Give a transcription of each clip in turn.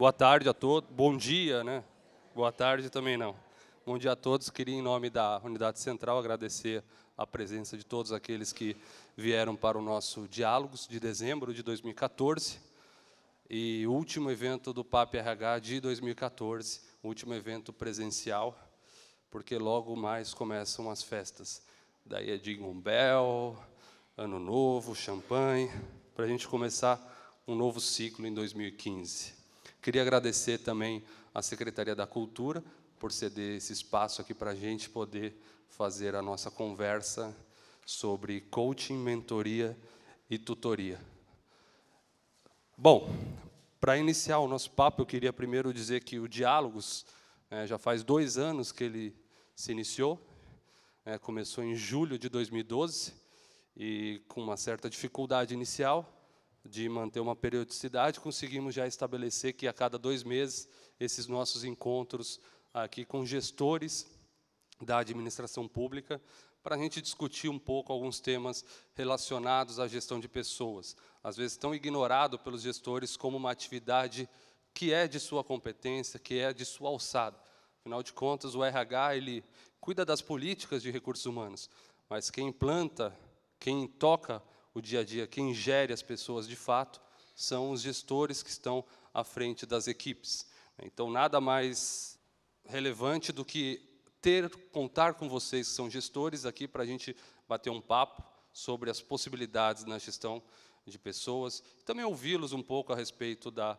Boa tarde a todos. Bom dia, né? Boa tarde também não. Bom dia a todos. Queria, em nome da Unidade Central, agradecer a presença de todos aqueles que vieram para o nosso Diálogos de dezembro de 2014 e último evento do RH de 2014, último evento presencial, porque logo mais começam as festas. Daí é de Bell, Ano Novo, Champanhe, para a gente começar um novo ciclo em 2015. Queria agradecer também à Secretaria da Cultura por ceder esse espaço aqui para a gente poder fazer a nossa conversa sobre coaching, mentoria e tutoria. Bom, para iniciar o nosso papo, eu queria primeiro dizer que o Diálogos é, já faz dois anos que ele se iniciou, é, começou em julho de 2012 e com uma certa dificuldade inicial, de manter uma periodicidade, conseguimos já estabelecer que a cada dois meses esses nossos encontros aqui com gestores da administração pública para a gente discutir um pouco alguns temas relacionados à gestão de pessoas, às vezes tão ignorado pelos gestores como uma atividade que é de sua competência, que é de sua alçada. Afinal de contas, o RH ele cuida das políticas de recursos humanos, mas quem implanta, quem toca o dia a dia, quem gere as pessoas de fato, são os gestores que estão à frente das equipes. Então, nada mais relevante do que ter, contar com vocês que são gestores aqui para a gente bater um papo sobre as possibilidades na gestão de pessoas, também ouvi-los um pouco a respeito das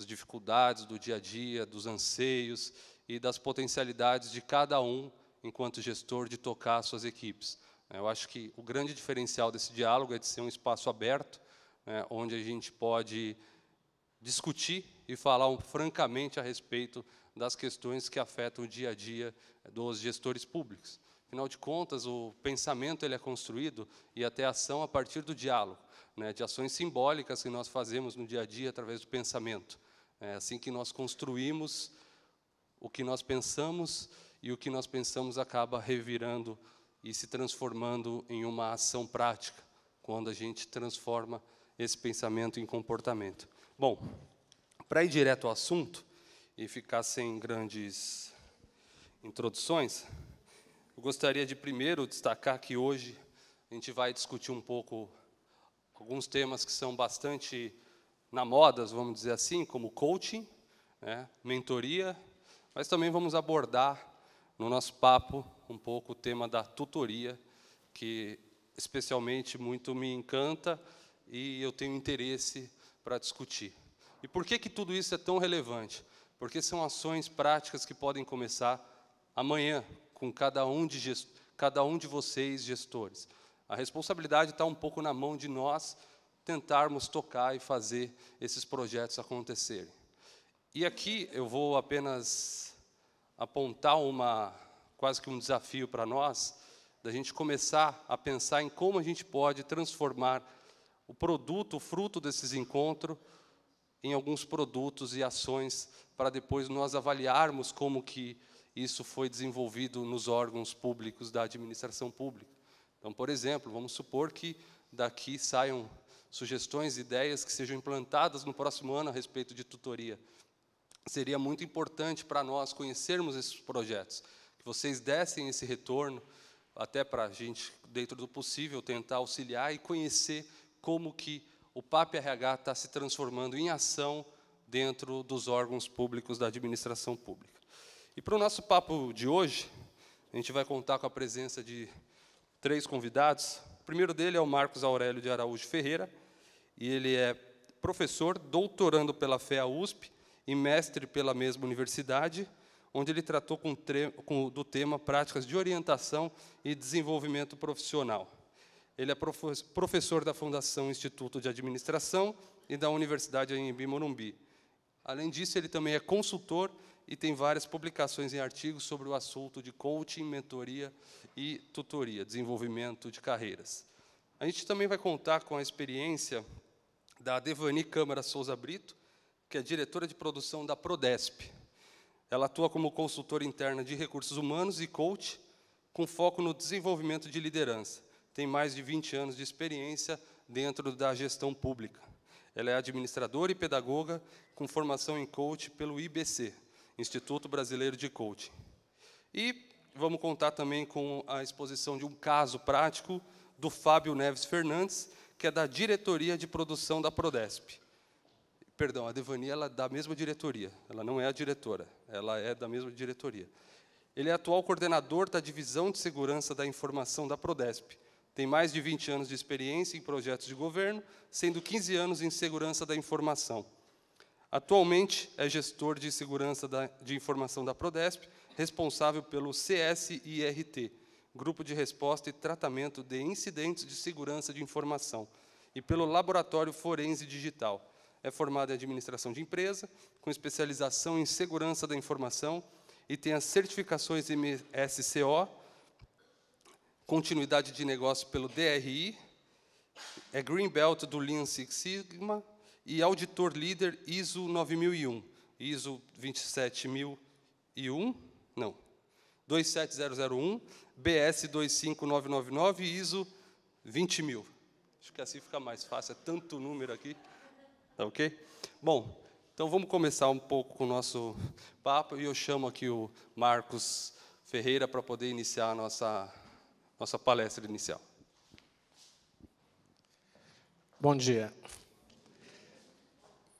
dificuldades do dia a dia, dos anseios e das potencialidades de cada um enquanto gestor de tocar suas equipes. Né, eu acho que o grande diferencial desse diálogo é de ser um espaço aberto, né, onde a gente pode discutir e falar um, francamente a respeito das questões que afetam o dia a dia dos gestores públicos. Afinal de contas, o pensamento ele é construído e até a ação a partir do diálogo, né, de ações simbólicas que nós fazemos no dia a dia através do pensamento. É assim que nós construímos o que nós pensamos e o que nós pensamos acaba revirando e se transformando em uma ação prática, quando a gente transforma esse pensamento em comportamento. Bom, para ir direto ao assunto e ficar sem grandes introduções, eu gostaria de primeiro destacar que hoje a gente vai discutir um pouco alguns temas que são bastante na moda, vamos dizer assim, como coaching, né, mentoria, mas também vamos abordar no nosso papo um pouco o tema da tutoria, que especialmente muito me encanta e eu tenho interesse para discutir. E por que, que tudo isso é tão relevante? Porque são ações práticas que podem começar amanhã com cada um de, cada um de vocês, gestores. A responsabilidade está um pouco na mão de nós tentarmos tocar e fazer esses projetos acontecerem. E aqui eu vou apenas apontar uma quase que um desafio para nós, da gente começar a pensar em como a gente pode transformar o produto, o fruto desses encontros, em alguns produtos e ações para depois nós avaliarmos como que isso foi desenvolvido nos órgãos públicos da administração pública. Então, por exemplo, vamos supor que daqui saiam sugestões, ideias que sejam implantadas no próximo ano a respeito de tutoria seria muito importante para nós conhecermos esses projetos, que vocês dessem esse retorno, até para a gente, dentro do possível, tentar auxiliar e conhecer como que o PAP RH está se transformando em ação dentro dos órgãos públicos da administração pública. E para o nosso papo de hoje, a gente vai contar com a presença de três convidados. O primeiro dele é o Marcos Aurélio de Araújo Ferreira, e ele é professor, doutorando pela FEA USP, e mestre pela mesma universidade, onde ele tratou com, com, do tema Práticas de Orientação e Desenvolvimento Profissional. Ele é prof professor da Fundação Instituto de Administração e da Universidade em Morumbi. Além disso, ele também é consultor e tem várias publicações em artigos sobre o assunto de coaching, mentoria e tutoria, desenvolvimento de carreiras. A gente também vai contar com a experiência da Devani Câmara Souza Brito, que é diretora de produção da Prodesp. Ela atua como consultora interna de recursos humanos e coach, com foco no desenvolvimento de liderança. Tem mais de 20 anos de experiência dentro da gestão pública. Ela é administradora e pedagoga com formação em coach pelo IBC, Instituto Brasileiro de Coaching. E vamos contar também com a exposição de um caso prático do Fábio Neves Fernandes, que é da diretoria de produção da Prodesp. Perdão, a Devani ela é da mesma diretoria. Ela não é a diretora, ela é da mesma diretoria. Ele é atual coordenador da Divisão de Segurança da Informação da Prodesp. Tem mais de 20 anos de experiência em projetos de governo, sendo 15 anos em segurança da informação. Atualmente é gestor de segurança da, de informação da Prodesp, responsável pelo CSIRT, Grupo de Resposta e Tratamento de Incidentes de Segurança de Informação, e pelo Laboratório Forense Digital é formado em administração de empresa, com especialização em segurança da informação e tem as certificações MSCO, continuidade de negócio pelo DRI, é Green Belt do Lean Six Sigma e auditor líder ISO 9001, ISO 27001, não, 27001, BS 25999 e ISO 20000. Acho que assim fica mais fácil, é tanto número aqui. Tá ok? Bom, então vamos começar um pouco com o nosso papo e eu chamo aqui o Marcos Ferreira para poder iniciar a nossa, nossa palestra inicial. Bom dia.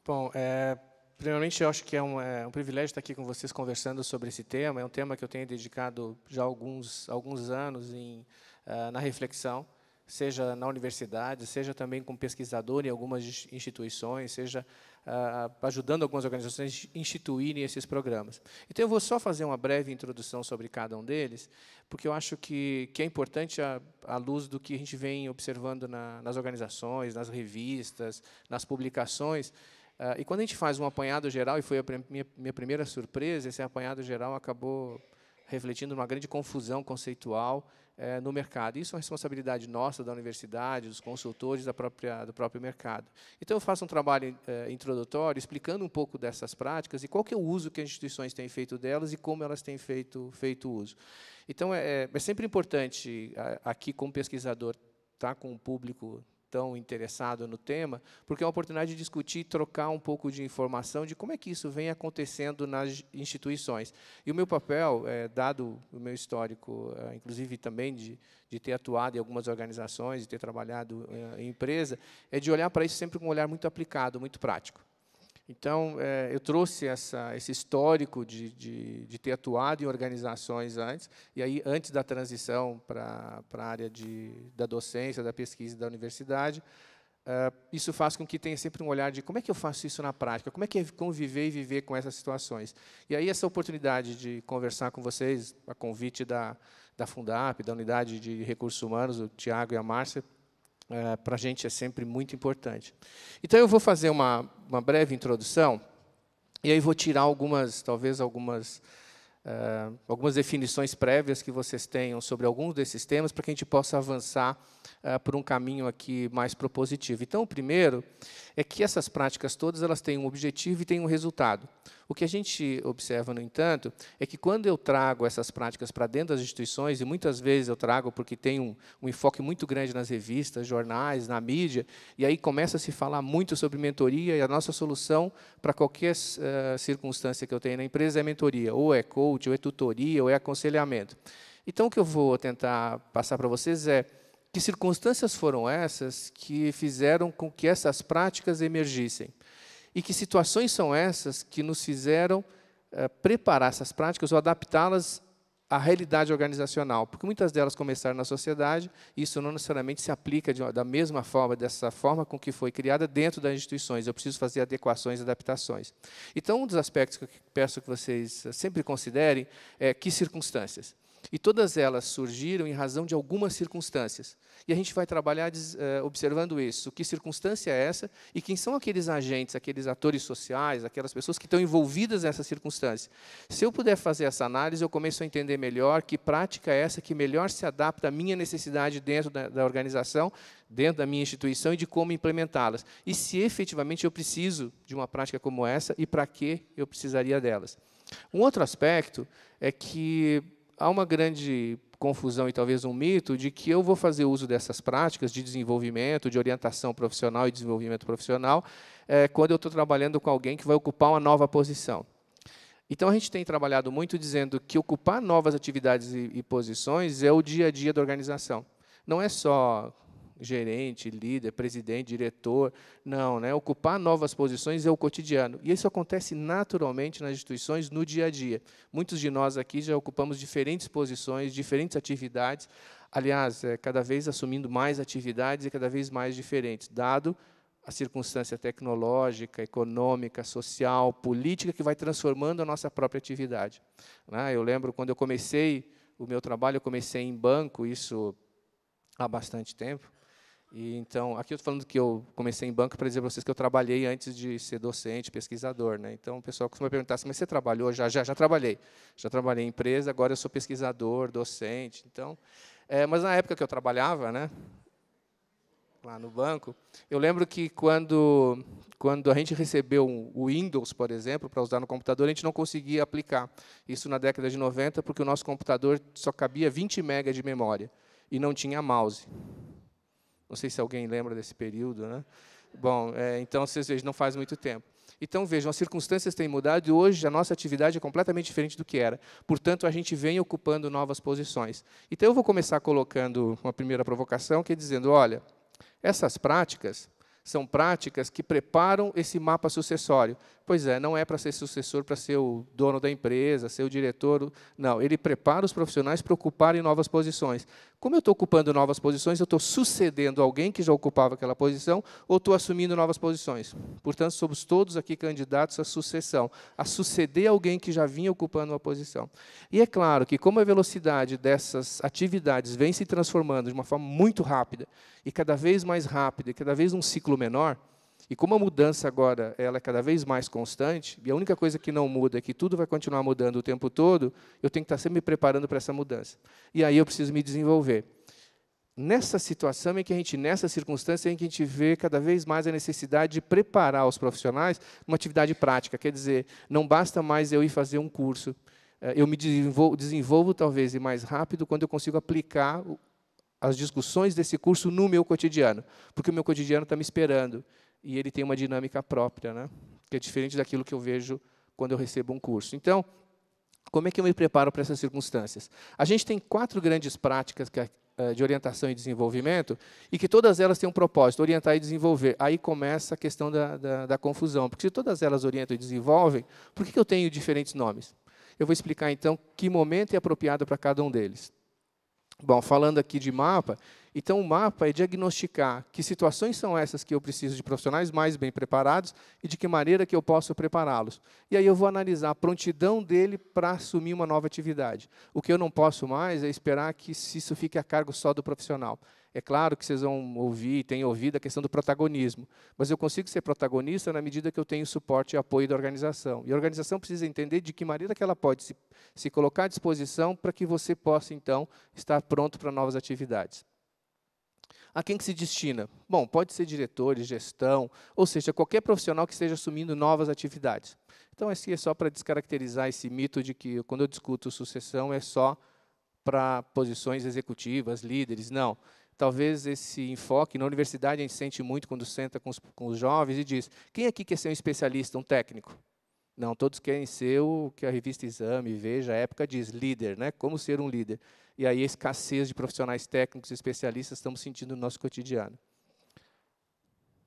Bom, é, primeiramente eu acho que é um, é um, privilégio estar aqui com vocês conversando sobre esse tema. É um tema que eu tenho dedicado já alguns alguns anos em, uh, na reflexão seja na universidade, seja também como pesquisador em algumas instituições, seja uh, ajudando algumas organizações a instituírem esses programas. Então, eu vou só fazer uma breve introdução sobre cada um deles, porque eu acho que, que é importante à luz do que a gente vem observando na, nas organizações, nas revistas, nas publicações, Uh, e quando a gente faz um apanhado geral, e foi a minha, minha, primeira surpresa, esse apanhado geral acabou refletindo uma grande confusão conceitual é, no mercado. Isso é uma responsabilidade nossa, da universidade, dos consultores, da própria, do próprio mercado. Então, eu faço um trabalho é, introdutório explicando um pouco dessas práticas e qual que é o uso que as instituições têm feito delas e como elas têm feito, feito uso. Então, é, é, é sempre importante, aqui como pesquisador, estar tá com o público tão interessado no tema, porque é uma oportunidade de discutir e trocar um pouco de informação de como é que isso vem acontecendo nas instituições. E o meu papel, é, dado o meu histórico, é, inclusive também de, de ter atuado em algumas organizações, de ter trabalhado é, em empresa, é de olhar para isso sempre com um olhar muito aplicado, muito prático. Então, é, eu trouxe essa, esse histórico de, de, de, ter atuado em organizações antes, e aí, antes da transição para a área de, da docência, da pesquisa da universidade, eh, isso faz com que tenha sempre um olhar de como é que eu faço isso na prática, como é que é conviver e viver com essas situações. E aí essa oportunidade de conversar com vocês, a convite da, da Fundap, da Unidade de Recursos Humanos, o Tiago e a Márcia, é, para a gente é sempre muito importante. Então eu vou fazer uma, uma breve introdução e aí vou tirar algumas, talvez algumas uh, algumas definições prévias que vocês tenham sobre alguns desses temas, para que a gente possa avançar uh, por um caminho aqui mais propositivo. Então, o primeiro é que essas práticas todas elas têm um objetivo e têm um resultado. O que a gente observa, no entanto, é que quando eu trago essas práticas para dentro das instituições, e muitas vezes eu trago porque tem um, um enfoque muito grande nas revistas, jornais, na mídia, e aí começa a se falar muito sobre mentoria, e a nossa solução para qualquer uh, circunstância que eu tenha na empresa é mentoria, ou é coach, coach, ou é tutoria, ou é aconselhamento. Então, o que eu vou tentar passar para vocês é que circunstâncias foram essas que fizeram com que essas práticas emergissem. E que situações são essas que nos fizeram eh, preparar essas práticas ou adaptá-las a realidade organizacional, porque muitas delas começaram na sociedade, e isso não necessariamente se aplica de, da mesma forma, dessa forma com que foi criada dentro das instituições. Eu preciso fazer adequações e adaptações. Então, um dos aspectos que eu peço que vocês sempre considerem é que circunstâncias. E todas elas surgiram em razão de algumas circunstâncias. E a gente vai trabalhar uh, observando isso. Que circunstância é essa e quem são aqueles agentes, aqueles atores sociais, aquelas pessoas que estão envolvidas nessa circunstância. Se eu puder fazer essa análise, eu começo a entender melhor que prática é essa que melhor se adapta à minha necessidade dentro da, da organização, dentro da minha instituição e de como implementá-las. E se efetivamente eu preciso de uma prática como essa e para que eu precisaria delas. Um outro aspecto é que há uma grande confusão e talvez um mito de que eu vou fazer uso dessas práticas de desenvolvimento, de orientação profissional e desenvolvimento profissional, é, quando eu estou trabalhando com alguém que vai ocupar uma nova posição. Então, a gente tem trabalhado muito dizendo que ocupar novas atividades e, e posições é o dia a dia da organização. Não é só gerente, líder, presidente, diretor. Não, né? ocupar novas posições é o cotidiano. E isso acontece naturalmente nas instituições no dia a dia. Muitos de nós aqui já ocupamos diferentes posições, diferentes atividades. Aliás, é, cada vez assumindo mais atividades e cada vez mais diferentes, dado a circunstância tecnológica, econômica, social, política que vai transformando a nossa própria atividade. Né? Eu lembro quando eu comecei o meu trabalho, eu comecei em banco, isso há bastante tempo. E, então, aqui eu estou falando que eu comecei em banco para dizer para vocês que eu trabalhei antes de ser docente, pesquisador. Né? Então, o pessoal costuma perguntar assim, mas você trabalhou? Já, já, já trabalhei. Já trabalhei em empresa, agora eu sou pesquisador, docente. Então, é, mas na época que eu trabalhava, né, lá no banco, eu lembro que quando, quando a gente recebeu o Windows, por exemplo, para usar no computador, a gente não conseguia aplicar. Isso na década de 90, porque o nosso computador só cabia 20 MB de memória e não tinha mouse. Não sei se alguém lembra desse período, né? Bom, é, então vocês vejam, não faz muito tempo. Então vejam, as circunstâncias têm mudado e hoje a nossa atividade é completamente diferente do que era. Portanto, a gente vem ocupando novas posições. Então eu vou começar colocando uma primeira provocação, que é dizendo, olha, essas práticas são práticas que preparam esse mapa sucessório. Pois é, não é para ser sucessor, para ser o dono da empresa, ser o diretor. Não, ele prepara os profissionais para ocuparem novas posições. Como eu estou ocupando novas posições, eu estou sucedendo alguém que já ocupava aquela posição ou estou assumindo novas posições. Portanto, somos todos aqui candidatos à sucessão, a suceder alguém que já vinha ocupando uma posição. E é claro que, como a velocidade dessas atividades vem se transformando de uma forma muito rápida, e cada vez mais rápida, e cada vez um ciclo menor, e como a mudança agora ela é cada vez mais constante, e a única coisa que não muda é que tudo vai continuar mudando o tempo todo, eu tenho que estar sempre me preparando para essa mudança. E aí eu preciso me desenvolver. Nessa situação em que a gente, nessa circunstância em que a gente vê cada vez mais a necessidade de preparar os profissionais uma atividade prática, quer dizer, não basta mais eu ir fazer um curso, eh, eu me desenvolvo, desenvolvo talvez e mais rápido quando eu consigo aplicar as discussões desse curso no meu cotidiano, porque o meu cotidiano está me esperando e ele tem uma dinâmica própria, né? que é diferente daquilo que eu vejo quando eu recebo um curso. Então, como é que eu me preparo para essas circunstâncias? A gente tem quatro grandes práticas eh, de orientação e desenvolvimento, e que todas elas têm um propósito, orientar e desenvolver. Aí começa a questão da, da, da confusão, porque se todas elas orientam e desenvolvem, por que eu tenho diferentes nomes? Eu vou explicar, então, que momento é apropriado para cada um deles. Bom, falando aqui de mapa, então, o mapa é diagnosticar que situações são essas que eu preciso de profissionais mais bem preparados e de que maneira que eu posso prepará-los. E aí eu vou analisar a prontidão dele para assumir uma nova atividade. O que eu não posso mais é esperar que isso fique a cargo só do profissional. É claro que vocês vão ouvir, e têm ouvido a questão do protagonismo, mas eu consigo ser protagonista na medida que eu tenho suporte e apoio da organização. E a organização precisa entender de que maneira que ela pode se, se colocar à disposição para que você possa, então, estar pronto para novas atividades a quem que se destina? Bom, pode ser diretores, gestão, ou seja, qualquer profissional que esteja assumindo novas atividades. Então, esse é só para descaracterizar esse mito de que quando eu discuto sucessão é só para posições executivas, líderes. Não. Talvez esse enfoque, na universidade a gente sente muito quando senta com os, com os jovens e diz: quem aqui quer ser um especialista, um técnico? Não, todos querem ser o que a revista Exame, Veja, a época diz, líder, né? Como ser um líder. E aí a escassez de profissionais técnicos e especialistas estamos sentindo no nosso cotidiano.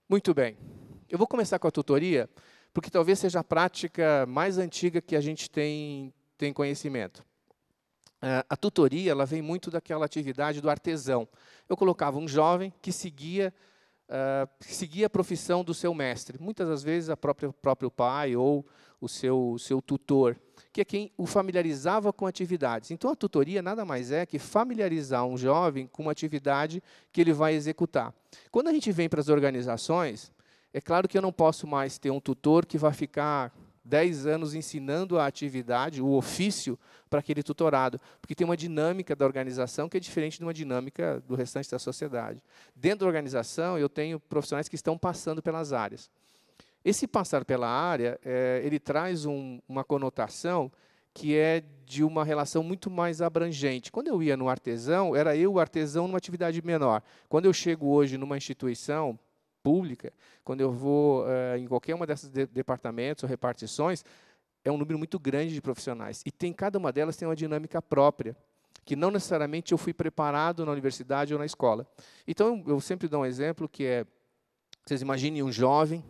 Muito bem. Eu vou começar com a tutoria, porque talvez seja a prática mais antiga que a gente tem, tem conhecimento. É, a tutoria ela vem muito daquela atividade do artesão. Eu colocava um jovem que seguia uh, seguir a profissão do seu mestre, muitas das vezes a própria próprio pai ou o seu o seu tutor, que é quem o familiarizava com atividades. Então a tutoria nada mais é que familiarizar um jovem com uma atividade que ele vai executar. Quando a gente vem para as organizações, é claro que eu não posso mais ter um tutor que vai ficar 10 anos ensinando a atividade, o ofício, para aquele tutorado. Porque tem uma dinâmica da organização que é diferente de uma dinâmica do restante da sociedade. Dentro da organização, eu tenho profissionais que estão passando pelas áreas. Esse passar pela área, é, ele traz um, uma conotação que é de uma relação muito mais abrangente. Quando eu ia no artesão, era eu o artesão numa atividade menor. Quando eu chego hoje numa instituição pública, quando eu vou é, em qualquer uma desses de departamentos ou repartições, é um número muito grande de profissionais. E tem cada uma delas tem uma dinâmica própria, que não necessariamente eu fui preparado na universidade ou na escola. Então, eu sempre dou um exemplo que é, vocês imaginem um jovem,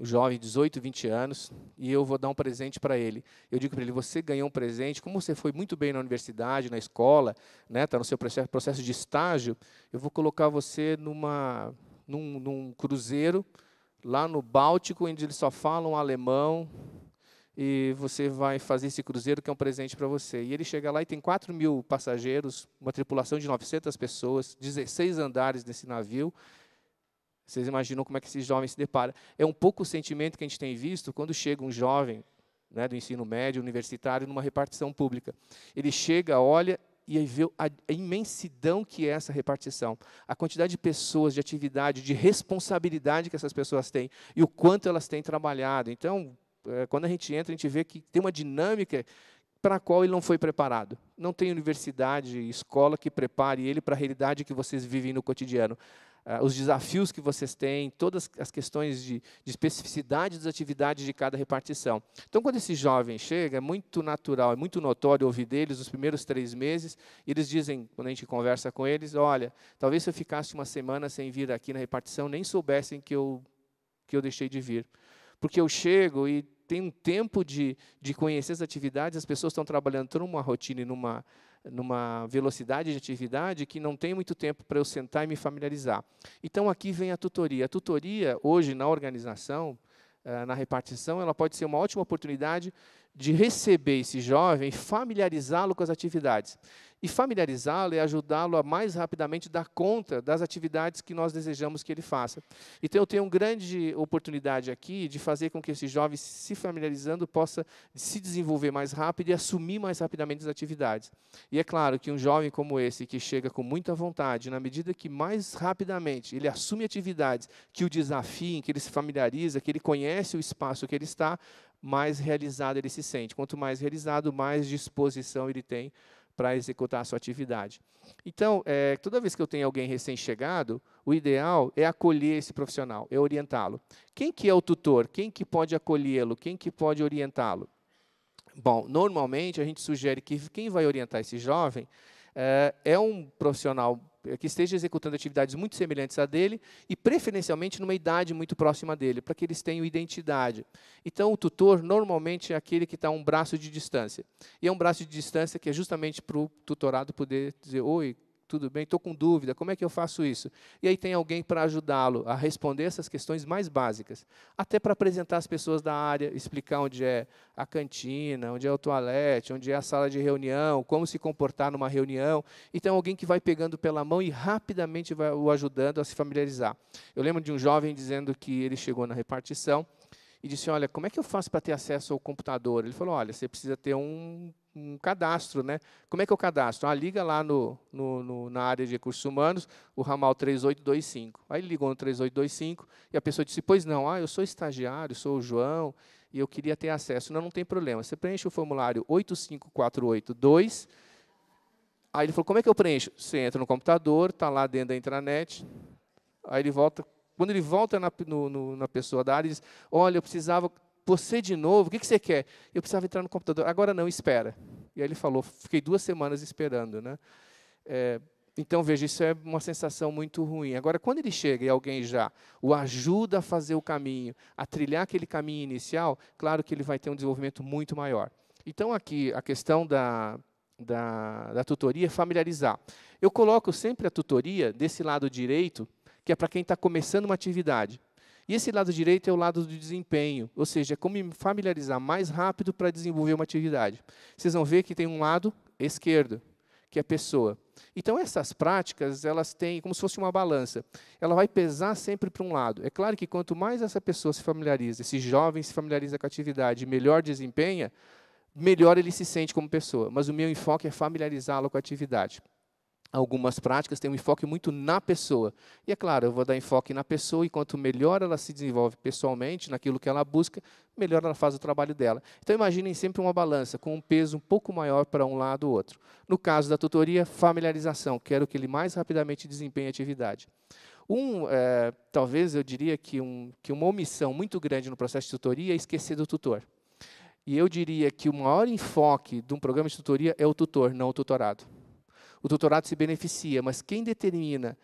um jovem, 18, 20 anos, e eu vou dar um presente para ele. Eu digo para ele, você ganhou um presente, como você foi muito bem na universidade, na escola, está né, tá no seu processo de estágio, eu vou colocar você numa num, num cruzeiro lá no Báltico, onde eles só falam alemão, e você vai fazer esse cruzeiro que é um presente para você. E ele chega lá e tem 4 mil passageiros, uma tripulação de 900 pessoas, 16 andares nesse navio. Vocês imaginam como é que esse jovem se depara. É um pouco o sentimento que a gente tem visto quando chega um jovem né, do ensino médio, universitário, numa repartição pública. Ele chega, olha e aí ver a imensidão que é essa repartição, a quantidade de pessoas, de atividade, de responsabilidade que essas pessoas têm e o quanto elas têm trabalhado. Então, é, quando a gente entra, a gente vê que tem uma dinâmica para a qual ele não foi preparado. Não tem universidade, escola que prepare ele para a realidade que vocês vivem no cotidiano. Ah, os desafios que vocês têm, todas as questões de, de especificidade das atividades de cada repartição. Então, quando esse jovem chega, é muito natural, é muito notório ouvir deles nos primeiros três meses, eles dizem, quando a gente conversa com eles, olha, talvez se eu ficasse uma semana sem vir aqui na repartição, nem soubessem que eu, que eu deixei de vir. Porque eu chego e tem um tempo de, de conhecer as atividades, as pessoas estão trabalhando toda uma rotina e numa, numa velocidade de atividade que não tem muito tempo para eu sentar e me familiarizar. Então, aqui vem a tutoria. A tutoria, hoje, na organização, eh, na repartição, ela pode ser uma ótima oportunidade de receber esse jovem, familiarizá-lo com as atividades. E familiarizá-lo é ajudá-lo a mais rapidamente dar conta das atividades que nós desejamos que ele faça. Então, eu tenho uma grande oportunidade aqui de fazer com que esse jovem, se familiarizando, possa se desenvolver mais rápido e assumir mais rapidamente as atividades. E é claro que um jovem como esse, que chega com muita vontade, na medida que mais rapidamente ele assume atividades que o desafiem, que ele se familiariza, que ele conhece o espaço que ele está, mais realizado ele se sente. Quanto mais realizado, mais disposição ele tem para executar a sua atividade. Então, é, toda vez que eu tenho alguém recém-chegado, o ideal é acolher esse profissional, é orientá-lo. Quem que é o tutor? Quem que pode acolhê-lo? Quem que pode orientá-lo? Bom, normalmente a gente sugere que quem vai orientar esse jovem é, é um profissional que esteja executando atividades muito semelhantes à dele e, preferencialmente, numa idade muito próxima dele, para que eles tenham identidade. Então, o tutor normalmente é aquele que está a um braço de distância. E é um braço de distância que é justamente para o tutorado poder dizer: Oi, tudo bem, estou com dúvida, como é que eu faço isso? E aí tem alguém para ajudá-lo a responder essas questões mais básicas, até para apresentar as pessoas da área, explicar onde é a cantina, onde é o toalete, onde é a sala de reunião, como se comportar numa reunião. Então, alguém que vai pegando pela mão e rapidamente vai o ajudando a se familiarizar. Eu lembro de um jovem dizendo que ele chegou na repartição e disse: Olha, como é que eu faço para ter acesso ao computador? Ele falou: Olha, você precisa ter um um cadastro, né? Como é que é o cadastro? Ah, liga lá no, no, no, na área de recursos humanos, o ramal 3825. Aí ligou no 3825 e a pessoa disse, pois não, ah, eu sou estagiário, sou o João e eu queria ter acesso. Não, não tem problema. Você preenche o formulário 85482. Aí ele falou, como é que eu preencho? Você entra no computador, está lá dentro da intranet, aí ele volta quando ele volta na, no, no, na, pessoa da área, ele diz: Olha, eu precisava você de novo, o que, que você quer? Eu precisava entrar no computador. Agora não, espera. E aí ele falou, fiquei duas semanas esperando. Né? É, então, veja, isso é uma sensação muito ruim. Agora, quando ele chega e alguém já o ajuda a fazer o caminho, a trilhar aquele caminho inicial, claro que ele vai ter um desenvolvimento muito maior. Então, aqui, a questão da, da, da tutoria é familiarizar. Eu coloco sempre a tutoria desse lado direito, que é para quem está começando uma atividade. E esse lado direito é o lado do desempenho, ou seja, é como me familiarizar mais rápido para desenvolver uma atividade. Vocês vão ver que tem um lado esquerdo, que é a pessoa. Então essas práticas, elas têm como se fosse uma balança. Ela vai pesar sempre para um lado. É claro que quanto mais essa pessoa se familiariza, esse jovem se familiariza com a atividade, melhor desempenha, melhor ele se sente como pessoa. Mas o meu enfoque é familiarizá-lo com a atividade algumas práticas têm um enfoque muito na pessoa. E é claro, eu vou dar enfoque na pessoa, e quanto melhor ela se desenvolve pessoalmente naquilo que ela busca, melhor ela faz o trabalho dela. Então imaginem sempre uma balança com um peso um pouco maior para um lado ou outro. No caso da tutoria, familiarização, quero que ele mais rapidamente desempenhe a atividade. Um, é, talvez eu diria que, um, que uma omissão muito grande no processo de tutoria é esquecer do tutor. E eu diria que o maior enfoque de um programa de tutoria é o tutor, não o tutorado o doutorado se beneficia, mas quem determina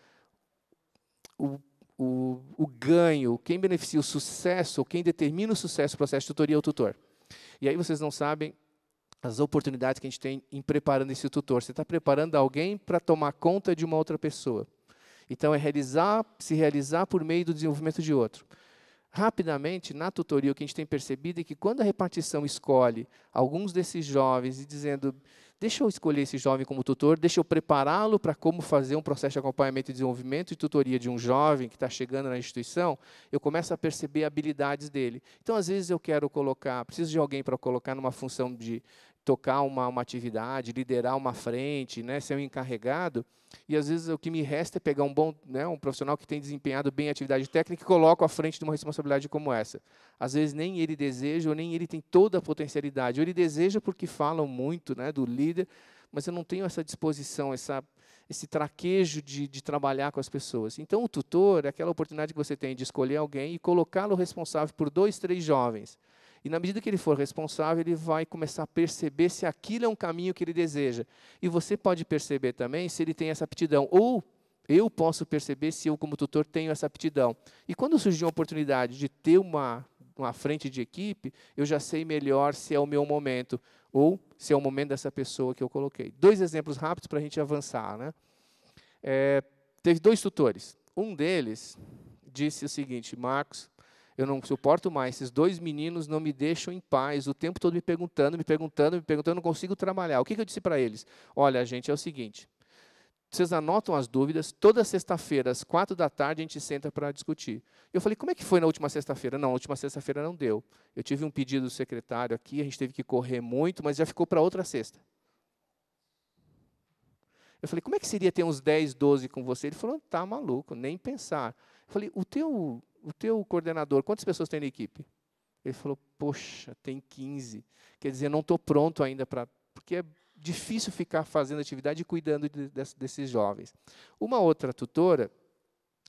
o, o, o ganho, quem beneficia o sucesso, ou quem determina o sucesso do processo de tutoria é o tutor. E aí vocês não sabem as oportunidades que a gente tem em preparando esse tutor. Você está preparando alguém para tomar conta de uma outra pessoa. Então, é realizar, se realizar por meio do desenvolvimento de outro. Rapidamente, na tutoria, o que a gente tem percebido é que quando a repartição escolhe alguns desses jovens e dizendo Deixa eu escolher esse jovem como tutor, deixa eu prepará-lo para como fazer um processo de acompanhamento e desenvolvimento e tutoria de um jovem que está chegando na instituição. Eu começo a perceber habilidades dele. Então, às vezes, eu quero colocar, preciso de alguém para colocar numa função de, tocar uma, uma atividade, liderar uma frente, né, ser um encarregado, e às vezes o que me resta é pegar um bom, né, um profissional que tem desempenhado bem a atividade técnica e coloco à frente de uma responsabilidade como essa. Às vezes nem ele deseja, ou nem ele tem toda a potencialidade. Ou ele deseja porque falam muito né, do líder, mas eu não tenho essa disposição, essa, esse traquejo de, de trabalhar com as pessoas. Então o tutor é aquela oportunidade que você tem de escolher alguém e colocá-lo responsável por dois, três jovens e na medida que ele for responsável, ele vai começar a perceber se aquilo é um caminho que ele deseja. E você pode perceber também se ele tem essa aptidão. Ou eu posso perceber se eu, como tutor, tenho essa aptidão. E quando surgir uma oportunidade de ter uma, uma frente de equipe, eu já sei melhor se é o meu momento ou se é o momento dessa pessoa que eu coloquei. Dois exemplos rápidos para a gente avançar. Né? É, teve dois tutores. Um deles disse o seguinte, Marcos, eu não suporto mais, esses dois meninos não me deixam em paz, o tempo todo me perguntando, me perguntando, me perguntando, eu não consigo trabalhar. O que, que eu disse para eles? Olha, gente, é o seguinte, vocês anotam as dúvidas, toda sexta-feira, às quatro da tarde, a gente senta para discutir. Eu falei, como é que foi na última sexta-feira? Não, na última sexta-feira não deu. Eu tive um pedido do secretário aqui, a gente teve que correr muito, mas já ficou para outra sexta. Eu falei, como é que seria ter uns 10, 12 com você? Ele falou, tá maluco, nem pensar. Eu falei, o teu o teu coordenador, quantas pessoas tem na equipe? Ele falou, poxa, tem 15. Quer dizer, não estou pronto ainda para. Porque é difícil ficar fazendo atividade e cuidando de, de, desses jovens. Uma outra tutora,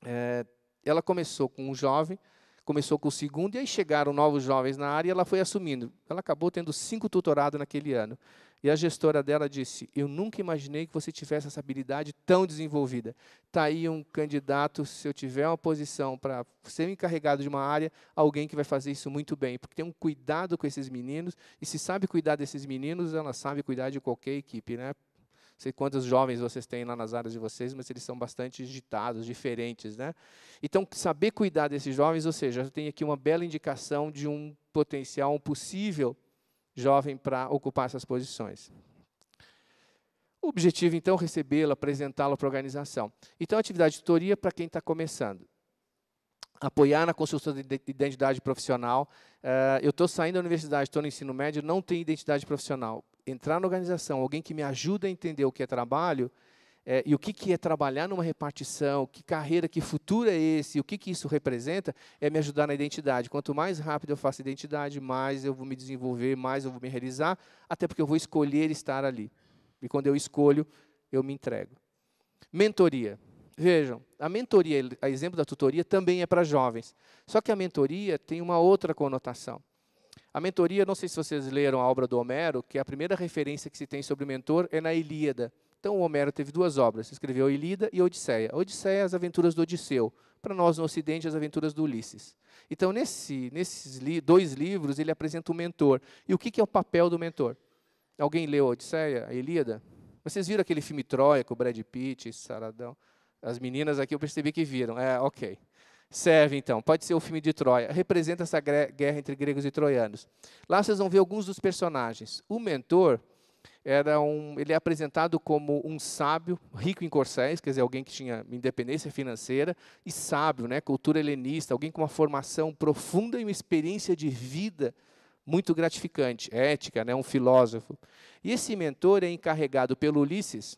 é, ela começou com um jovem, começou com o segundo, e aí chegaram novos jovens na área e ela foi assumindo. Ela acabou tendo cinco tutorados naquele ano. E a gestora dela disse: Eu nunca imaginei que você tivesse essa habilidade tão desenvolvida. Está aí um candidato, se eu tiver uma posição para ser encarregado de uma área, alguém que vai fazer isso muito bem, porque tem um cuidado com esses meninos. E se sabe cuidar desses meninos, ela sabe cuidar de qualquer equipe, né? Não sei quantos jovens vocês têm lá nas áreas de vocês, mas eles são bastante agitados, diferentes, né? Então, saber cuidar desses jovens, ou seja, eu tenho aqui uma bela indicação de um potencial, um possível jovem para ocupar essas posições. O objetivo, então, é recebê-lo, apresentá-lo para a organização. Então, atividade de tutoria é para quem está começando. Apoiar na construção de identidade profissional. Uh, eu estou saindo da universidade, estou no ensino médio, não tenho identidade profissional. Entrar na organização, alguém que me ajuda a entender o que é trabalho, é, e o que, que é trabalhar numa repartição, que carreira, que futuro é esse, o que, que isso representa, é me ajudar na identidade. Quanto mais rápido eu faço identidade, mais eu vou me desenvolver, mais eu vou me realizar, até porque eu vou escolher estar ali. E quando eu escolho, eu me entrego. Mentoria. Vejam, a mentoria, a exemplo da tutoria, também é para jovens. Só que a mentoria tem uma outra conotação. A mentoria, não sei se vocês leram a obra do Homero, que a primeira referência que se tem sobre mentor é na Ilíada. Então, Homero teve duas obras, escreveu Ilíada e Odisseia. A Odisseia, é as aventuras do Odisseu. Para nós, no Ocidente, as aventuras do Ulisses. Então, nesse, nesses li dois livros, ele apresenta o um mentor. E o que, que é o papel do mentor? Alguém leu a Odisseia, a Ilíada? Vocês viram aquele filme Troia, com Brad Pitt, Saradão? As meninas aqui eu percebi que viram. É, ok. Serve então, pode ser o filme de Troia. Representa essa guerra entre gregos e troianos. Lá vocês vão ver alguns dos personagens. O mentor era um, ele é apresentado como um sábio, rico em corcéis, quer dizer, alguém que tinha independência financeira, e sábio, né, cultura helenista, alguém com uma formação profunda e uma experiência de vida muito gratificante, ética, né, um filósofo. E esse mentor é encarregado pelo Ulisses,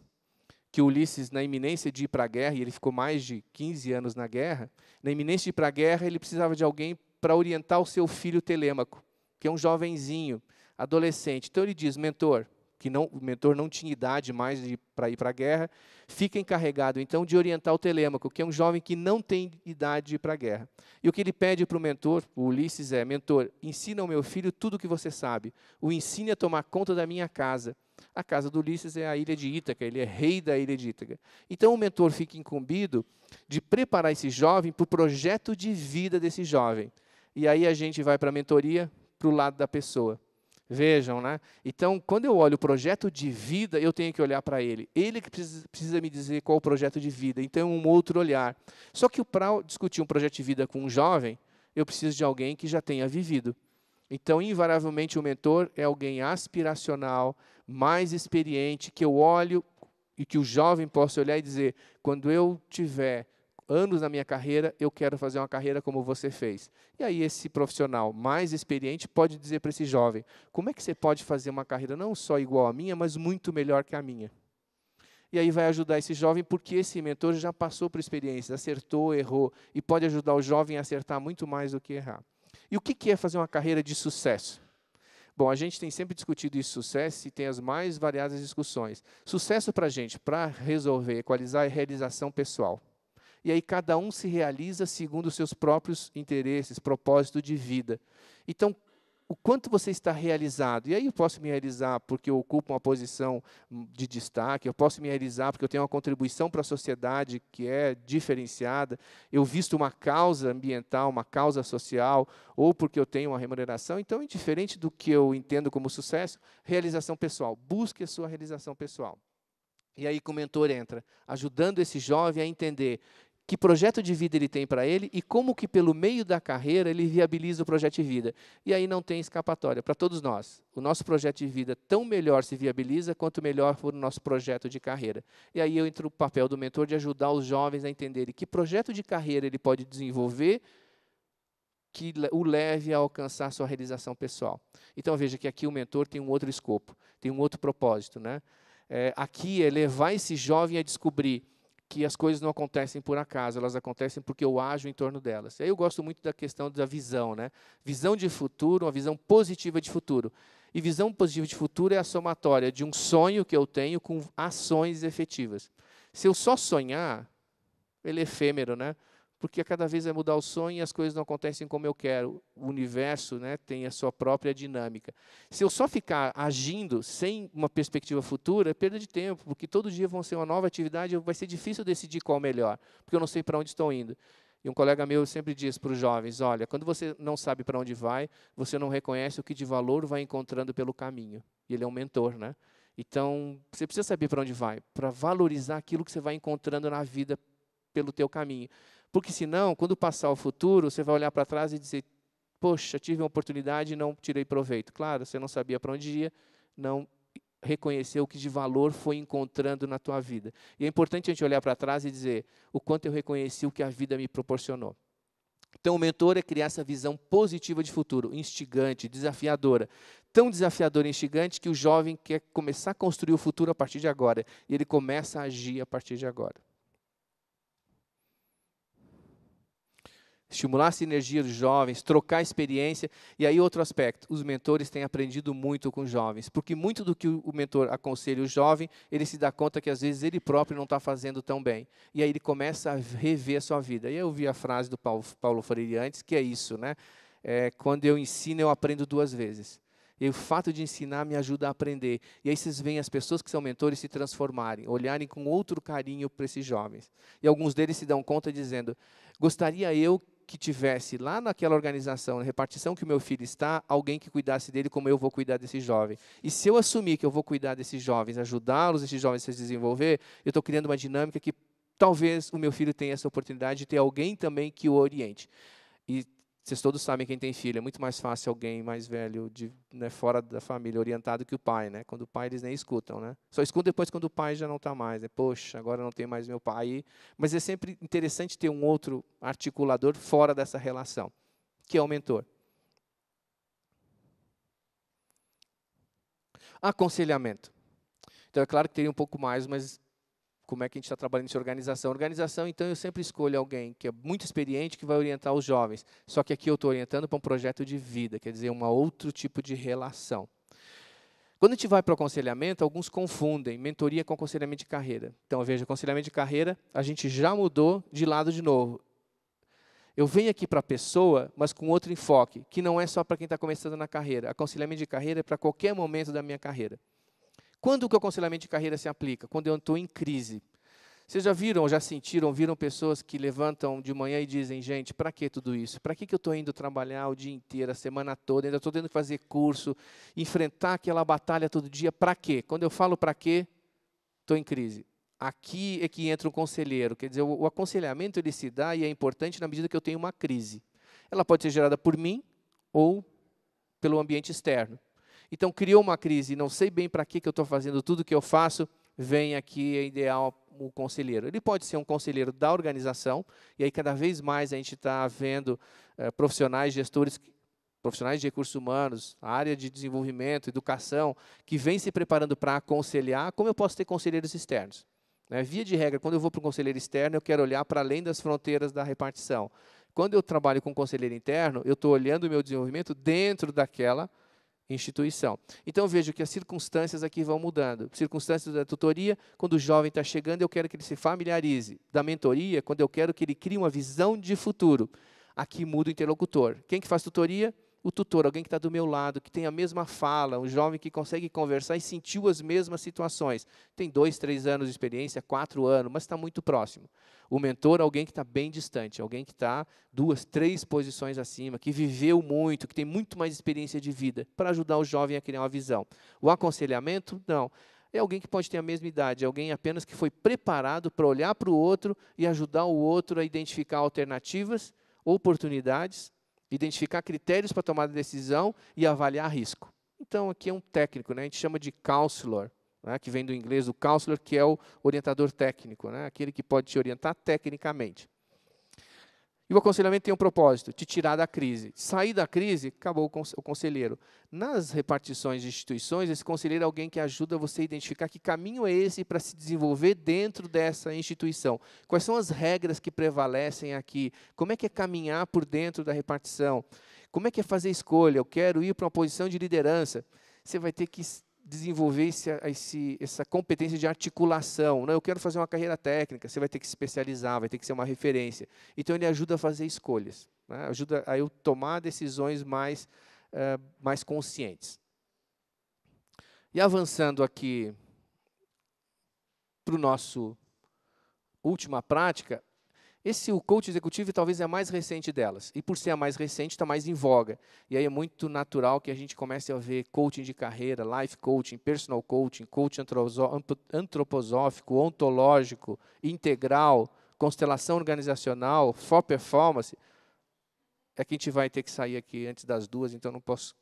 que Ulisses, na iminência de ir para a guerra, e ele ficou mais de 15 anos na guerra, na iminência de ir para a guerra, ele precisava de alguém para orientar o seu filho Telêmaco, que é um jovenzinho, adolescente. Então ele diz: mentor, que não, o mentor não tinha idade mais para ir para a guerra, fica encarregado então de orientar o Telêmaco, que é um jovem que não tem idade para a guerra. E o que ele pede para o mentor, o Ulisses, é: mentor, ensina ao meu filho tudo o que você sabe, o ensine a tomar conta da minha casa. A casa do Ulisses é a ilha de Ítaca, ele é rei da ilha de Ítaca. Então o mentor fica incumbido de preparar esse jovem para o projeto de vida desse jovem. E aí a gente vai para a mentoria, para o lado da pessoa. Vejam, né? Então, quando eu olho o projeto de vida, eu tenho que olhar para ele. Ele que precisa, precisa, me dizer qual o projeto de vida. Então, é um outro olhar. Só que para discutir um projeto de vida com um jovem, eu preciso de alguém que já tenha vivido. Então, invariavelmente, o mentor é alguém aspiracional, mais experiente, que eu olho e que o jovem possa olhar e dizer: quando eu tiver anos na minha carreira, eu quero fazer uma carreira como você fez. E aí esse profissional mais experiente pode dizer para esse jovem: como é que você pode fazer uma carreira não só igual à minha, mas muito melhor que a minha? E aí vai ajudar esse jovem porque esse mentor já passou por experiências, acertou, errou e pode ajudar o jovem a acertar muito mais do que errar. E o que é fazer uma carreira de sucesso? Bom, a gente tem sempre discutido isso, sucesso, e tem as mais variadas discussões. Sucesso para a gente, para resolver, equalizar, é realização pessoal e aí cada um se realiza segundo os seus próprios interesses, propósito de vida. Então, o quanto você está realizado. E aí eu posso me realizar porque eu ocupo uma posição de destaque, eu posso me realizar porque eu tenho uma contribuição para a sociedade que é diferenciada, eu visto uma causa ambiental, uma causa social, ou porque eu tenho uma remuneração. Então, indiferente do que eu entendo como sucesso, realização pessoal. Busque a sua realização pessoal. E aí que o mentor entra, ajudando esse jovem a entender que projeto de vida ele tem para ele e como que pelo meio da carreira ele viabiliza o projeto de vida. E aí não tem escapatória para todos nós. O nosso projeto de vida tão melhor se viabiliza quanto melhor for o nosso projeto de carreira. E aí eu entro o papel do mentor de ajudar os jovens a entenderem que projeto de carreira ele pode desenvolver que o leve a alcançar sua realização pessoal. Então veja que aqui o mentor tem um outro escopo, tem um outro propósito, né? É, aqui é levar esse jovem a descobrir que as coisas não acontecem por acaso, elas acontecem porque eu ajo em torno delas. E aí eu gosto muito da questão da visão, né? Visão de futuro, uma visão positiva de futuro. E visão positiva de futuro é a somatória de um sonho que eu tenho com ações efetivas. Se eu só sonhar, ele é efêmero, né? porque cada vez vai mudar o sonho e as coisas não acontecem como eu quero. O universo né, tem a sua própria dinâmica. Se eu só ficar agindo sem uma perspectiva futura, é perda de tempo, porque todo dia vão ser uma nova atividade, vai ser difícil decidir qual é o melhor, porque eu não sei para onde estou indo. E um colega meu sempre diz para os jovens: olha, quando você não sabe para onde vai, você não reconhece o que de valor vai encontrando pelo caminho. E ele é um mentor, né? Então, você precisa saber para onde vai, para valorizar aquilo que você vai encontrando na vida pelo teu caminho. Porque senão, quando passar o futuro, você vai olhar para trás e dizer: "Poxa, tive uma oportunidade e não tirei proveito". Claro, você não sabia para onde ia, não reconheceu o que de valor foi encontrando na tua vida. E é importante a gente olhar para trás e dizer: "O quanto eu reconheci o que a vida me proporcionou". Então, o mentor é criar essa visão positiva de futuro, instigante, desafiadora. Tão desafiadora e instigante que o jovem quer começar a construir o futuro a partir de agora. E ele começa a agir a partir de agora. estimular a sinergia dos jovens, trocar experiência. E aí, outro aspecto: os mentores têm aprendido muito com os jovens, porque muito do que o mentor aconselha o jovem, ele se dá conta que às vezes ele próprio não está fazendo tão bem. E aí ele começa a rever a sua vida. E eu vi a frase do Paulo, Paulo Freire antes, que é isso, né? É, quando eu ensino, eu aprendo duas vezes. E o fato de ensinar me ajuda a aprender. E aí vocês veem as pessoas que são mentores se transformarem, olharem com outro carinho para esses jovens. E alguns deles se dão conta dizendo: gostaria eu que tivesse lá naquela organização, na repartição que o meu filho está, alguém que cuidasse dele como eu vou cuidar desse jovem. E se eu assumir que eu vou cuidar desses jovens, ajudá-los, esses jovens a se desenvolver, eu estou criando uma dinâmica que talvez o meu filho tenha essa oportunidade de ter alguém também que o oriente. E vocês todos sabem quem tem filho, é muito mais fácil alguém mais velho, de, né, fora da família, orientado que o pai, né? Quando o pai eles nem escutam, né? Só escutam depois quando o pai já não está mais, né? Poxa, agora não tem mais meu pai. Mas é sempre interessante ter um outro articulador fora dessa relação, que é o mentor. Aconselhamento. Então é claro que teria um pouco mais, mas como é que a gente está trabalhando de organização. Organização, então, eu sempre escolho alguém que é muito experiente, que vai orientar os jovens. Só que aqui eu estou orientando para um projeto de vida, quer dizer, um outro tipo de relação. Quando a gente vai para o aconselhamento, alguns confundem mentoria com aconselhamento de carreira. Então, veja, aconselhamento de carreira, a gente já mudou de lado de novo. Eu venho aqui para a pessoa, mas com outro enfoque, que não é só para quem está começando na carreira. Aconselhamento de carreira é para qualquer momento da minha carreira. Quando que o aconselhamento de carreira se aplica? Quando eu estou em crise. Vocês já viram, já sentiram, viram pessoas que levantam de manhã e dizem, gente, para que tudo isso? Para que, que eu estou indo trabalhar o dia inteiro, a semana toda, ainda estou tendo que fazer curso, enfrentar aquela batalha todo dia, para quê? Quando eu falo para quê, estou em crise. Aqui é que entra o conselheiro, quer dizer, o, o aconselhamento ele se dá e é importante na medida que eu tenho uma crise. Ela pode ser gerada por mim ou pelo ambiente externo. Então criou uma crise, não sei bem para que, que eu estou fazendo tudo que eu faço, vem aqui é ideal o conselheiro. Ele pode ser um conselheiro da organização, e aí cada vez mais a gente está vendo eh, profissionais, gestores, profissionais de recursos humanos, área de desenvolvimento, educação, que vem se preparando para aconselhar, como eu posso ter conselheiros externos? Né? Via de regra, quando eu vou para um conselheiro externo, eu quero olhar para além das fronteiras da repartição. Quando eu trabalho com um conselheiro interno, eu estou olhando o meu desenvolvimento dentro daquela instituição. Então vejo que as circunstâncias aqui vão mudando. Circunstâncias da tutoria, quando o jovem está chegando, eu quero que ele se familiarize. Da mentoria, quando eu quero que ele crie uma visão de futuro. Aqui muda o interlocutor. Quem que faz tutoria? o tutor, alguém que está do meu lado, que tem a mesma fala, um jovem que consegue conversar e sentiu as mesmas situações. Tem dois, três anos de experiência, quatro anos, mas está muito próximo. O mentor, alguém que está bem distante, alguém que está duas, três posições acima, que viveu muito, que tem muito mais experiência de vida, para ajudar o jovem a criar uma visão. O aconselhamento, não. É alguém que pode ter a mesma idade, alguém apenas que foi preparado para olhar para o outro e ajudar o outro a identificar alternativas, oportunidades identificar critérios para tomar decisão e avaliar risco. Então, aqui é um técnico, né? a gente chama de counselor, né? que vem do inglês do counselor, que é o orientador técnico, né? aquele que pode te orientar tecnicamente. E o aconselhamento tem um propósito: te tirar da crise. Sair da crise, acabou o conselheiro. Nas repartições de instituições, esse conselheiro é alguém que ajuda você a identificar que caminho é esse para se desenvolver dentro dessa instituição. Quais são as regras que prevalecem aqui? Como é que é caminhar por dentro da repartição? Como é que é fazer escolha? Eu quero ir para uma posição de liderança. Você vai ter que desenvolver esse, esse, essa competência de articulação. não? Né? Eu quero fazer uma carreira técnica, você vai ter que se especializar, vai ter que ser uma referência. Então, ele ajuda a fazer escolhas, né? ajuda a eu tomar decisões mais, uh, mais conscientes. E avançando aqui para o nosso última prática, esse o coach executivo talvez é a mais recente delas. E por ser a mais recente, está mais em voga. E aí é muito natural que a gente comece a ver coaching de carreira, life coaching, personal coaching, coaching antroposófico, ontológico, integral, constelação organizacional, for performance. É que a gente vai ter que sair aqui antes das duas, então não posso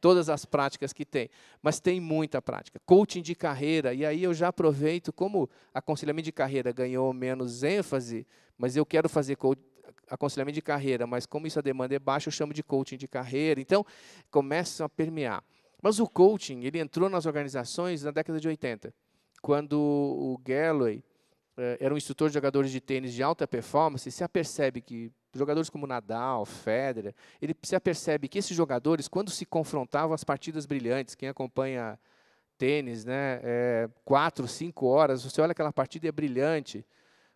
todas as práticas que tem, mas tem muita prática. Coaching de carreira, e aí eu já aproveito, como aconselhamento de carreira ganhou menos ênfase, mas eu quero fazer aconselhamento de carreira, mas como isso a é demanda é baixa, eu chamo de coaching de carreira. Então, começam a permear. Mas o coaching, ele entrou nas organizações na década de 80, quando o Galloway eh, era um instrutor de jogadores de tênis de alta performance, e se apercebe que Jogadores como Nadal, Federer, ele se apercebe que esses jogadores, quando se confrontavam as partidas brilhantes, quem acompanha tênis, né, é, quatro, cinco horas, você olha aquela partida e é brilhante,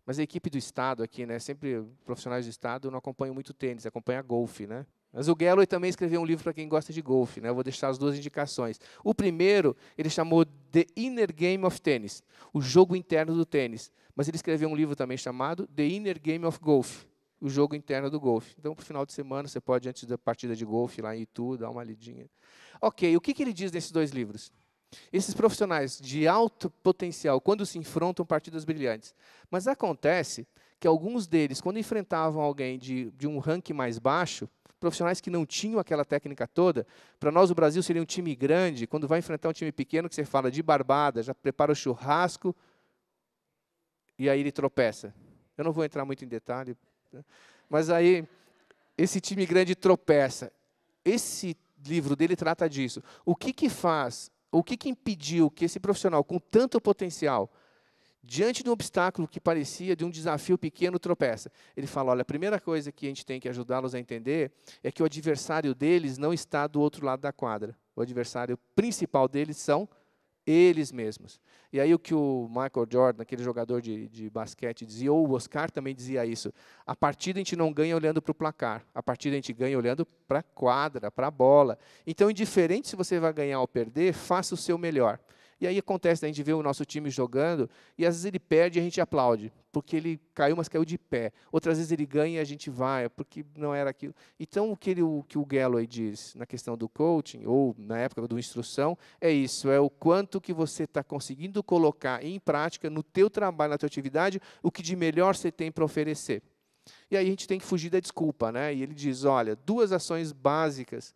mas a equipe do Estado aqui, né, sempre profissionais do Estado não acompanham muito tênis, acompanha golfe, né? Mas o Galloway também escreveu um livro para quem gosta de golfe, né? Eu vou deixar as duas indicações. O primeiro, ele chamou The Inner Game of Tennis, o jogo interno do tênis. Mas ele escreveu um livro também chamado The Inner Game of Golf, o jogo interno do golfe. Então, para o final de semana, você pode, antes da partida de golfe, lá em Itu, dar uma lidinha. Ok, o que, que ele diz nesses dois livros? Esses profissionais de alto potencial, quando se enfrentam partidas brilhantes. Mas acontece que alguns deles, quando enfrentavam alguém de, de um ranking mais baixo, profissionais que não tinham aquela técnica toda, para nós o Brasil seria um time grande, quando vai enfrentar um time pequeno, que você fala de barbada, já prepara o churrasco, e aí ele tropeça. Eu não vou entrar muito em detalhe, né? Mas aí, esse time grande tropeça. Esse livro dele trata disso. O que que faz, o que que impediu que esse profissional com tanto potencial, diante de um obstáculo que parecia de um desafio pequeno, tropeça? Ele fala, olha, a primeira coisa que a gente tem que ajudá-los a entender é que o adversário deles não está do outro lado da quadra. O adversário principal deles são eles mesmos. E aí o que o Michael Jordan, aquele jogador de, de basquete, dizia, ou o Oscar também dizia isso, a partida a gente não ganha olhando para o placar, a partida a gente ganha olhando para a quadra, para a bola. Então, indiferente se você vai ganhar ou perder, faça o seu melhor. E aí acontece, né, a gente vê o nosso time jogando e às vezes ele perde e a gente aplaude, porque ele caiu, mas caiu de pé. Outras vezes ele ganha e a gente vai, é porque não era aquilo. Então, o que, ele, o, que o Galloway diz na questão do coaching, ou na época do instrução, é isso, é o quanto que você está conseguindo colocar em prática, no teu trabalho, na tua atividade, o que de melhor você tem para oferecer. E aí a gente tem que fugir da desculpa, né? E ele diz, olha, duas ações básicas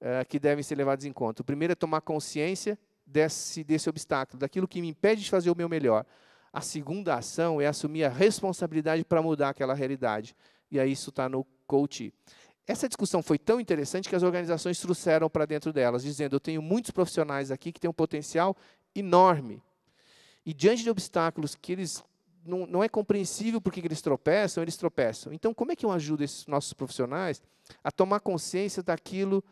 eh, que devem ser levadas em conta. O primeiro é tomar consciência desse, desse obstáculo, daquilo que me impede de fazer o meu melhor. A segunda ação é assumir a responsabilidade para mudar aquela realidade. E aí isso está no coach. Essa discussão foi tão interessante que as organizações trouxeram para dentro delas, dizendo: eu tenho muitos profissionais aqui que têm um potencial enorme. E diante de obstáculos que eles não, não é compreensível porque que eles tropeçam, eles tropeçam. Então, como é que eu ajudo esses nossos profissionais a tomar consciência daquilo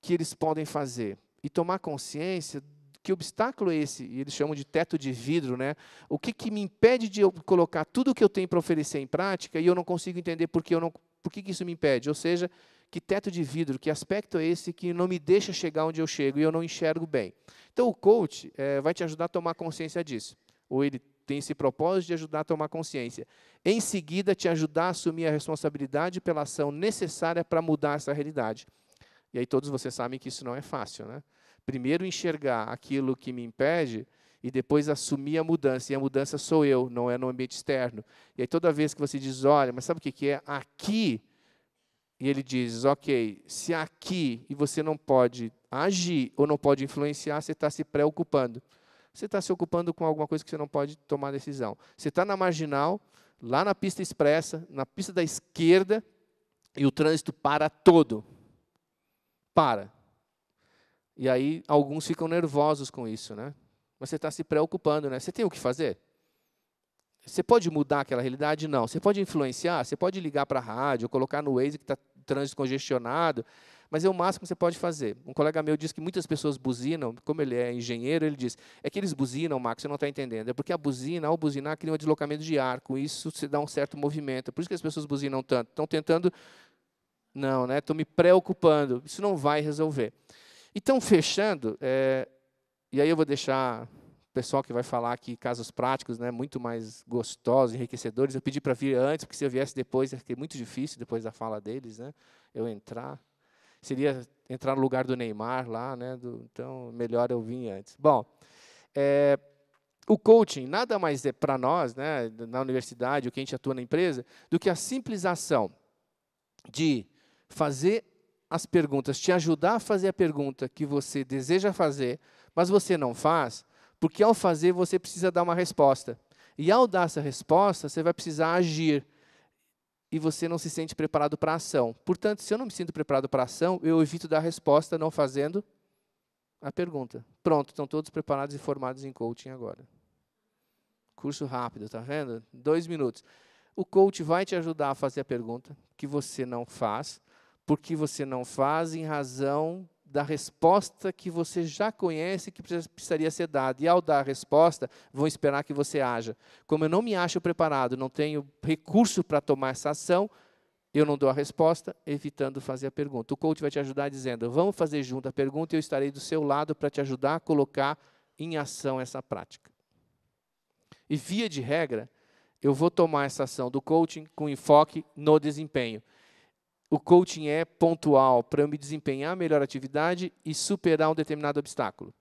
que eles podem fazer? e tomar consciência que obstáculo é esse? E eles chamam de teto de vidro, né? O que, que me impede de eu colocar tudo o que eu tenho para oferecer em prática e eu não consigo entender por que, eu não, por que, que isso me impede? Ou seja, que teto de vidro, que aspecto é esse que não me deixa chegar onde eu chego e eu não enxergo bem? Então, o coach é, vai te ajudar a tomar consciência disso. Ou ele tem esse propósito de ajudar a tomar consciência. Em seguida, te ajudar a assumir a responsabilidade pela ação necessária para mudar essa realidade. E aí todos vocês sabem que isso não é fácil, né? Primeiro enxergar aquilo que me impede e depois assumir a mudança. E a mudança sou eu, não é no ambiente externo. E aí toda vez que você diz, olha, mas sabe o que, que é? Aqui, e ele diz, ok, se aqui e você não pode agir ou não pode influenciar, você está se preocupando. Você está se ocupando com alguma coisa que você não pode tomar decisão. Você está na marginal, lá na pista expressa, na pista da esquerda, e o trânsito para todo para. E aí alguns ficam nervosos com isso, né? Mas você está se preocupando, né? Você tem o que fazer? Você pode mudar aquela realidade? Não. Você pode influenciar? Você pode ligar para a rádio, colocar no Waze que está trânsito congestionado, mas é o máximo que você pode fazer. Um colega meu disse que muitas pessoas buzinam, como ele é engenheiro, ele diz, é que eles buzinam, Max, você não está entendendo. É porque a buzina, ao buzinar, cria um deslocamento de ar, com isso se dá um certo movimento. Por isso que as pessoas buzinam tanto. Estão tentando não, né? Estou me preocupando. Isso não vai resolver. Então, fechando, é, e aí eu vou deixar o pessoal que vai falar aqui casos práticos, né? Muito mais gostosos, enriquecedores. Eu pedi para vir antes, porque se eu viesse depois, é muito difícil depois da fala deles, né? Eu entrar seria entrar no lugar do Neymar lá, né? Do, então melhor eu vim antes. Bom, é, o coaching nada mais é para nós, né? Na universidade, o que a gente atua na empresa, do que a simples ação de fazer as perguntas, te ajudar a fazer a pergunta que você deseja fazer, mas você não faz, porque ao fazer você precisa dar uma resposta. E ao dar essa resposta, você vai precisar agir. E você não se sente preparado para a ação. Portanto, se eu não me sinto preparado para a ação, eu evito dar resposta não fazendo a pergunta. Pronto, estão todos preparados e formados em coaching agora. Curso rápido, tá vendo? Dois minutos. O coach vai te ajudar a fazer a pergunta que você não faz porque você não faz em razão da resposta que você já conhece que precisaria ser dada. E ao dar a resposta, vão esperar que você haja. Como eu não me acho preparado, não tenho recurso para tomar essa ação, eu não dou a resposta, evitando fazer a pergunta. O coach vai te ajudar dizendo: vamos fazer junto a pergunta e eu estarei do seu lado para te ajudar a colocar em ação essa prática. E via de regra, eu vou tomar essa ação do coaching com enfoque no desempenho o coaching é pontual para eu me desempenhar melhor atividade e superar um determinado obstáculo.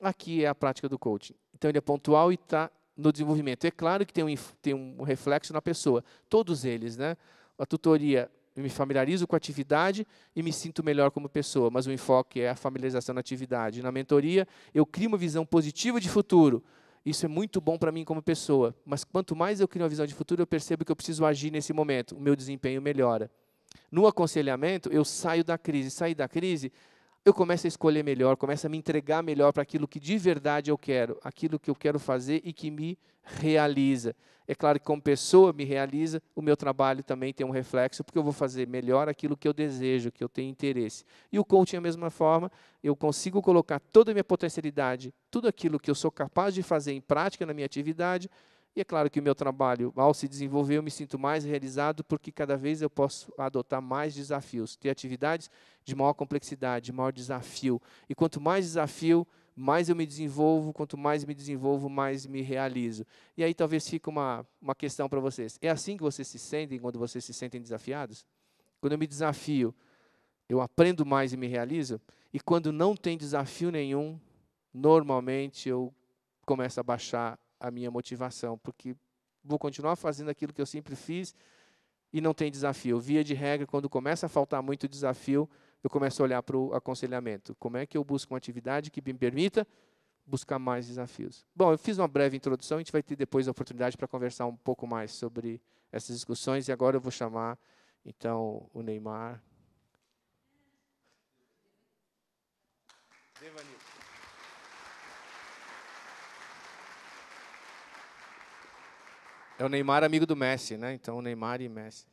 Aqui é a prática do coaching. Então ele é pontual e está no desenvolvimento. É claro que tem um, tem um reflexo na pessoa, todos eles, né? A tutoria, eu me familiarizo com a atividade e me sinto melhor como pessoa, mas o enfoque é a familiarização na atividade. Na mentoria, eu crio uma visão positiva de futuro. Isso é muito bom para mim como pessoa, mas quanto mais eu crio uma visão de futuro, eu percebo que eu preciso agir nesse momento, o meu desempenho melhora. No aconselhamento, eu saio da crise. Sair da crise, eu começo a escolher melhor, começo a me entregar melhor para aquilo que de verdade eu quero, aquilo que eu quero fazer e que me realiza. É claro que, como pessoa, me realiza, o meu trabalho também tem um reflexo, porque eu vou fazer melhor aquilo que eu desejo, que eu tenho interesse. E o coaching, da mesma forma, eu consigo colocar toda a minha potencialidade, tudo aquilo que eu sou capaz de fazer em prática na minha atividade, e é claro que o meu trabalho, ao se desenvolver, eu me sinto mais realizado porque cada vez eu posso adotar mais desafios, ter atividades de maior complexidade, de maior desafio. E quanto mais desafio, mais eu me desenvolvo, quanto mais me desenvolvo, mais me realizo. E aí talvez fique uma, uma questão para vocês. É assim que vocês se sentem quando vocês se sentem desafiados? Quando eu me desafio, eu aprendo mais e me realizo? E quando não tem desafio nenhum, normalmente eu começo a baixar a minha motivação, porque vou continuar fazendo aquilo que eu sempre fiz e não tem desafio. Via de regra, quando começa a faltar muito desafio, eu começo a olhar para o aconselhamento. Como é que eu busco uma atividade que me permita buscar mais desafios? Bom, eu fiz uma breve introdução, a gente vai ter depois a oportunidade para conversar um pouco mais sobre essas discussões, e agora eu vou chamar, então, o Neymar. Devanil. É o Neymar amigo do Messi, né? Então, Neymar e Messi.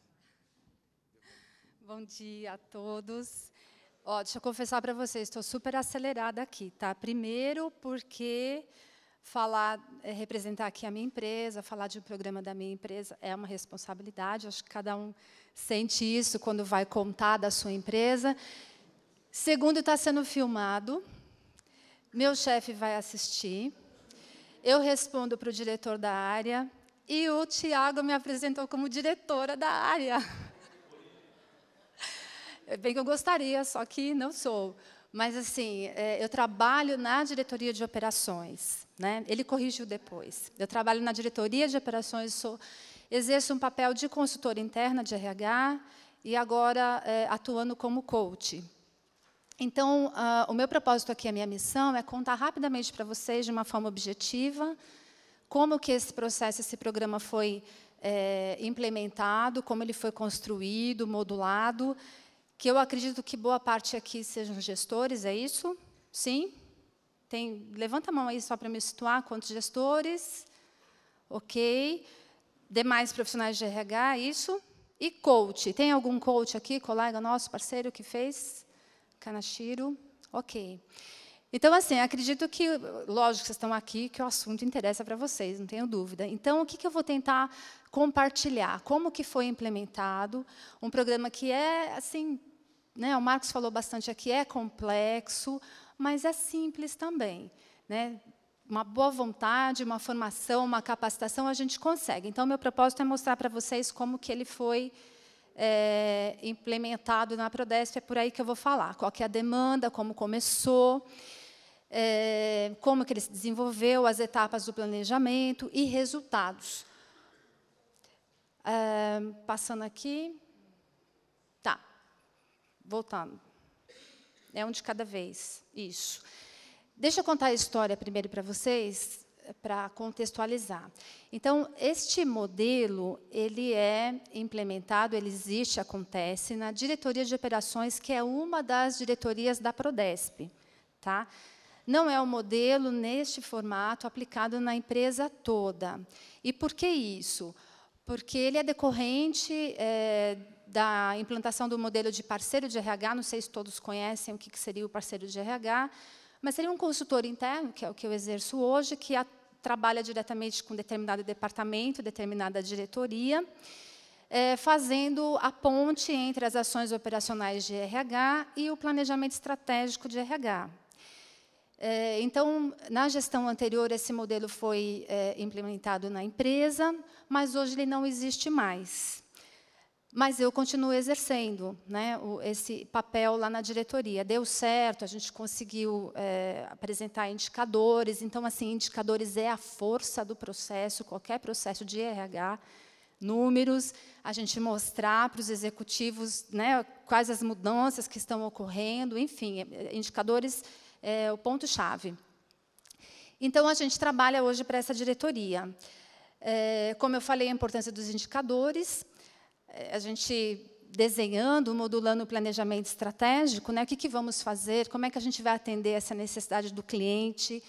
Bom dia a todos. Ó, deixa eu confessar para vocês, estou super acelerada aqui, tá? Primeiro porque falar, é, representar aqui a minha empresa, falar de um programa da minha empresa é uma responsabilidade. Acho que cada um sente isso quando vai contar da sua empresa. Segundo, está sendo filmado. Meu chefe vai assistir. Eu respondo para o diretor da área. E o Tiago me apresentou como diretora da área. É bem que eu gostaria, só que não sou. Mas, assim, é, eu trabalho na diretoria de operações. Né? Ele corrigiu depois. Eu trabalho na diretoria de operações, sou, exerço um papel de consultora interna de RH e agora é, atuando como coach. Então, uh, o meu propósito aqui, a minha missão, é contar rapidamente para vocês, de uma forma objetiva, como que esse processo, esse programa foi é, implementado, como ele foi construído, modulado, que eu acredito que boa parte aqui sejam gestores, é isso? Sim? Tem, levanta a mão aí só para me situar, quantos gestores? Ok. Demais profissionais de RH, é isso? E coach, tem algum coach aqui, colega nosso, parceiro, que fez? Kanashiro? Ok. Ok. Então, assim, acredito que, lógico, vocês estão aqui, que o assunto interessa para vocês, não tenho dúvida. Então, o que, que eu vou tentar compartilhar? Como que foi implementado um programa que é, assim, né, o Marcos falou bastante aqui, é complexo, mas é simples também. Né? Uma boa vontade, uma formação, uma capacitação, a gente consegue. Então, meu propósito é mostrar para vocês como que ele foi é, implementado na Prodesp, é por aí que eu vou falar. Qual que é a demanda, como começou... Eh, é, como que ele se desenvolveu, as etapas do planejamento e resultados. É, passando aqui. Tá. Voltando. É um de cada vez. Isso. Deixa eu contar a história primeiro para vocês, para contextualizar. Então, este modelo, ele é implementado, ele existe, acontece na Diretoria de Operações, que é uma das diretorias da Prodesp, tá? Não é o um modelo neste formato aplicado na empresa toda. E por que isso? Porque ele é decorrente é, da implantação do modelo de parceiro de RH, não sei se todos conhecem o que seria o parceiro de RH, mas seria um consultor interno, que é o que eu exerço hoje, que a, trabalha diretamente com determinado departamento, determinada diretoria, é, fazendo a ponte entre as ações operacionais de RH e o planejamento estratégico de RH. É, então, na gestão anterior, esse modelo foi é, implementado na empresa, mas hoje ele não existe mais. Mas eu continuo exercendo né, esse papel lá na diretoria. Deu certo, a gente conseguiu é, apresentar indicadores. Então, assim, indicadores é a força do processo, qualquer processo de RH, números, a gente mostrar para os executivos né, quais as mudanças que estão ocorrendo, enfim, é, indicadores é, o ponto-chave. Então, a gente trabalha hoje para essa diretoria. É, como eu falei, a importância dos indicadores, é, a gente desenhando, modulando o planejamento estratégico, né, o que, que vamos fazer, como é que a gente vai atender essa necessidade do cliente.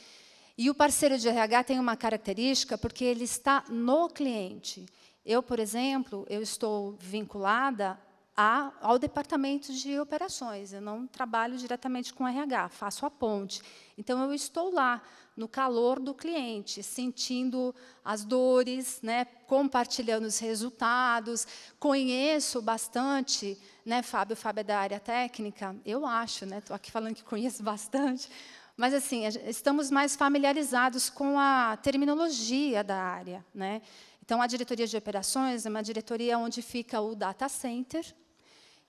E o parceiro de RH tem uma característica, porque ele está no cliente. Eu, por exemplo, eu estou vinculada a, ao departamento de operações. Eu não trabalho diretamente com RH, faço a ponte. Então, eu estou lá, no calor do cliente, sentindo as dores, né, compartilhando os resultados. Conheço bastante, né, Fábio, Fábio é da área técnica, eu acho, estou né, aqui falando que conheço bastante, mas, assim, estamos mais familiarizados com a terminologia da área. Né? Então, a diretoria de operações é uma diretoria onde fica o data center,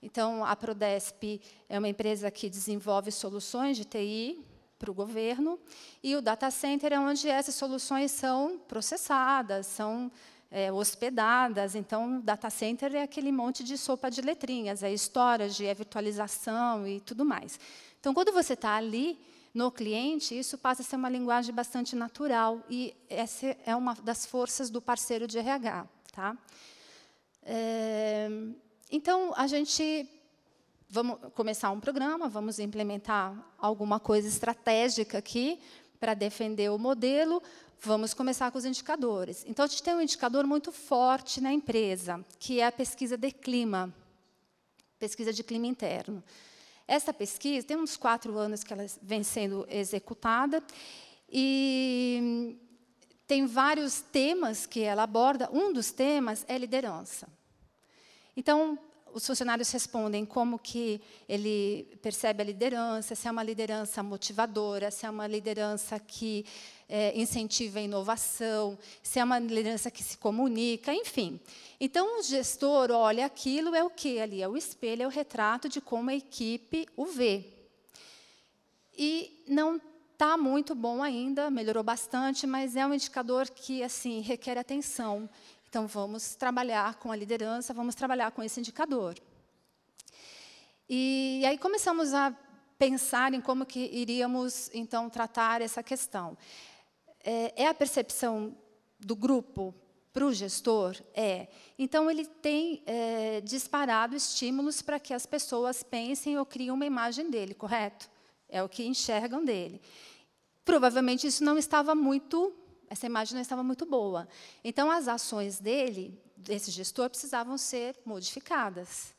então, a Prodesp é uma empresa que desenvolve soluções de TI para o governo, e o data center é onde essas soluções são processadas, são é, hospedadas. Então, o data center é aquele monte de sopa de letrinhas, é storage, é virtualização e tudo mais. Então, quando você está ali no cliente, isso passa a ser uma linguagem bastante natural, e essa é uma das forças do parceiro de RH. Tá? É... Então, a gente vamos começar um programa, vamos implementar alguma coisa estratégica aqui para defender o modelo, vamos começar com os indicadores. Então, a gente tem um indicador muito forte na empresa, que é a pesquisa de clima, pesquisa de clima interno. Essa pesquisa tem uns quatro anos que ela vem sendo executada e tem vários temas que ela aborda. Um dos temas é liderança. Então, os funcionários respondem como que ele percebe a liderança, se é uma liderança motivadora, se é uma liderança que é, incentiva a inovação, se é uma liderança que se comunica, enfim. Então, o gestor olha aquilo, é o que ali? É o espelho, é o retrato de como a equipe o vê. E não está muito bom ainda, melhorou bastante, mas é um indicador que assim requer atenção. Então, vamos trabalhar com a liderança, vamos trabalhar com esse indicador. E, aí começamos a pensar em como que iríamos, então, tratar essa questão. É, é a percepção do grupo para o gestor? É. Então, ele tem é, disparado estímulos para que as pessoas pensem ou criem uma imagem dele, correto? É o que enxergam dele. Provavelmente isso não estava muito essa imagem não estava muito boa. Então, as ações dele, desse gestor, precisavam ser modificadas.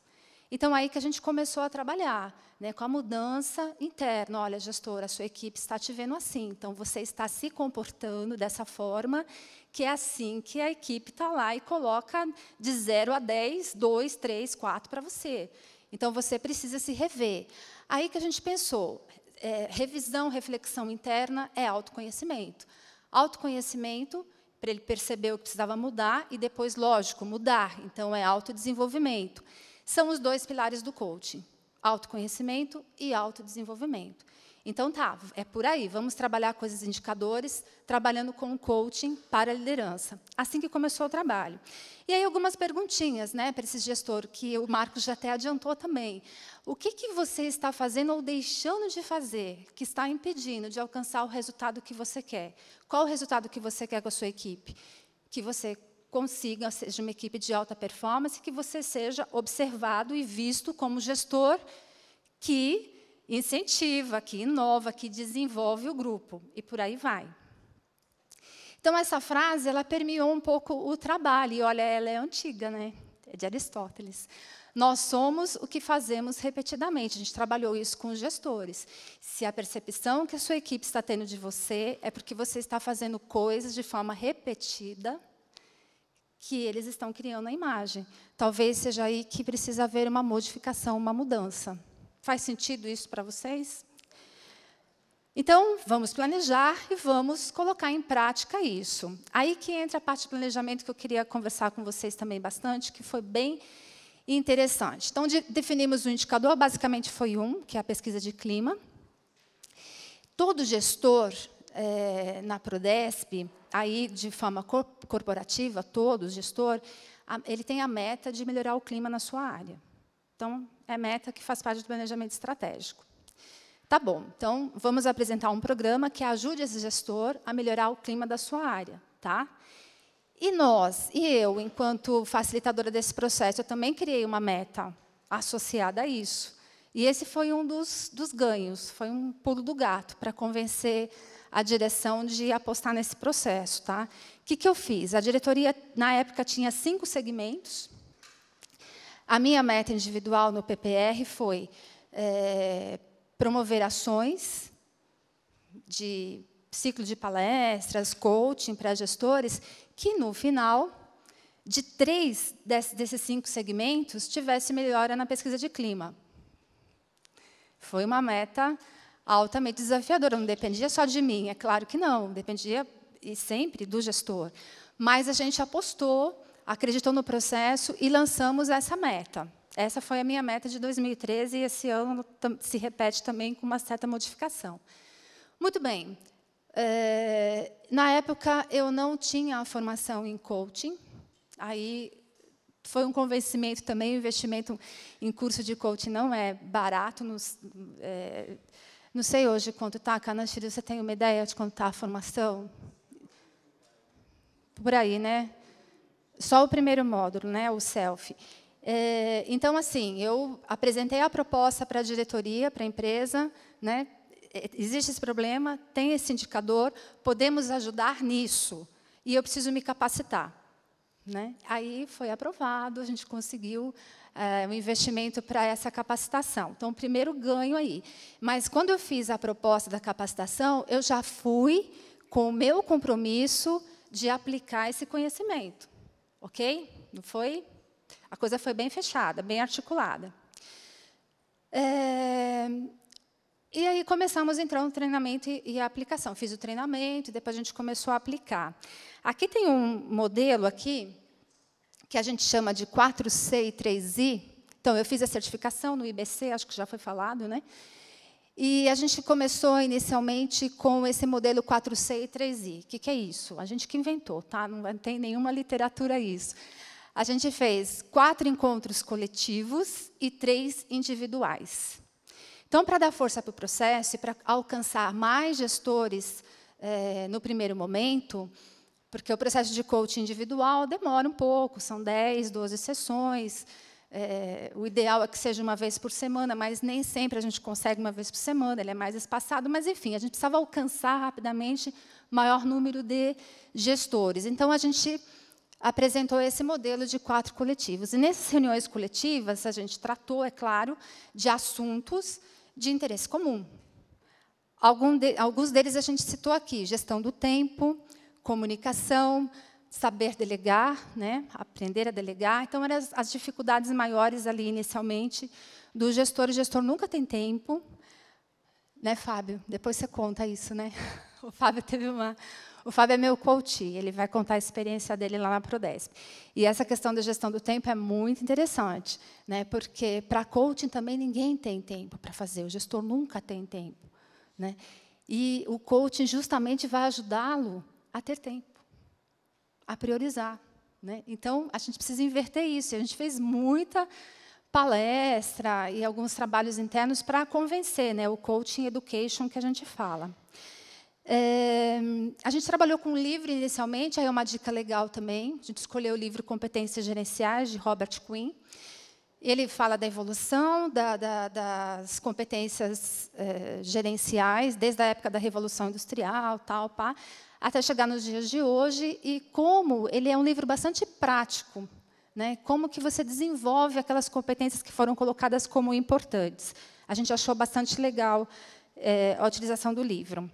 Então, aí que a gente começou a trabalhar, né, com a mudança interna. Olha, gestor, a sua equipe está te vendo assim, então você está se comportando dessa forma, que é assim que a equipe está lá e coloca de 0 a 10, 2, 3, 4 para você. Então, você precisa se rever. Aí que a gente pensou, é, revisão, reflexão interna é autoconhecimento. Autoconhecimento, para ele perceber o que precisava mudar, e depois, lógico, mudar. Então, é autodesenvolvimento. São os dois pilares do coaching, autoconhecimento e autodesenvolvimento. Então tá, é por aí, vamos trabalhar coisas indicadores, trabalhando com o coaching para a liderança. Assim que começou o trabalho. E aí algumas perguntinhas, né, para esse gestor que o Marcos já até adiantou também. O que que você está fazendo ou deixando de fazer que está impedindo de alcançar o resultado que você quer? Qual o resultado que você quer com a sua equipe? Que você consiga, seja uma equipe de alta performance, que você seja observado e visto como gestor que incentiva, que inova, que desenvolve o grupo e por aí vai. Então essa frase ela permeou um pouco o trabalho e olha, ela é antiga, né? É de Aristóteles. Nós somos o que fazemos repetidamente. A gente trabalhou isso com os gestores. Se a percepção que a sua equipe está tendo de você é porque você está fazendo coisas de forma repetida, que eles estão criando a imagem. Talvez seja aí que precisa haver uma modificação, uma mudança. Faz sentido isso para vocês? Então, vamos planejar e vamos colocar em prática isso. Aí que entra a parte de planejamento que eu queria conversar com vocês também bastante, que foi bem interessante. Então, de, definimos o um indicador, basicamente foi um, que é a pesquisa de clima. Todo gestor é, na Prodesp, aí de forma cor, corporativa, todo gestor, a, ele tem a meta de melhorar o clima na sua área. Então, é meta que faz parte do planejamento estratégico. Tá bom, então vamos apresentar um programa que ajude esse gestor a melhorar o clima da sua área, tá? E nós, e eu, enquanto facilitadora desse processo, eu também criei uma meta associada a isso. E esse foi um dos, dos ganhos, foi um pulo do gato para convencer a direção de apostar nesse processo. Tá? O que, que eu fiz? A diretoria, na época, tinha cinco segmentos, a minha meta individual no PPR foi é, promover ações de ciclo de palestras, coaching para gestores, que no final de três desses cinco segmentos tivesse melhora na pesquisa de clima. Foi uma meta altamente desafiadora, não dependia só de mim, é claro que não, dependia e sempre do gestor. Mas a gente apostou acreditou no processo e lançamos essa meta. Essa foi a minha meta de 2013 e esse ano se repete também com uma certa modificação. Muito bem. É, na época, eu não tinha a formação em coaching. Aí foi um convencimento também. O investimento em curso de coaching não é barato. Nos, é, não sei hoje quanto está, Cananchiri, você tem uma ideia de quanto está a formação? Por aí, né? só o primeiro módulo, né, o self. É, então, assim, eu apresentei a proposta para a diretoria, para a empresa, né, é, existe esse problema, tem esse indicador, podemos ajudar nisso, e eu preciso me capacitar. Né? Aí foi aprovado, a gente conseguiu é, um investimento para essa capacitação. Então, primeiro ganho aí. Mas quando eu fiz a proposta da capacitação, eu já fui com o meu compromisso de aplicar esse conhecimento. Ok? Não foi? A coisa foi bem fechada, bem articulada. É... E aí começamos, então, o treinamento e a aplicação. Fiz o treinamento, depois a gente começou a aplicar. Aqui tem um modelo aqui, que a gente chama de 4C e 3I. Então, eu fiz a certificação no IBC, acho que já foi falado, né? E a gente começou inicialmente com esse modelo 4C e 3I. O que, que é isso? A gente que inventou, tá? não tem nenhuma literatura isso. A gente fez quatro encontros coletivos e três individuais. Então, para dar força para o processo e para alcançar mais gestores é, no primeiro momento, porque o processo de coaching individual demora um pouco, são 10, 12 sessões, é, o ideal é que seja uma vez por semana, mas nem sempre a gente consegue uma vez por semana, ele é mais espaçado. Mas, enfim, a gente precisava alcançar rapidamente maior número de gestores. Então, a gente apresentou esse modelo de quatro coletivos. E nessas reuniões coletivas, a gente tratou, é claro, de assuntos de interesse comum. Alguns deles a gente citou aqui: gestão do tempo, comunicação, saber delegar, né, aprender a delegar. Então, eram as, as dificuldades maiores ali inicialmente do gestor. O gestor nunca tem tempo, né, Fábio? Depois você conta isso, né? O Fábio teve uma. O Fábio é meu coach, ele vai contar a experiência dele lá na Prodesp. E essa questão da gestão do tempo é muito interessante, né? Porque para coaching também ninguém tem tempo para fazer. O gestor nunca tem tempo, né? E o coaching justamente vai ajudá-lo a ter tempo a priorizar. Né? Então, a gente precisa inverter isso. A gente fez muita palestra e alguns trabalhos internos para convencer né, o coaching education que a gente fala. É, a gente trabalhou com um livro inicialmente, aí é uma dica legal também. A gente escolheu o livro Competências Gerenciais, de Robert Quinn. Ele fala da evolução da, da, das competências é, gerenciais, desde a época da Revolução Industrial, tal, pá, até chegar nos dias de hoje e como ele é um livro bastante prático, né? Como que você desenvolve aquelas competências que foram colocadas como importantes. A gente achou bastante legal é, a utilização do livro.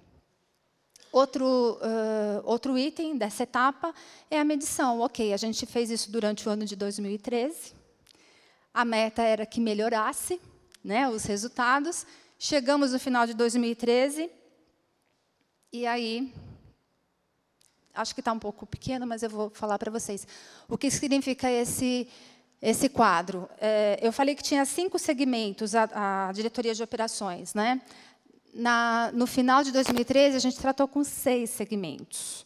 Outro, uh, outro item dessa etapa é a medição. Ok, a gente fez isso durante o ano de 2013. A meta era que melhorasse né, os resultados. Chegamos no final de 2013 e aí acho que está um pouco pequeno, mas eu vou falar para vocês. O que significa esse, esse quadro? É, eu falei que tinha cinco segmentos a, a diretoria de operações. Né? Na, no final de 2013, a gente tratou com seis segmentos.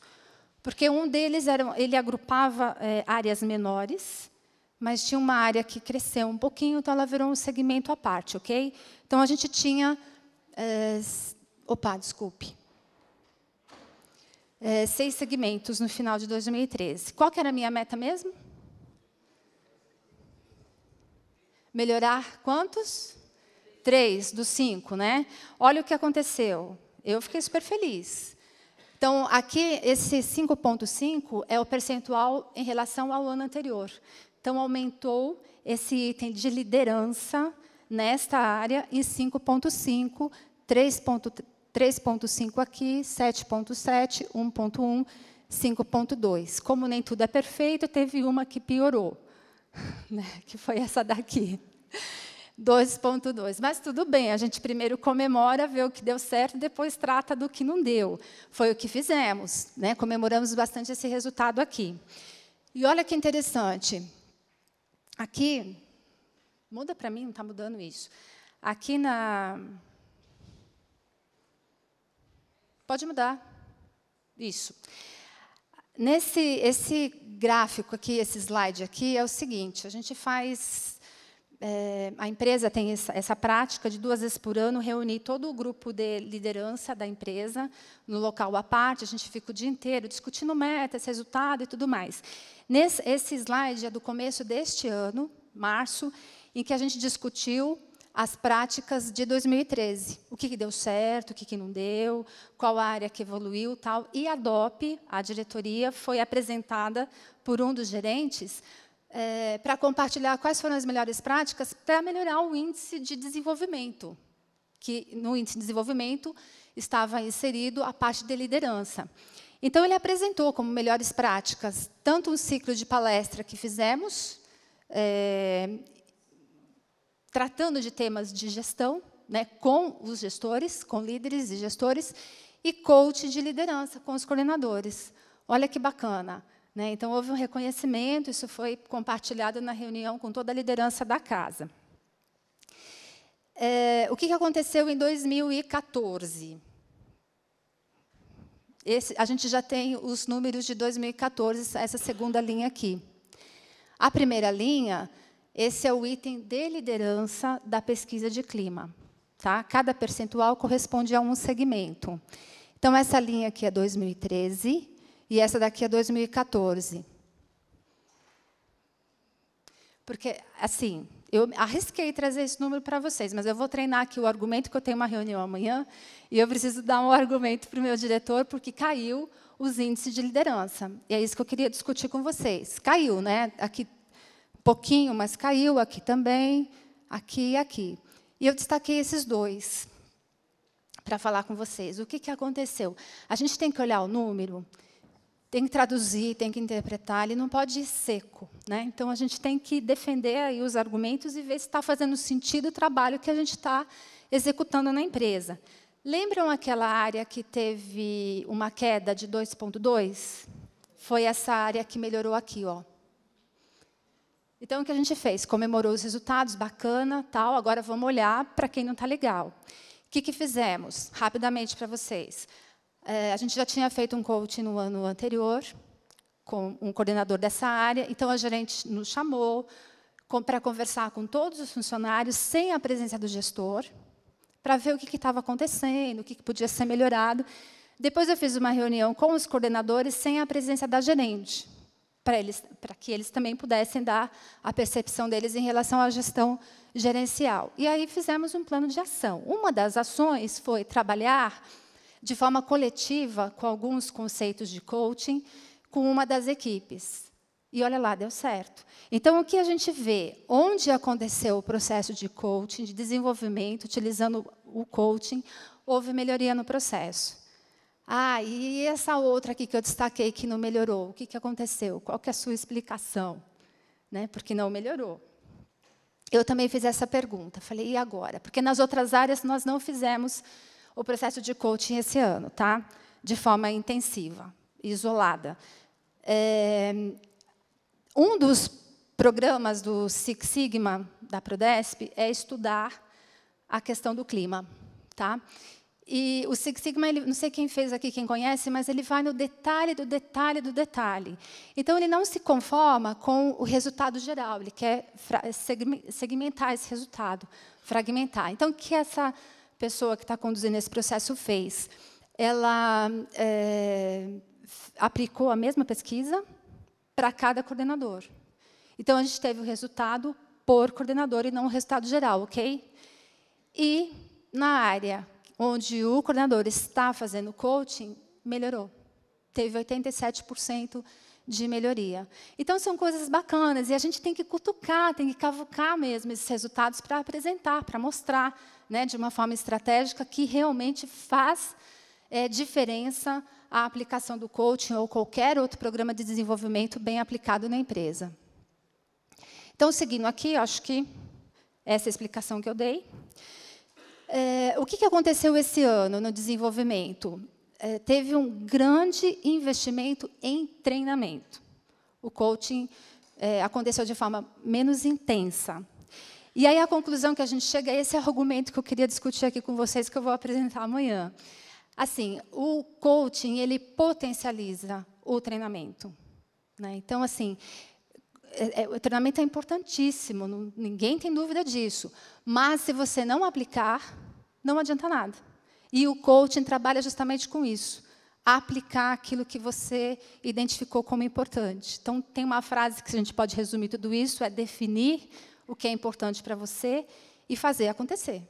Porque um deles era, ele agrupava é, áreas menores, mas tinha uma área que cresceu um pouquinho, então ela virou um segmento à parte, ok? Então a gente tinha. É, opa, desculpe é, seis segmentos no final de 2013. Qual que era a minha meta mesmo? Melhorar quantos? Três dos cinco, né? Olha o que aconteceu. Eu fiquei super feliz. Então, aqui, esse 5,5 é o percentual em relação ao ano anterior. Então, aumentou esse item de liderança nesta área em 5,5, 3,3 3.5 aqui, 7.7, 1.1, 5.2. Como nem tudo é perfeito, teve uma que piorou, né, que foi essa daqui. 2.2. Mas tudo bem, a gente primeiro comemora, vê o que deu certo, depois trata do que não deu. Foi o que fizemos, né? comemoramos bastante esse resultado aqui. E olha que interessante. Aqui, muda para mim, não está mudando isso. Aqui na, Pode mudar. Isso. Nesse esse gráfico aqui, esse slide aqui, é o seguinte: a gente faz. É, a empresa tem essa, essa, prática de duas vezes por ano reunir todo o grupo de liderança da empresa no local à parte. A gente fica o dia inteiro discutindo metas, resultado e tudo mais. Nesse, esse slide é do começo deste ano, março, em que a gente discutiu as práticas de 2013. O que, que deu certo, o que, que não deu, qual área que evoluiu tal. E a DOP, a diretoria, foi apresentada por um dos gerentes é, eh, para compartilhar quais foram as melhores práticas para melhorar o índice de desenvolvimento, que no índice de desenvolvimento estava inserido a parte de liderança. Então, ele apresentou como melhores práticas tanto um ciclo de palestra que fizemos, é, tratando de temas de gestão, né, com os gestores, com líderes e gestores, e coach de liderança, com os coordenadores. Olha que bacana. Né? Então, houve um reconhecimento, isso foi compartilhado na reunião com toda a liderança da casa. É, o que aconteceu em 2014? Esse, a gente já tem os números de 2014, essa segunda linha aqui. A primeira linha esse é o item de liderança da pesquisa de clima. Tá? Cada percentual corresponde a um segmento. Então, essa linha aqui é 2013 e essa daqui é 2014. Porque, assim, eu arrisquei trazer esse número para vocês, mas eu vou treinar aqui o argumento, que eu tenho uma reunião amanhã, e eu preciso dar um argumento para o meu diretor, porque caiu os índices de liderança. E é isso que eu queria discutir com vocês. Caiu, né? Aqui pouquinho, mas caiu aqui também, aqui e aqui. E eu destaquei esses dois para falar com vocês. O que, que aconteceu? A gente tem que olhar o número, tem que traduzir, tem que interpretar, ele não pode ir seco. Né? Então, a gente tem que defender aí os argumentos e ver se está fazendo sentido o trabalho que a gente está executando na empresa. Lembram aquela área que teve uma queda de 2,2? Foi essa área que melhorou aqui, ó. Então, o que a gente fez? Comemorou os resultados, bacana, tal. Agora vamos olhar para quem não está legal. O que, que fizemos? Rapidamente para vocês. É, a gente já tinha feito um coaching no ano anterior, com um coordenador dessa área. Então, a gerente nos chamou para conversar com todos os funcionários, sem a presença do gestor, para ver o que estava acontecendo, o que, que podia ser melhorado. Depois, eu fiz uma reunião com os coordenadores, sem a presença da gerente para que eles também pudessem dar a percepção deles em relação à gestão gerencial. E aí fizemos um plano de ação. Uma das ações foi trabalhar de forma coletiva com alguns conceitos de coaching com uma das equipes. E olha lá, deu certo. Então, o que a gente vê? Onde aconteceu o processo de coaching, de desenvolvimento, utilizando o coaching, houve melhoria no processo. Ah, e essa outra aqui que eu destaquei que não melhorou, o que, que aconteceu? Qual que é a sua explicação? Né? Porque não melhorou. Eu também fiz essa pergunta, falei, e agora? Porque nas outras áreas nós não fizemos o processo de coaching esse ano, tá? de forma intensiva, isolada. É, um dos programas do Six Sigma, da Prodesp, é estudar a questão do clima. Tá? E o Six Sigma, ele, não sei quem fez aqui, quem conhece, mas ele vai no detalhe do detalhe do detalhe. Então, ele não se conforma com o resultado geral, ele quer segmentar esse resultado, fragmentar. Então, o que essa pessoa que está conduzindo esse processo fez? Ela é, aplicou a mesma pesquisa para cada coordenador. Então, a gente teve o resultado por coordenador e não o resultado geral, ok? E na área onde o coordenador está fazendo coaching, melhorou. Teve 87% de melhoria. Então, são coisas bacanas e a gente tem que cutucar, tem que cavucar mesmo esses resultados para apresentar, para mostrar né, de uma forma estratégica que realmente faz é, diferença a aplicação do coaching ou qualquer outro programa de desenvolvimento bem aplicado na empresa. Então, seguindo aqui, acho que essa é a explicação que eu dei. É, o que, aconteceu esse ano no desenvolvimento? É, teve um grande investimento em treinamento. O coaching é, aconteceu de forma menos intensa. E aí a conclusão que a gente chega é esse argumento que eu queria discutir aqui com vocês, que eu vou apresentar amanhã. Assim, o coaching, ele potencializa o treinamento. Né? Então, assim, é, é, o treinamento é importantíssimo, não, ninguém tem dúvida disso. Mas se você não aplicar, não adianta nada. E o coaching trabalha justamente com isso. Aplicar aquilo que você identificou como importante. Então, tem uma frase que a gente pode resumir tudo isso: é definir o que é importante para você e fazer acontecer.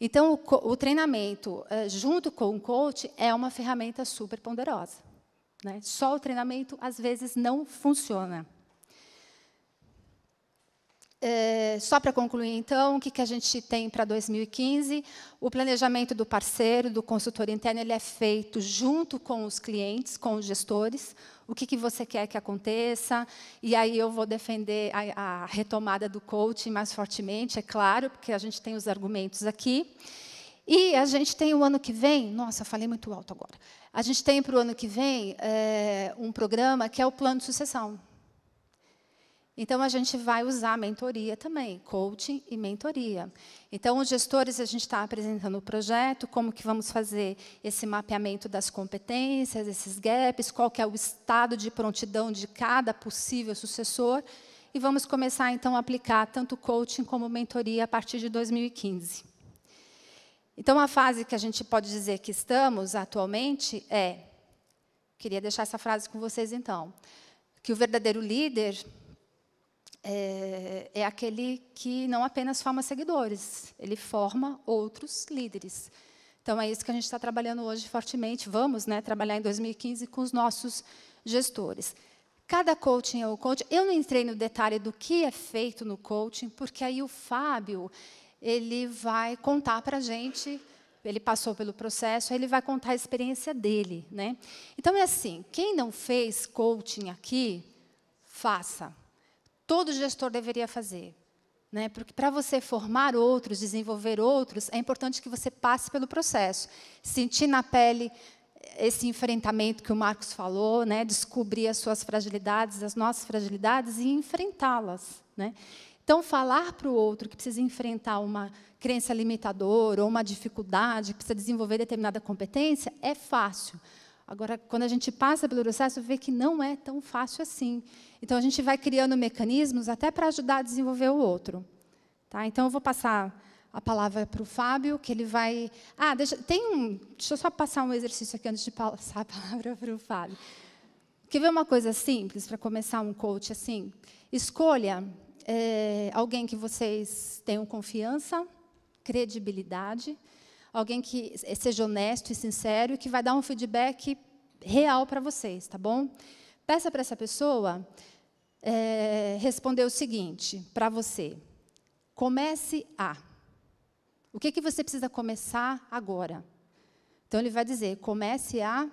Então, o, o treinamento é, junto com o coach é uma ferramenta super ponderosa. Né? Só o treinamento, às vezes, não funciona. É, só para concluir, então, o que, que a gente tem para 2015? O planejamento do parceiro, do consultor interno, ele é feito junto com os clientes, com os gestores. O que, que você quer que aconteça? E aí eu vou defender a, a retomada do coaching mais fortemente, é claro, porque a gente tem os argumentos aqui. E a gente tem o ano que vem, nossa, falei muito alto agora. A gente tem para o ano que vem é, um programa que é o plano de sucessão então, a gente vai usar mentoria também, coaching e mentoria. Então, os gestores, a gente está apresentando o projeto, como que vamos fazer esse mapeamento das competências, esses gaps, qual que é o estado de prontidão de cada possível sucessor, e vamos começar, então, a aplicar tanto coaching como mentoria a partir de 2015. Então, a fase que a gente pode dizer que estamos atualmente é... Queria deixar essa frase com vocês, então. Que o verdadeiro líder é, é aquele que não apenas forma seguidores, ele forma outros líderes. Então, é isso que a gente está trabalhando hoje fortemente. Vamos né, trabalhar em 2015 com os nossos gestores. Cada coaching é o coaching. Eu não entrei no detalhe do que é feito no coaching, porque aí o Fábio ele vai contar para a gente, ele passou pelo processo, ele vai contar a experiência dele. Né? Então, é assim, quem não fez coaching aqui, faça todo gestor deveria fazer. Né? Porque para você formar outros, desenvolver outros, é importante que você passe pelo processo. Sentir na pele esse enfrentamento que o Marcos falou, né? descobrir as suas fragilidades, as nossas fragilidades e enfrentá-las. Né? Então, falar para o outro que precisa enfrentar uma crença limitadora ou uma dificuldade, que precisa desenvolver determinada competência, é fácil. Agora, quando a gente passa pelo processo, vê que não é tão fácil assim. Então, a gente vai criando mecanismos até para ajudar a desenvolver o outro. Tá? Então, eu vou passar a palavra para o Fábio, que ele vai... Ah, deixa, tem um... deixa eu só passar um exercício aqui antes de passar a palavra para o Fábio. Quer ver uma coisa simples para começar um coach assim? Escolha é, alguém que vocês tenham confiança, credibilidade, credibilidade, alguém que seja honesto e sincero e que vai dar um feedback real para vocês, tá bom? Peça para essa pessoa é, responder o seguinte para você: comece a. O que, que você precisa começar agora? Então ele vai dizer: comece a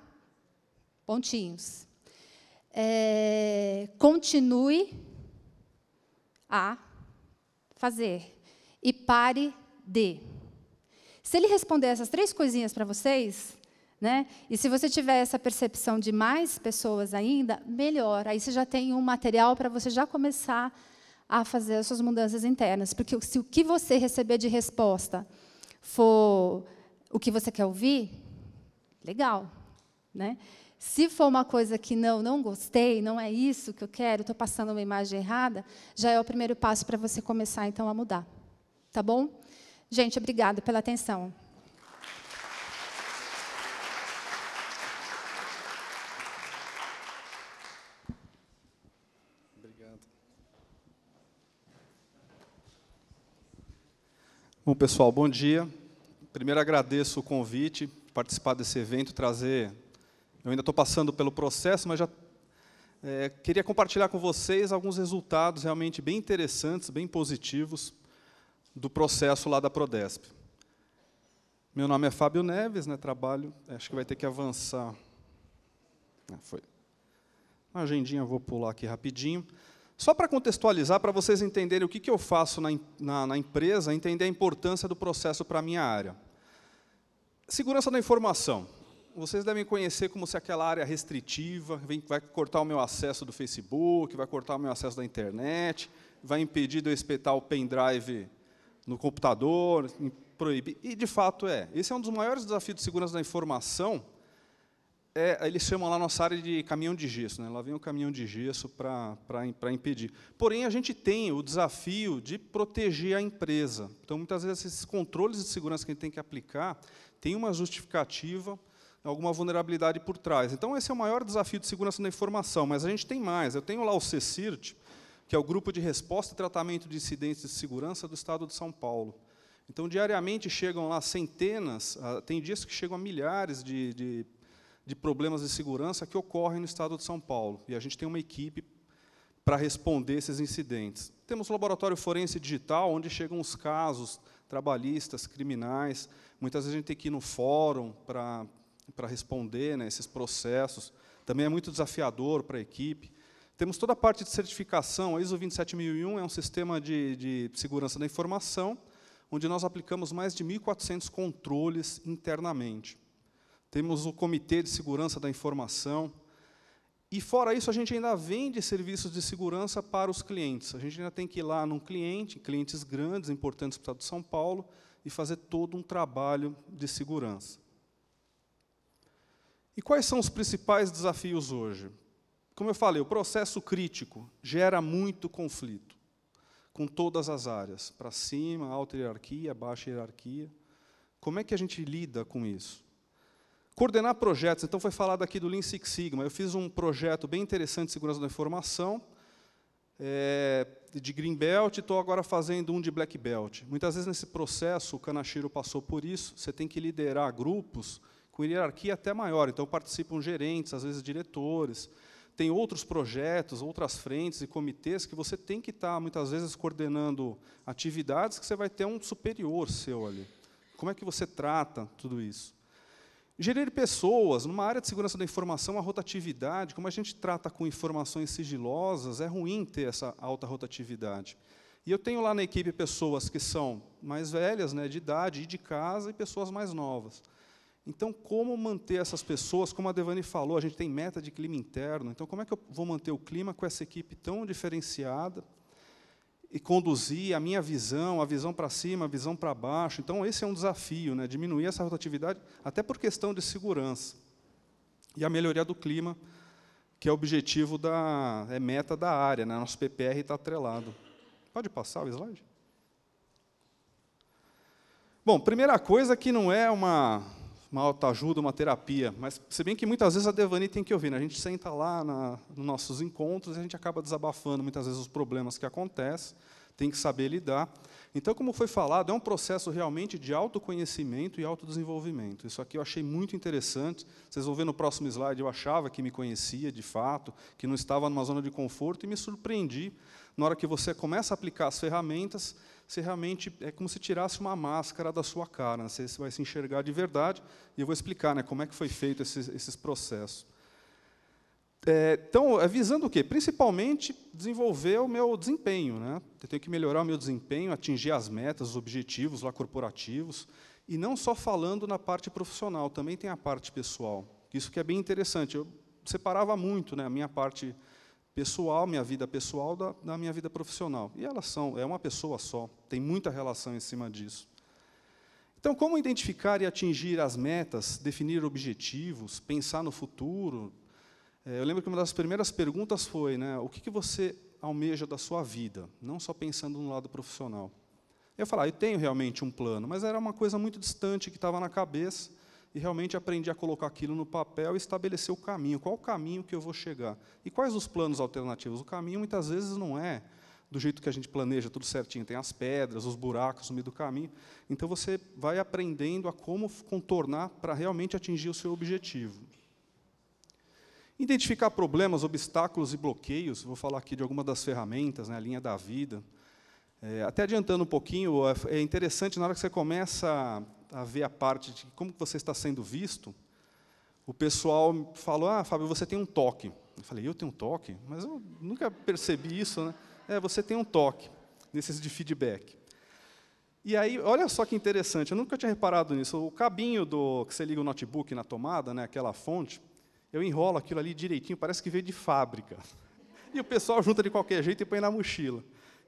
pontinhos. É, continue a fazer e pare de. Se ele responder essas três coisinhas para vocês, né? E se você tiver essa percepção de mais pessoas ainda, melhor. Aí você já tem um material para você já começar a fazer as suas mudanças internas. Porque se o que você receber de resposta for o que você quer ouvir, legal. Né? Se for uma coisa que não, não gostei, não é isso que eu quero, estou passando uma imagem errada, já é o primeiro passo para você começar, então, a mudar. Tá bom? Gente, obrigado pela atenção. Obrigado. Bom, pessoal, bom dia. Primeiro, agradeço o convite, participar desse evento, trazer... Eu ainda estou passando pelo processo, mas já é, queria compartilhar com vocês alguns resultados realmente bem interessantes, bem positivos, do processo lá da Prodesp. Meu nome é Fábio Neves, né, trabalho, é, acho que vai ter que avançar. Ah, foi. Uma agendinha, vou pular aqui rapidinho. Só para contextualizar, para vocês entenderem o que, que eu faço na, na, na empresa, entender a importância do processo para a minha área. Segurança da informação. Vocês devem conhecer como se aquela área restritiva, vem, vai cortar o meu acesso do Facebook, vai cortar o meu acesso da internet, vai impedir de eu espetar o pendrive no computador, proibir. E, de fato, é. Esse é um dos maiores desafios de segurança da informação. É, eles chamam lá a nossa área de caminhão de gesso. Né? Lá vem o caminhão de gesso para impedir. Porém, a gente tem o desafio de proteger a empresa. Então, muitas vezes, esses controles de segurança que a gente tem que aplicar tem uma justificativa, alguma vulnerabilidade por trás. Então, esse é o maior desafio de segurança da informação. Mas a gente tem mais. Eu tenho lá o CSIRT, que é o Grupo de Resposta e Tratamento de Incidentes de Segurança do Estado de São Paulo. Então, diariamente chegam lá centenas, ah, tem dias que chegam a milhares de, de, de problemas de segurança que ocorrem no Estado de São Paulo. E a gente tem uma equipe para responder esses incidentes. Temos o laboratório forense digital, onde chegam os casos trabalhistas, criminais. Muitas vezes a gente tem que ir no fórum para, para responder né, esses processos. Também é muito desafiador para a equipe. Temos toda a parte de certificação. A ISO 27001 é um sistema de, de segurança da informação, onde nós aplicamos mais de 1.400 controles internamente. Temos o Comitê de Segurança da Informação. E, fora isso, a gente ainda vende serviços de segurança para os clientes. A gente ainda tem que ir lá num cliente, clientes grandes, importantes para o Estado de São Paulo, e fazer todo um trabalho de segurança. E quais são os principais desafios hoje? Como eu falei, o processo crítico gera muito conflito, com todas as áreas, para cima, alta hierarquia, baixa hierarquia. Como é que a gente lida com isso? Coordenar projetos, então foi falado aqui do Lean Six Sigma. Eu fiz um projeto bem interessante de segurança da informação, é, de Green Belt, estou agora fazendo um de Black Belt. Muitas vezes nesse processo, o Kanashiro passou por isso, você tem que liderar grupos com hierarquia até maior. Então participam gerentes, às vezes diretores, tem outros projetos, outras frentes e comitês que você tem que estar, tá, muitas vezes, coordenando atividades que você vai ter um superior seu ali. Como é que você trata tudo isso? Gerir pessoas, numa área de segurança da informação, a rotatividade, como a gente trata com informações sigilosas, é ruim ter essa alta rotatividade. E eu tenho lá na equipe pessoas que são mais velhas, né, de idade e de casa, e pessoas mais novas. Então, como manter essas pessoas? Como a Devani falou, a gente tem meta de clima interno. Então, como é que eu vou manter o clima com essa equipe tão diferenciada e conduzir a minha visão, a visão para cima, a visão para baixo? Então, esse é um desafio, né? diminuir essa rotatividade, até por questão de segurança. E a melhoria do clima, que é objetivo da é meta da área, né? nosso PPR está atrelado. Pode passar o slide? Bom, primeira coisa que não é uma uma autoajuda, uma terapia. Mas, se bem que muitas vezes a Devani tem que ouvir, né? a gente senta lá na, nos nossos encontros e a gente acaba desabafando muitas vezes os problemas que acontecem, tem que saber lidar. Então, como foi falado, é um processo realmente de autoconhecimento e autodesenvolvimento. Isso aqui eu achei muito interessante. Vocês vão ver no próximo slide, eu achava que me conhecia de fato, que não estava numa zona de conforto, e me surpreendi na hora que você começa a aplicar as ferramentas você realmente é como se tirasse uma máscara da sua cara, né? você vai se enxergar de verdade, e eu vou explicar né, como é que foi feito esses, esses processos. É, então, é visando o quê? Principalmente desenvolver o meu desempenho. Né? Eu tenho que melhorar o meu desempenho, atingir as metas, os objetivos lá corporativos, e não só falando na parte profissional, também tem a parte pessoal. Isso que é bem interessante. Eu separava muito né, a minha parte profissional pessoal, minha vida pessoal, da, da minha vida profissional. E elas são, é uma pessoa só, tem muita relação em cima disso. Então, como identificar e atingir as metas, definir objetivos, pensar no futuro? É, eu lembro que uma das primeiras perguntas foi, né, o que, que você almeja da sua vida, não só pensando no lado profissional. Eu falava, ah, eu tenho realmente um plano, mas era uma coisa muito distante que estava na cabeça e realmente aprendi a colocar aquilo no papel e estabelecer o caminho. Qual o caminho que eu vou chegar? E quais os planos alternativos? O caminho muitas vezes não é do jeito que a gente planeja, tudo certinho. Tem as pedras, os buracos no meio do caminho. Então você vai aprendendo a como contornar para realmente atingir o seu objetivo. Identificar problemas, obstáculos e bloqueios. Vou falar aqui de algumas das ferramentas, né, a linha da vida. É, até adiantando um pouquinho, é, é interessante na hora que você começa a ver a parte de como você está sendo visto, o pessoal falou, ah, Fábio, você tem um toque. Eu falei, eu tenho um toque? Mas eu nunca percebi isso, né? É, você tem um toque, nesses de feedback. E aí, olha só que interessante, eu nunca tinha reparado nisso. O cabinho do que você liga o notebook na tomada, né, aquela fonte, eu enrolo aquilo ali direitinho, parece que veio de fábrica. E o pessoal junta de qualquer jeito e põe na mochila.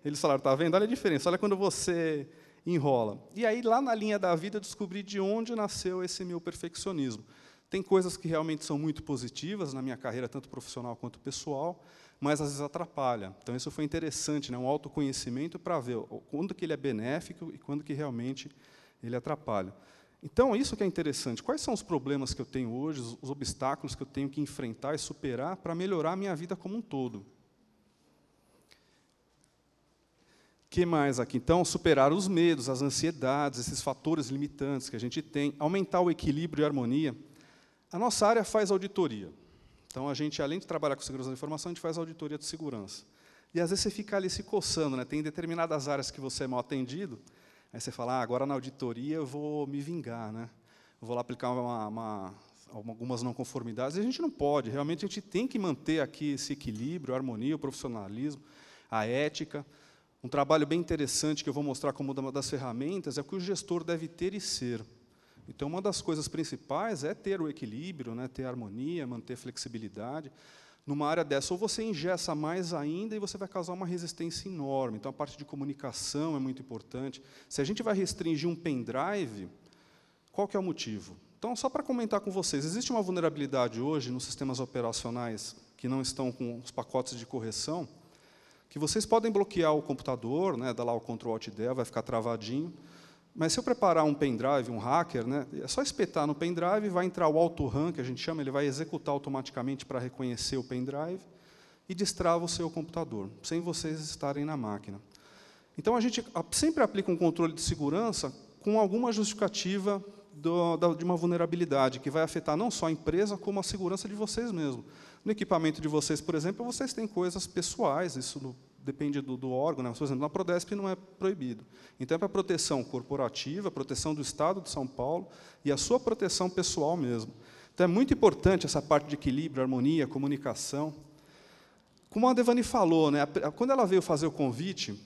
Eles falaram, tá vendo? Olha a diferença. Olha quando você enrola. E aí, lá na linha da vida, descobri de onde nasceu esse meu perfeccionismo. Tem coisas que realmente são muito positivas na minha carreira, tanto profissional quanto pessoal, mas às vezes atrapalha. Então, isso foi interessante, né? um autoconhecimento para ver quando que ele é benéfico e quando que realmente ele atrapalha. Então, isso que é interessante. Quais são os problemas que eu tenho hoje, os obstáculos que eu tenho que enfrentar e superar para melhorar a minha vida como um todo? que mais aqui? Então, superar os medos, as ansiedades, esses fatores limitantes que a gente tem, aumentar o equilíbrio e a harmonia. A nossa área faz auditoria. Então, a gente, além de trabalhar com segurança da informação, a gente faz auditoria de segurança. E às vezes você fica ali se coçando, né? tem determinadas áreas que você é mal atendido, aí você fala, ah, agora na auditoria eu vou me vingar, né? Eu vou lá aplicar uma, uma, algumas não conformidades. E a gente não pode, realmente a gente tem que manter aqui esse equilíbrio, a harmonia, o profissionalismo, a ética. Um trabalho bem interessante que eu vou mostrar como uma das ferramentas é o que o gestor deve ter e ser. Então, uma das coisas principais é ter o equilíbrio, né, ter harmonia, manter flexibilidade. Numa área dessa, ou você ingessa mais ainda e você vai causar uma resistência enorme. Então, a parte de comunicação é muito importante. Se a gente vai restringir um pendrive, qual que é o motivo? Então, só para comentar com vocês, existe uma vulnerabilidade hoje nos sistemas operacionais que não estão com os pacotes de correção, que vocês podem bloquear o computador, né, dar lá o Ctrl Alt Del, vai ficar travadinho. Mas se eu preparar um pendrive, um hacker, né, é só espetar no pendrive, vai entrar o auto-run, que a gente chama, ele vai executar automaticamente para reconhecer o pendrive e destrava o seu computador, sem vocês estarem na máquina. Então, a gente sempre aplica um controle de segurança com alguma justificativa do, da, de uma vulnerabilidade que vai afetar não só a empresa, como a segurança de vocês mesmos. No equipamento de vocês, por exemplo, vocês têm coisas pessoais, isso no, depende do, do, órgão, né? por exemplo, na Prodesp não é proibido. Então, é para proteção corporativa, proteção do Estado de São Paulo e a sua proteção pessoal mesmo. Então, é muito importante essa parte de equilíbrio, harmonia, comunicação. Como a Devani falou, né? quando ela veio fazer o convite,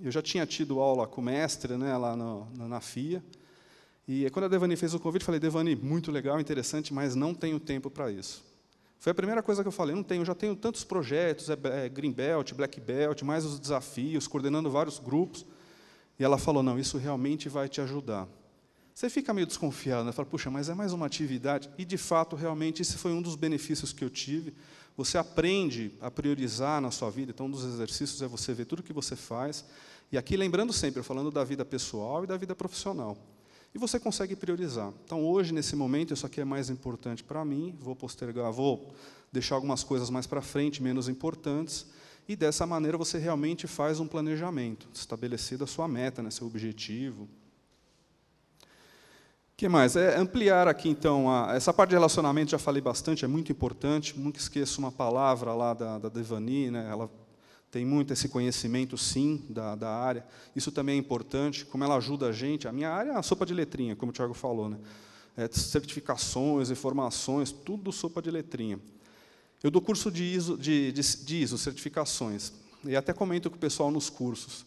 eu já tinha tido aula com mestre né? lá no, na, na FIA, e quando a Devani fez o convite, falei, Devani, muito legal, interessante, mas não tenho tempo para isso. Foi a primeira coisa que eu falei, não tenho, já tenho tantos projetos, é, é Green Belt, Black Belt, mais os desafios, coordenando vários grupos. E ela falou, não, isso realmente vai te ajudar. Você fica meio desconfiado, né? fala, puxa, mas é mais uma atividade. E, de fato, realmente, esse foi um dos benefícios que eu tive. Você aprende a priorizar na sua vida. Então, um dos exercícios é você ver tudo o que você faz. E aqui, lembrando sempre, falando da vida pessoal e da vida profissional. E você consegue priorizar. Então, hoje, nesse momento, isso aqui é mais importante para mim, vou postergar, vou deixar algumas coisas mais para frente, menos importantes, e dessa maneira você realmente faz um planejamento, estabelecida a sua meta, né, seu objetivo. O que mais? É ampliar aqui, então, a, essa parte de relacionamento já falei bastante, é muito importante. Nunca esqueço uma palavra lá da, da Devani, né, ela tem muito esse conhecimento, sim, da, da área. Isso também é importante, como ela ajuda a gente. A minha área é a sopa de letrinha, como o Tiago falou. Né? É, certificações, informações, tudo sopa de letrinha. Eu dou curso de ISO, de, de, de ISO, certificações, e até comento com o pessoal nos cursos.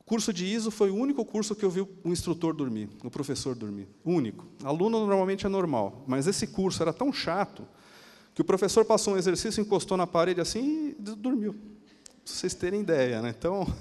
O curso de ISO foi o único curso que eu vi o instrutor dormir, o professor dormir, único. Aluno normalmente é normal, mas esse curso era tão chato que o professor passou um exercício, encostou na parede assim e dormiu para vocês terem ideia. Né? Então,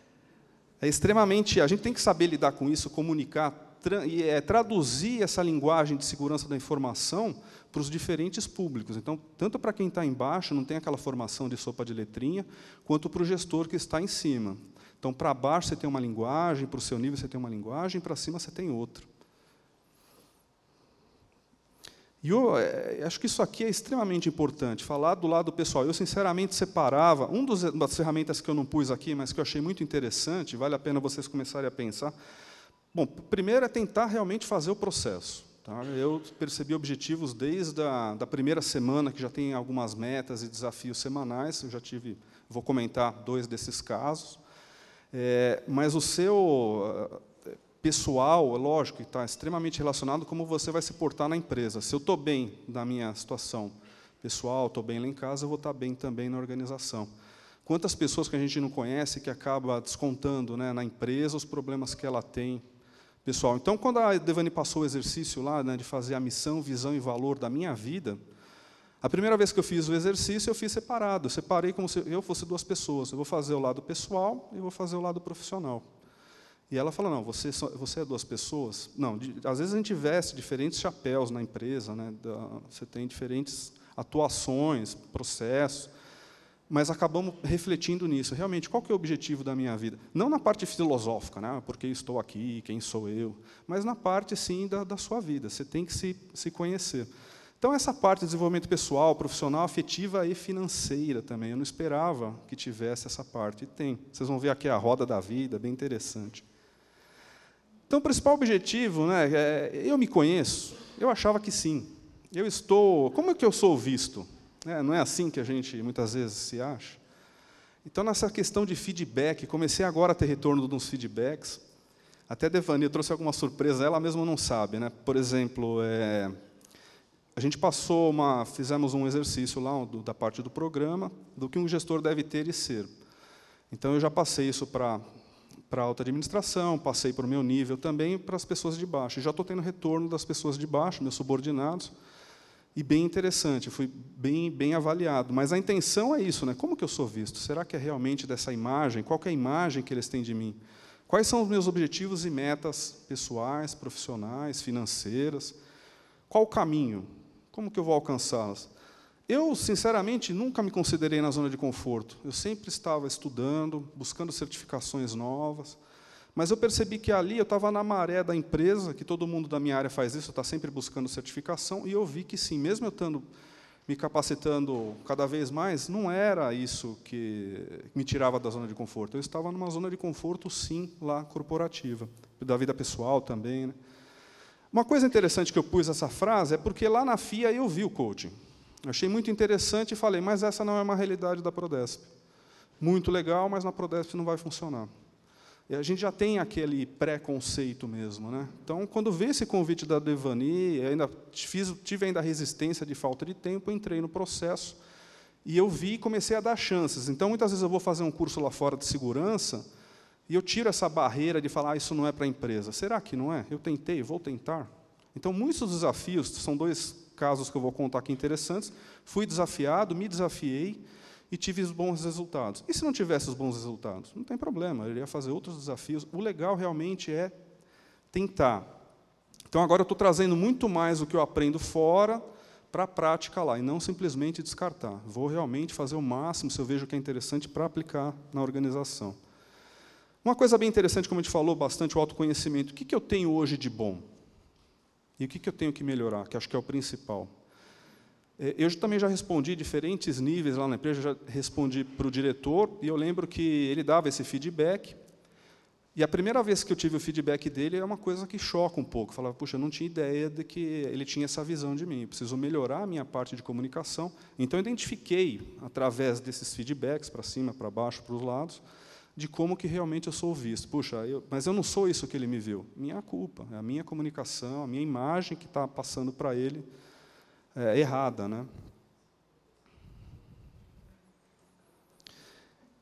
é extremamente. A gente tem que saber lidar com isso, comunicar, e, é, traduzir essa linguagem de segurança da informação para os diferentes públicos. Então, tanto para quem está embaixo, não tem aquela formação de sopa de letrinha, quanto para o gestor que está em cima. Então, para baixo você tem uma linguagem, para o seu nível você tem uma linguagem, para cima você tem outra. E eu é, é, acho que isso aqui é extremamente importante, falar do lado pessoal. Eu, sinceramente, separava. Uma das ferramentas que eu não pus aqui, mas que eu achei muito interessante, vale a pena vocês começarem a pensar. Bom, primeiro é tentar realmente fazer o processo. Tá? Eu percebi objetivos desde a da primeira semana, que já tem algumas metas e desafios semanais. Eu já tive, vou comentar dois desses casos. É, mas o seu, pessoal, é lógico, está extremamente relacionado como você vai se portar na empresa. Se eu estou bem na minha situação pessoal, estou bem lá em casa, eu vou estar tá bem também na organização. Quantas pessoas que a gente não conhece que acaba descontando né, na empresa os problemas que ela tem pessoal. Então, quando a Devani passou o exercício lá né, de fazer a missão, visão e valor da minha vida, a primeira vez que eu fiz o exercício, eu fiz separado. separei como se eu fosse duas pessoas. Eu vou fazer o lado pessoal e vou fazer o lado profissional. E ela fala, não, você, você é duas pessoas? Não, de, às vezes a gente veste diferentes chapéus na empresa, né, da, você tem diferentes atuações, processos, mas acabamos refletindo nisso. Realmente, qual que é o objetivo da minha vida? Não na parte filosófica, né, ah, porque estou aqui, quem sou eu, mas na parte, sim, da, da sua vida. Você tem que se, se conhecer. Então, essa parte de desenvolvimento pessoal, profissional, afetiva e financeira também. Eu não esperava que tivesse essa parte, e tem. Vocês vão ver aqui a roda da vida, bem interessante. Então, o principal objetivo, né, é, eu me conheço, eu achava que sim. Eu estou. Como é que eu sou visto? É, não é assim que a gente muitas vezes se acha? Então, nessa questão de feedback, comecei agora a ter retorno de uns feedbacks. Até a Devani trouxe alguma surpresa, ela mesma não sabe. Né? Por exemplo, é, a gente passou uma. fizemos um exercício lá do, da parte do programa, do que um gestor deve ter e ser. Então, eu já passei isso para para a alta administração, passei para o meu nível também para as pessoas de baixo. Já estou tendo retorno das pessoas de baixo, meus subordinados, e bem interessante, fui bem, bem avaliado. Mas a intenção é isso, né? como que eu sou visto? Será que é realmente dessa imagem? Qual é a imagem que eles têm de mim? Quais são os meus objetivos e metas pessoais, profissionais, financeiras? Qual o caminho? Como que eu vou alcançá-las? Eu, sinceramente, nunca me considerei na zona de conforto. Eu sempre estava estudando, buscando certificações novas. Mas eu percebi que ali eu estava na maré da empresa, que todo mundo da minha área faz isso, está sempre buscando certificação, e eu vi que sim, mesmo eu estando me capacitando cada vez mais, não era isso que me tirava da zona de conforto. Eu estava numa zona de conforto, sim, lá corporativa, da vida pessoal também. Né? Uma coisa interessante que eu pus essa frase é porque lá na FIA eu vi o coaching achei muito interessante e falei, mas essa não é uma realidade da Prodesp. Muito legal, mas na Prodesp não vai funcionar. E a gente já tem aquele preconceito mesmo. Né? Então, quando veio esse convite da Devani, ainda fiz, tive ainda a resistência de falta de tempo, entrei no processo e eu vi e comecei a dar chances. Então, muitas vezes eu vou fazer um curso lá fora de segurança e eu tiro essa barreira de falar, ah, isso não é para a empresa. Será que não é? Eu tentei, vou tentar. Então, muitos desafios, são dois casos que eu vou contar aqui interessantes, fui desafiado, me desafiei e tive os bons resultados. E se não tivesse os bons resultados? Não tem problema, eu iria fazer outros desafios. O legal realmente é tentar. Então agora eu estou trazendo muito mais o que eu aprendo fora para a prática lá, e não simplesmente descartar. Vou realmente fazer o máximo se eu vejo que é interessante para aplicar na organização. Uma coisa bem interessante, como a gente falou bastante, o autoconhecimento. O que, que eu tenho hoje de bom? E o que, que eu tenho que melhorar? Que acho que é o principal. É, eu também já respondi diferentes níveis lá na empresa, já respondi para o diretor, e eu lembro que ele dava esse feedback, e a primeira vez que eu tive o feedback dele é uma coisa que choca um pouco. falava, puxa, eu não tinha ideia de que ele tinha essa visão de mim. Eu preciso melhorar a minha parte de comunicação. Então, eu identifiquei, através desses feedbacks, para cima, para baixo, para os lados, de como que realmente eu sou visto. Puxa, eu, mas eu não sou isso que ele me viu. Minha culpa, é a minha comunicação, a minha imagem que está passando para ele é, errada, né?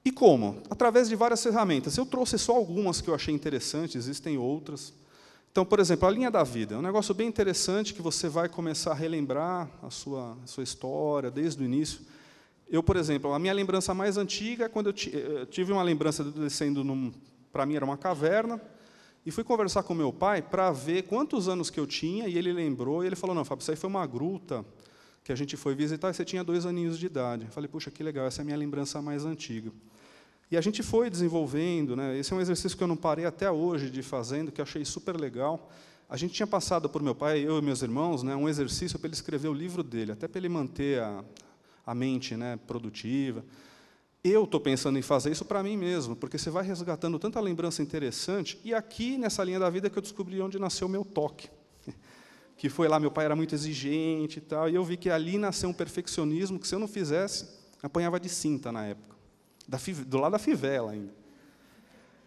E como? Através de várias ferramentas. Eu trouxe só algumas que eu achei interessantes, existem outras. Então, por exemplo, a linha da vida é um negócio bem interessante que você vai começar a relembrar a sua, a sua história desde o início. Eu, por exemplo, a minha lembrança mais antiga é quando eu, eu eh, tive uma lembrança de descendo num. Para mim era uma caverna, e fui conversar com meu pai para ver quantos anos que eu tinha, e ele lembrou, e ele falou: Não, Fábio, isso aí foi uma gruta que a gente foi visitar, e você tinha dois aninhos de idade. Eu falei: Puxa, que legal, essa é a minha lembrança mais antiga. E a gente foi desenvolvendo, né? esse é um exercício que eu não parei até hoje de fazendo, que achei super legal. A gente tinha passado por meu pai, eu e meus irmãos, né, um exercício para ele escrever o livro dele, até para ele manter a, a mente né, produtiva. Eu estou pensando em fazer isso para mim mesmo, porque você vai resgatando tanta lembrança interessante. E aqui, nessa linha da vida, que eu descobri onde nasceu meu toque. Que foi lá, meu pai era muito exigente e tal, e eu vi que ali nasceu um perfeccionismo que, se eu não fizesse, apanhava de cinta na época. Da, do lado da fivela ainda.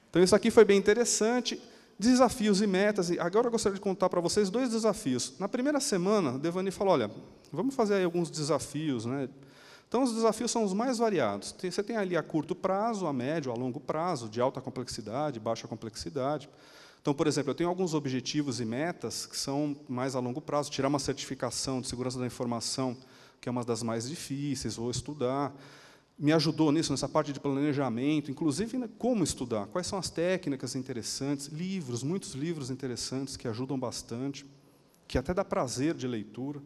Então, isso aqui foi bem interessante. Desafios e metas. Agora eu gostaria de contar para vocês dois desafios. Na primeira semana, Devani falou: olha, vamos fazer aí alguns desafios, né? Então, os desafios são os mais variados. Você tem ali a curto prazo, a médio, a longo prazo, de alta complexidade, baixa complexidade. Então, por exemplo, eu tenho alguns objetivos e metas que são mais a longo prazo, tirar uma certificação de segurança da informação, que é uma das mais difíceis, ou estudar. Me ajudou nisso, nessa parte de planejamento, inclusive né, como estudar, quais são as técnicas interessantes, livros, muitos livros interessantes que ajudam bastante, que até dá prazer de leitura.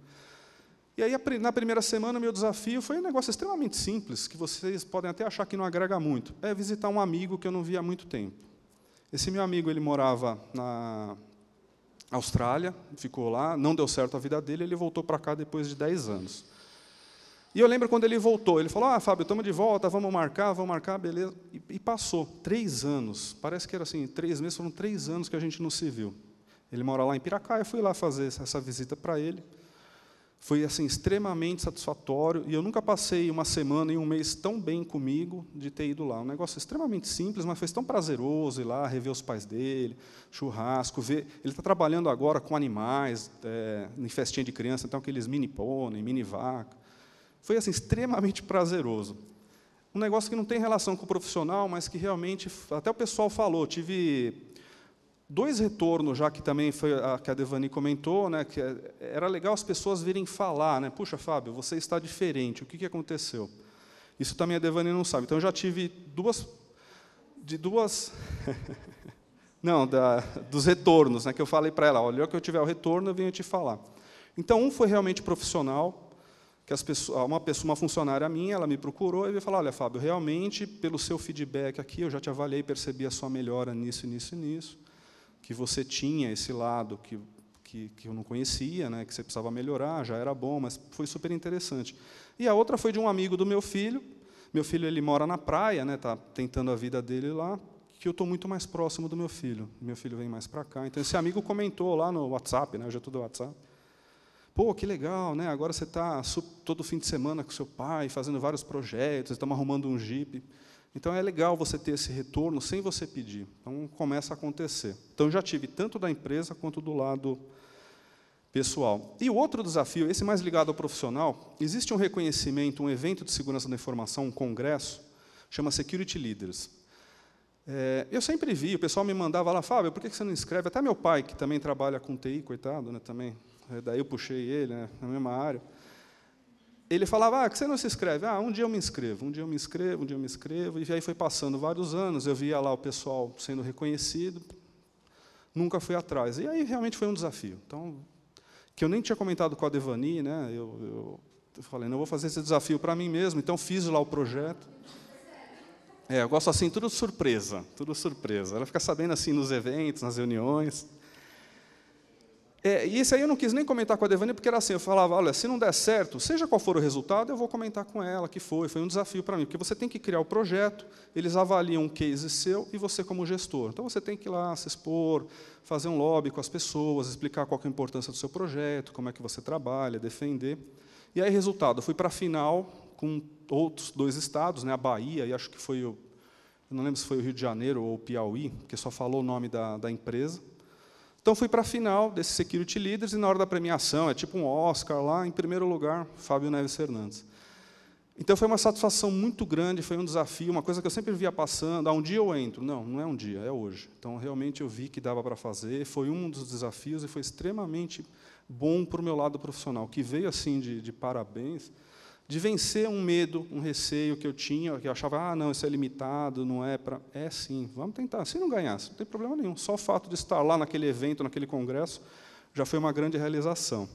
E aí, na primeira semana, meu desafio foi um negócio extremamente simples, que vocês podem até achar que não agrega muito. É visitar um amigo que eu não via há muito tempo. Esse meu amigo, ele morava na Austrália, ficou lá, não deu certo a vida dele, ele voltou para cá depois de 10 anos. E eu lembro quando ele voltou, ele falou: Ah, Fábio, estamos de volta, vamos marcar, vamos marcar, beleza. E, e, passou três anos, parece que era assim, três meses, foram três anos que a gente não se viu. Ele mora lá em Piracá eu fui lá fazer essa visita para ele. Foi assim extremamente satisfatório e eu nunca passei uma semana e um mês tão bem comigo de ter ido lá. Um negócio extremamente simples, mas foi tão prazeroso ir lá rever os pais dele, churrasco, ver. Ele está trabalhando agora com animais, é, em festinha de criança, então aqueles mini pônei, mini vaca. Foi assim extremamente prazeroso um negócio que não tem relação com o profissional, mas que realmente, até o pessoal falou, tive dois retornos, já que também foi a que a Devani comentou, né, que é, era legal as pessoas virem falar, né, puxa, Fábio, você está diferente, o que, que aconteceu? Isso também a Devani não sabe. Então, eu já tive duas, de duas, não, da, dos retornos, né, que eu falei para ela, olha, que eu tiver o retorno, eu venho te falar. Então, um foi realmente profissional, que as pessoas, uma, pessoa, uma funcionária minha, ela me procurou e veio falar, olha, Fábio, realmente, pelo seu feedback aqui, eu já te avaliei, percebi a sua melhora nisso, nisso e nisso que você tinha esse lado que, que, que eu não conhecia, né, que você precisava melhorar, já era bom, mas foi super interessante. E a outra foi de um amigo do meu filho. Meu filho ele mora na praia, né, tá tentando a vida dele lá, que eu estou muito mais próximo do meu filho. Meu filho vem mais para cá. Então esse amigo comentou lá no WhatsApp, né, hoje é tudo WhatsApp. Pô, que legal, né? Agora você está todo fim de semana com seu pai, fazendo vários projetos, estamos arrumando um Jeep. Então é legal você ter esse retorno sem você pedir. Então começa a acontecer. Então já tive tanto da empresa quanto do lado pessoal. E o outro desafio, esse mais ligado ao profissional, existe um reconhecimento, um evento de segurança da informação, um congresso, chama Security Leaders. É, eu sempre vi, o pessoal me mandava lá, Fábio, por que você não escreve? Até meu pai, que também trabalha com TI, coitado, né, também, é, daí eu puxei ele né, na mesma área ele falava, ah, que você não se inscreve? Ah, um dia eu me inscrevo, um dia eu me inscrevo, um dia eu me inscrevo. E aí foi passando vários anos, eu via lá o pessoal sendo reconhecido, nunca fui atrás. E aí realmente foi um desafio. Então, que eu nem tinha comentado com a Devani, né? Eu, eu, eu falei, não vou fazer esse desafio para mim mesmo. Então fiz lá o projeto. É, eu gosto assim, tudo surpresa, tudo surpresa. Ela fica sabendo assim nos eventos, nas reuniões. É, e isso aí eu não quis nem comentar com a Devani porque era assim, eu falava, olha, se não der certo, seja qual for o resultado, eu vou comentar com ela que foi, foi um desafio para mim, porque você tem que criar o projeto, eles avaliam o case seu e você como gestor. Então você tem que ir lá se expor, fazer um lobby com as pessoas, explicar qual é a importância do seu projeto, como é que você trabalha, defender. E aí, resultado, eu fui para a final com outros dois estados, né, a Bahia e acho que foi eu não lembro se foi o Rio de Janeiro ou o Piauí, porque só falou o nome da, da empresa. Então fui para a final desse Security Leaders e na hora da premiação, é tipo um Oscar lá, em primeiro lugar, Fábio Neves Fernandes. Então foi uma satisfação muito grande, foi um desafio, uma coisa que eu sempre via passando. Ah, um dia eu entro. Não, não é um dia, é hoje. Então realmente eu vi que dava para fazer, foi um dos desafios e foi extremamente bom para o meu lado profissional, que veio assim de, de parabéns de vencer um medo, um receio que eu tinha, que eu achava, ah, não, isso é limitado, não é para. É sim, vamos tentar. Se não ganhar, não tem problema nenhum. Só o fato de estar lá naquele evento, naquele congresso, já foi uma grande realização.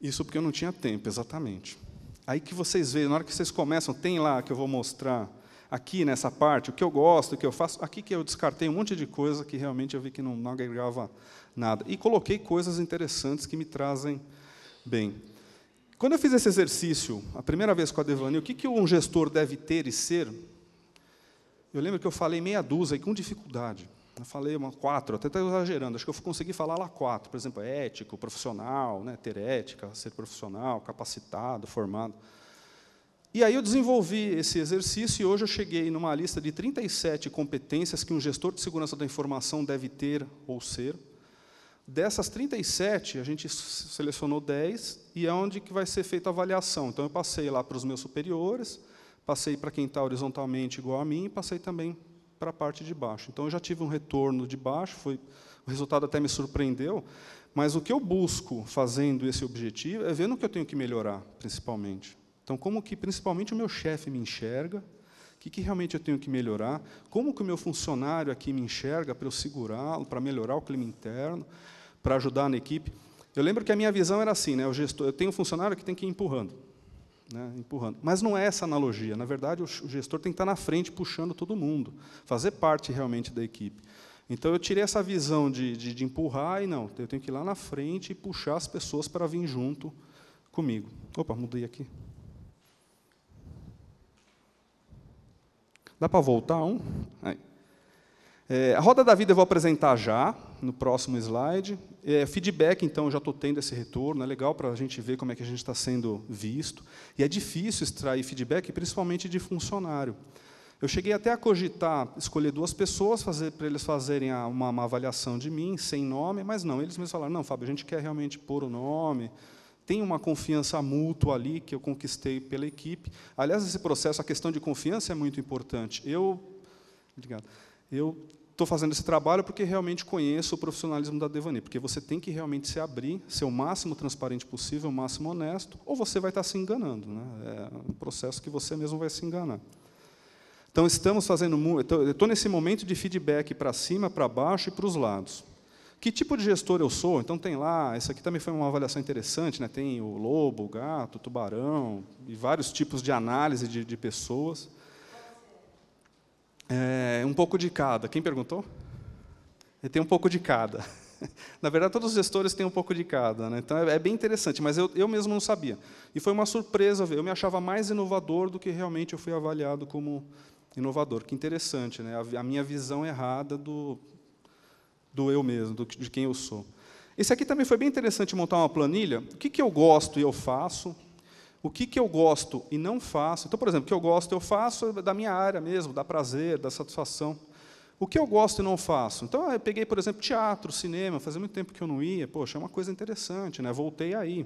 Isso porque eu não tinha tempo, exatamente. Aí que vocês veem, na hora que vocês começam, tem lá que eu vou mostrar, aqui nessa parte, o que eu gosto, o que eu faço. Aqui que eu descartei um monte de coisa que realmente eu vi que não, não agregava nada. E coloquei coisas interessantes que me trazem Bem, quando eu fiz esse exercício, a primeira vez com a Devani, o que, que um gestor deve ter e ser, eu lembro que eu falei meia dúzia e com dificuldade. Eu falei uma quatro, até estou exagerando, acho que eu consegui falar lá quatro, por exemplo, ético, profissional, né, ter ética, ser profissional, capacitado, formado. E aí eu desenvolvi esse exercício e hoje eu cheguei numa lista de 37 competências que um gestor de segurança da informação deve ter ou ser, Dessas 37, a gente selecionou 10 e é onde que vai ser feita a avaliação. Então, eu passei lá para os meus superiores, passei para quem está horizontalmente igual a mim e passei também para a parte de baixo. Então, eu já tive um retorno de baixo, foi, o resultado até me surpreendeu, mas o que eu busco fazendo esse objetivo é vendo o que eu tenho que melhorar, principalmente. Então, como que, principalmente, o meu chefe me enxerga, que, que realmente eu tenho que melhorar, como que o meu funcionário aqui me enxerga para eu segurá-lo, para melhorar o clima interno, para ajudar na equipe. Eu lembro que a minha visão era assim, né? Gestor, eu tenho um funcionário que tem que ir empurrando, né? empurrando. Mas não é essa analogia. Na verdade, o gestor tem que estar tá na frente, puxando todo mundo, fazer parte realmente da equipe. Então eu tirei essa visão de, de, de empurrar e não, eu tenho que ir lá na frente e puxar as pessoas para vir junto comigo. Opa, mudei aqui. Dá para voltar um? É, a roda da vida eu vou apresentar já, no próximo slide. É, feedback, então, já estou tendo esse retorno, é legal para a gente ver como é que a gente está sendo visto. E é difícil extrair feedback, principalmente de funcionário. Eu cheguei até a cogitar escolher duas pessoas para eles fazerem uma, uma avaliação de mim, sem nome, mas não, eles me falaram, não, Fábio, a gente quer realmente pôr o nome, tem uma confiança mútua ali que eu conquistei pela equipe. Aliás, esse processo, a questão de confiança é muito importante. Eu, Eu estou fazendo esse trabalho porque realmente conheço o profissionalismo da Devaney, porque você tem que realmente se abrir, ser o máximo transparente possível, o máximo honesto, ou você vai estar tá se enganando. Né? É um processo que você mesmo vai se enganar. Então, estamos fazendo... Estou então, nesse momento de feedback para cima, para baixo e para os lados que tipo de gestor eu sou? Então tem lá, isso aqui também foi uma avaliação interessante, né? tem o lobo, o gato, o tubarão, e vários tipos de análise de, de pessoas. É, um pouco de cada. Quem perguntou? Tem um pouco de cada. Na verdade, todos os gestores têm um pouco de cada. Né? Então, é, é bem interessante, mas eu, eu mesmo não sabia. E foi uma surpresa ver. Eu me achava mais inovador do que realmente eu fui avaliado como inovador. Que interessante, né? a, a minha visão errada do, do eu mesmo, do, de quem eu sou. Esse aqui também foi bem interessante montar uma planilha. O que, que eu gosto e eu faço? O que, que eu gosto e não faço? Então, por exemplo, o que eu gosto eu faço é da minha área mesmo, dá prazer, dá satisfação. O que eu gosto e não faço? Então, eu peguei, por exemplo, teatro, cinema, fazia muito tempo que eu não ia. Poxa, é uma coisa interessante, né? Voltei aí.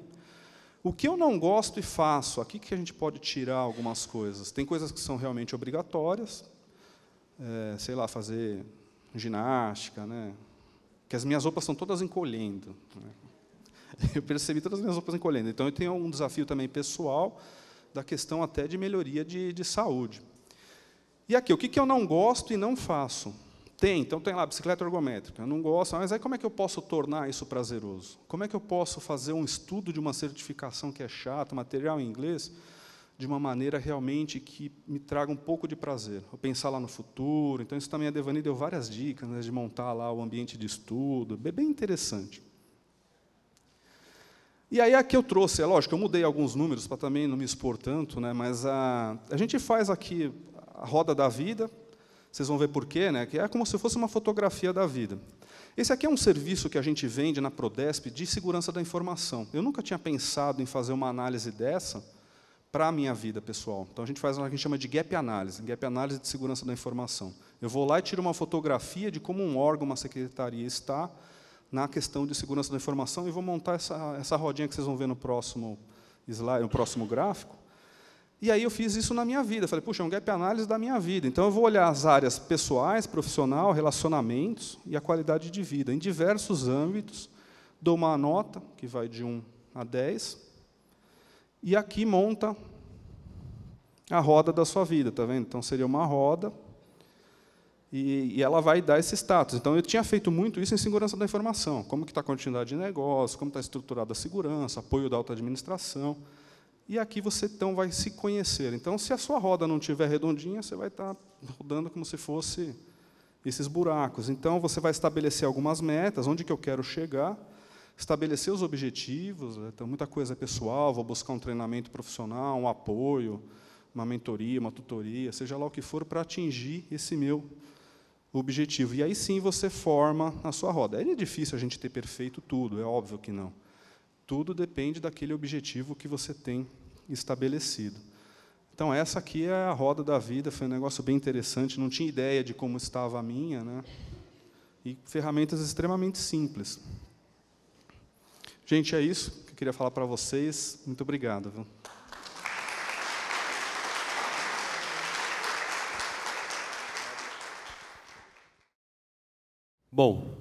O que eu não gosto e faço? Aqui que a gente pode tirar algumas coisas. Tem coisas que são realmente obrigatórias, é, sei lá, fazer ginástica, né? que as minhas roupas estão todas encolhendo. Né? Eu percebi todas as minhas roupas encolhendo. Então, eu tenho um desafio também pessoal, da questão até de melhoria de, de saúde. E aqui, o que, que eu não gosto e não faço? Tem, então tem lá, bicicleta ergométrica. Eu não gosto, ah, mas aí como é que eu posso tornar isso prazeroso? Como é que eu posso fazer um estudo de uma certificação que é chata, material em inglês, de uma maneira realmente que me traga um pouco de prazer. Ou pensar lá no futuro. Então, isso também a Devani deu várias dicas né, de montar lá o ambiente de estudo. É bem interessante. E aí aqui eu trouxe, é lógico, eu mudei alguns números para também não me expor tanto, né, mas a, a gente faz aqui a roda da vida, vocês vão ver porquê, né, que é como se fosse uma fotografia da vida. Esse aqui é um serviço que a gente vende na Prodesp de segurança da informação. Eu nunca tinha pensado em fazer uma análise dessa, para a minha vida pessoal. Então a gente faz o que a gente chama de gap análise, gap análise de segurança da informação. Eu vou lá e tiro uma fotografia de como um órgão, uma secretaria está na questão de segurança da informação e vou montar essa, essa rodinha que vocês vão ver no próximo slide, no próximo gráfico. E aí eu fiz isso na minha vida. Falei, puxa, é um gap análise da minha vida. Então eu vou olhar as áreas pessoais, profissional, relacionamentos e a qualidade de vida. Em diversos âmbitos, dou uma nota, que vai de 1 a 10, e aqui monta a roda da sua vida, tá vendo? Então seria uma roda e, e, ela vai dar esse status. Então eu tinha feito muito isso em segurança da informação, como que está a continuidade de negócio, como está estruturada a segurança, apoio da alta administração. E aqui você então vai se conhecer. Então se a sua roda não tiver redondinha, você vai estar tá rodando como se fosse esses buracos. Então você vai estabelecer algumas metas, onde que eu quero chegar estabelecer os objetivos, né? então muita coisa pessoal, vou buscar um treinamento profissional, um apoio, uma mentoria, uma tutoria, seja lá o que for, para atingir esse meu objetivo. E aí sim você forma a sua roda. É difícil a gente ter perfeito tudo, é óbvio que não. Tudo depende daquele objetivo que você tem estabelecido. Então, essa aqui é a roda da vida, foi um negócio bem interessante, não tinha ideia de como estava a minha, né? E ferramentas extremamente simples. Gente, é isso que eu queria falar para vocês. Muito obrigado. Viu? Bom,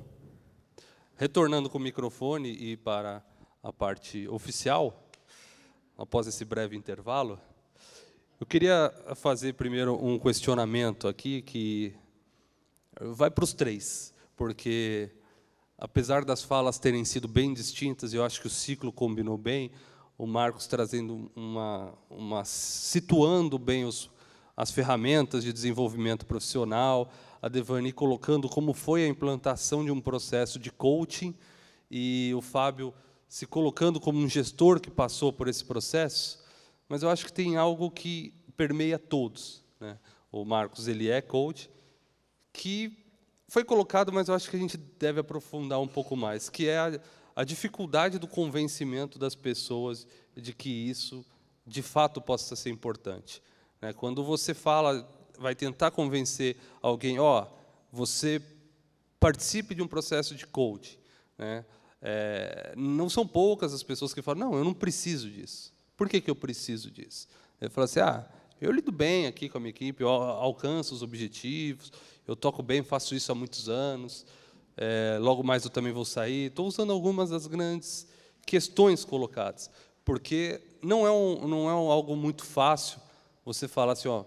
retornando com o microfone e para a parte oficial, após esse breve intervalo, eu queria fazer primeiro um questionamento aqui que vai para os três, porque apesar das falas terem sido bem distintas, eu acho que o ciclo combinou bem, o Marcos trazendo uma, uma situando bem os, as ferramentas de desenvolvimento profissional, a Devani colocando como foi a implantação de um processo de coaching e o Fábio se colocando como um gestor que passou por esse processo, mas eu acho que tem algo que permeia todos. Né? O Marcos ele é coach, que foi colocado, mas eu acho que a gente deve aprofundar um pouco mais, que é a, a dificuldade do convencimento das pessoas de que isso de fato possa ser importante. Né? Quando você fala, vai tentar convencer alguém, ó, oh, você participe de um processo de coaching, né? É, não são poucas as pessoas que falam, não, eu não preciso disso. Por que, que eu preciso disso? Ele fala assim, ah, eu lido bem aqui com a minha equipe, alcanço os objetivos, eu toco bem, faço isso há muitos anos, é, logo mais eu também vou sair. Estou usando algumas das grandes questões colocadas, porque não é, um, não é um, algo muito fácil você falar assim, ó,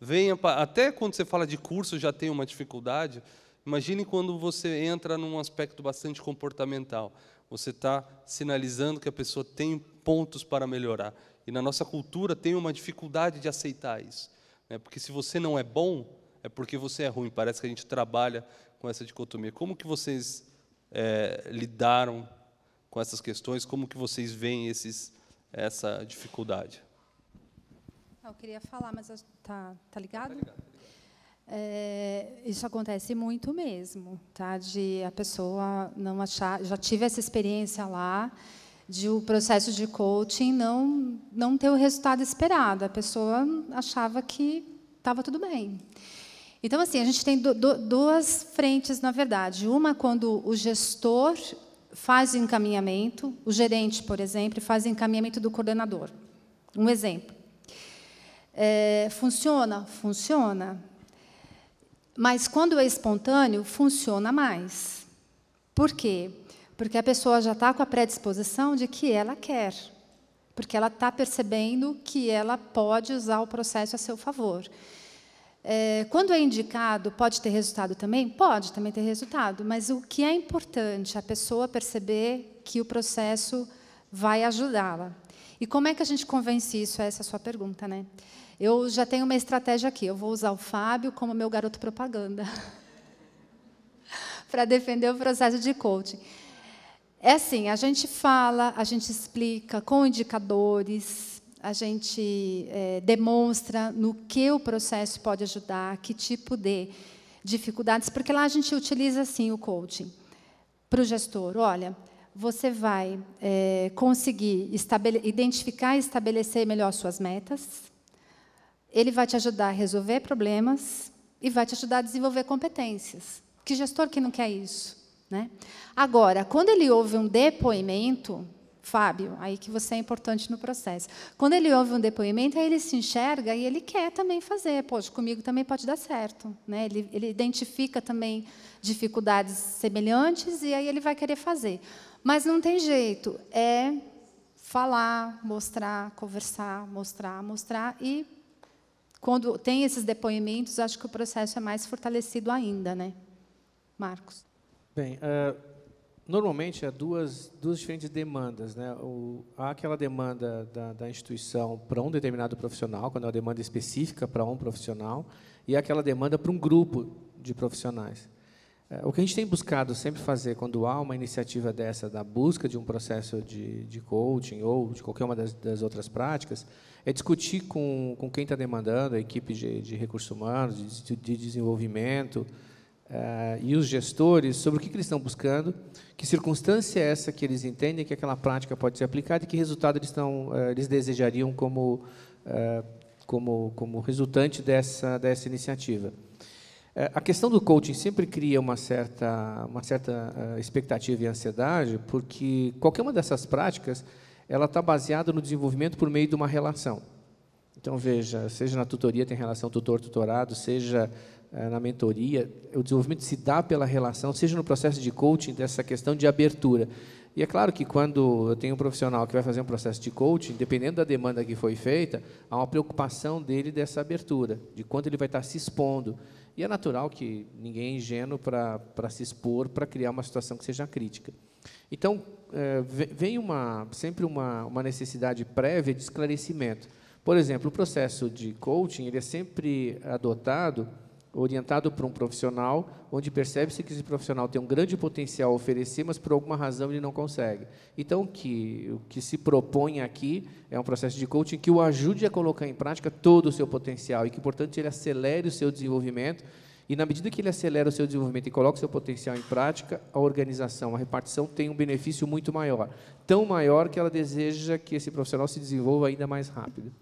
venha pra, até quando você fala de curso já tem uma dificuldade. Imagine quando você entra num aspecto bastante comportamental. Você está sinalizando que a pessoa tem pontos para melhorar. E na nossa cultura tem uma dificuldade de aceitar isso. Né? Porque se você não é bom, é porque você é ruim. Parece que a gente trabalha com essa dicotomia. Como que vocês é, lidaram com essas questões? Como que vocês veem esses, essa dificuldade? Ah, eu queria falar, mas está tá tá ligado? Tá ligado. É, isso acontece muito mesmo, tá? De a pessoa não achar. Já tive essa experiência lá de o processo de coaching não não ter o resultado esperado. A pessoa achava que estava tudo bem, então, assim, a gente tem do, do, duas frentes, na verdade. Uma, quando o gestor faz o encaminhamento, o gerente, por exemplo, faz o encaminhamento do coordenador. Um exemplo. É, funciona? Funciona. Mas quando é espontâneo, funciona mais. Por quê? Porque a pessoa já está com a predisposição de que ela quer. Porque ela está percebendo que ela pode usar o processo a seu favor. É, quando é indicado, pode ter resultado também? Pode também ter resultado, mas o que é importante a pessoa perceber que o processo vai ajudá-la. E como é que a gente convence isso? É essa é a sua pergunta, né? Eu já tenho uma estratégia aqui. Eu vou usar o Fábio como meu garoto propaganda para defender o processo de coaching. É assim, a gente fala, a gente explica com indicadores, a gente é, demonstra no que o processo pode ajudar, que tipo de dificuldades, porque lá a gente utiliza assim o coaching para o gestor. Olha, você vai é, conseguir identificar e estabelecer melhor suas metas. Ele vai te ajudar a resolver problemas e vai te ajudar a desenvolver competências. Que gestor que não quer isso, né? Agora, quando ele ouve um depoimento, Fábio, aí que você é importante no processo. Quando ele ouve um depoimento, aí ele se enxerga e ele quer também fazer. Poxa, comigo também pode dar certo. Né? Ele, ele identifica também dificuldades semelhantes e aí ele vai querer fazer. Mas não tem jeito, é falar, mostrar, conversar, mostrar, mostrar e quando tem esses depoimentos, acho que o processo é mais fortalecido ainda, né? Marcos. Bem, uh Normalmente há é duas, duas diferentes demandas. Né? O, há aquela demanda da, da instituição para um determinado profissional, quando é uma demanda específica para um profissional, e há aquela demanda para um grupo de profissionais. É, o que a gente tem buscado sempre fazer quando há uma iniciativa dessa, da busca de um processo de, de coaching ou de qualquer uma das, das outras práticas, é discutir com, com quem está demandando, a equipe de, de recursos humanos, de, de desenvolvimento, Uh, e os gestores sobre o que, que, eles estão buscando, que circunstância é essa que eles entendem que aquela prática pode ser aplicada e que resultado eles, estão, uh, eles desejariam como, uh, como, como resultante dessa, dessa iniciativa. a questão do coaching sempre cria uma certa, uma certa expectativa e ansiedade, porque qualquer uma dessas práticas ela está baseada no desenvolvimento por meio de uma relação. Então, veja, seja na tutoria tem relação tutor-tutorado, seja eh, na mentoria, o desenvolvimento se dá pela relação, seja no processo de coaching, dessa questão de abertura. E é claro que quando eu tenho um profissional que vai fazer um processo de coaching, dependendo da demanda que foi feita, há uma preocupação dele dessa abertura, de quanto ele vai estar se expondo. E é natural que ninguém é ingênuo para se expor, para criar uma situação que seja crítica. Então, é, vem uma, sempre uma, uma necessidade prévia de esclarecimento. Por exemplo, o processo de coaching ele é sempre adotado orientado por um profissional, onde percebe-se que esse profissional tem um grande potencial a oferecer, mas por alguma razão ele não consegue. Então, que, o que se propõe aqui é um processo de coaching que o ajude a colocar em prática todo o seu potencial e que, portanto, ele acelere o seu desenvolvimento. E na medida que ele acelera o seu desenvolvimento e coloca o seu potencial em prática, a organização, a repartição tem um benefício muito maior, tão maior que ela deseja que esse profissional se desenvolva ainda mais rápido.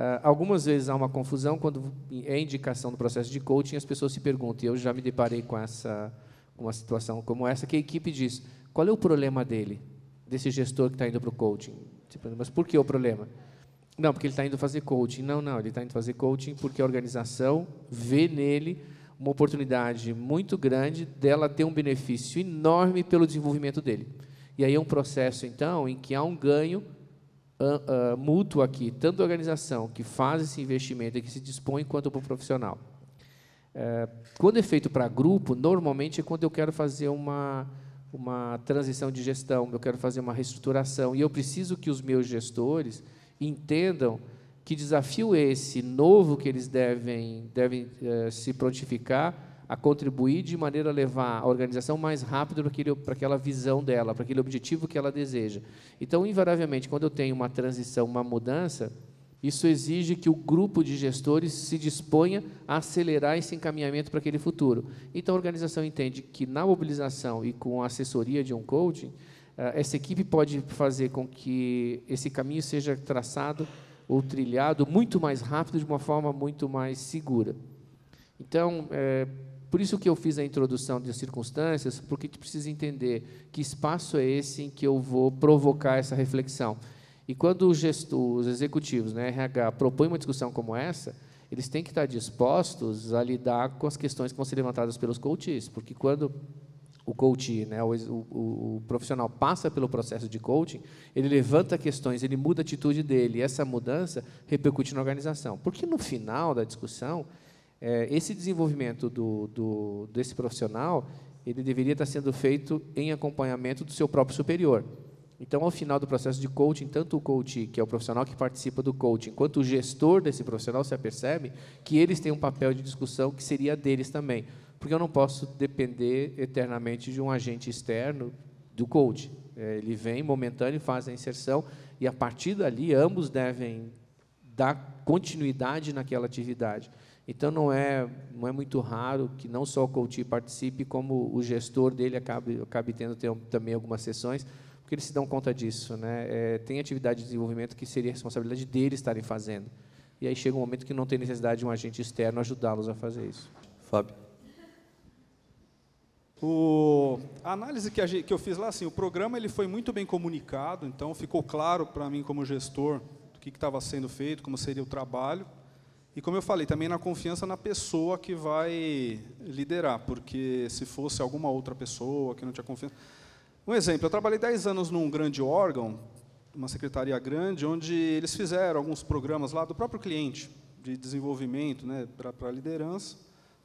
Ah, algumas vezes há uma confusão quando é indicação do processo de coaching, as pessoas se perguntam, e eu já me deparei com essa uma situação como essa, que a equipe diz: qual é o problema dele, desse gestor que está indo para o coaching? Tipo, Mas por que o problema? Não, porque ele está indo fazer coaching. Não, não, ele está indo fazer coaching porque a organização vê nele uma oportunidade muito grande dela ter um benefício enorme pelo desenvolvimento dele. E aí é um processo, então, em que há um ganho mútuo aqui, tanto da organização que faz esse investimento e que se dispõe, quanto para o profissional. É, quando é feito para grupo, normalmente é quando eu quero fazer uma, uma transição de gestão, eu quero fazer uma reestruturação, e eu preciso que os meus gestores entendam que desafio é esse novo que eles devem, devem eh, se prontificar a contribuir de maneira a levar a organização mais rápido para, aquele, para aquela visão dela, para aquele objetivo que ela deseja. Então, invariavelmente, quando eu tenho uma transição, uma mudança, isso exige que o grupo de gestores se disponha a acelerar esse encaminhamento para aquele futuro. Então, a organização entende que na mobilização e com a assessoria de um coaching, eh, essa equipe pode fazer com que esse caminho seja traçado ou trilhado muito mais rápido, de uma forma muito mais segura. Então, é, por isso que eu fiz a introdução de circunstâncias, porque a gente precisa entender que espaço é esse em que eu vou provocar essa reflexão. E quando os, os executivos, né, RH, propõem uma discussão como essa, eles têm que estar dispostos a lidar com as questões que vão ser levantadas pelos coaches, porque quando o coach, né, o, o, o, profissional passa pelo processo de coaching, ele levanta questões, ele muda a atitude dele, e essa mudança repercute na organização. Porque no final da discussão, é, esse desenvolvimento do, do, desse profissional ele deveria estar sendo feito em acompanhamento do seu próprio superior. Então, ao final do processo de coaching, tanto o coach, que é o profissional que participa do coaching, quanto o gestor desse profissional se apercebe que eles têm um papel de discussão que seria deles também. Porque eu não posso depender eternamente de um agente externo do coach. É, ele vem momentâneo, faz a inserção, e a partir dali ambos devem dar continuidade naquela atividade. Então não é, não é muito raro que não só o coach participe, como o gestor dele acabe, acabe tendo ter, também algumas sessões, porque eles se dão conta disso. Né? É, tem atividade de desenvolvimento que seria responsabilidade deles estarem fazendo. E aí chega um momento que não tem necessidade de um agente externo ajudá-los a fazer isso. Fábio. O, a análise que, a, que eu fiz lá, assim, o programa ele foi muito bem comunicado, então ficou claro para mim como gestor o que estava sendo feito, como seria o trabalho. E como eu falei, também na confiança na pessoa que vai liderar, porque se fosse alguma outra pessoa que não tinha confiança. Um exemplo, eu trabalhei 10 anos num grande órgão, uma secretaria grande, onde eles fizeram alguns programas lá do próprio cliente, de desenvolvimento né, para a liderança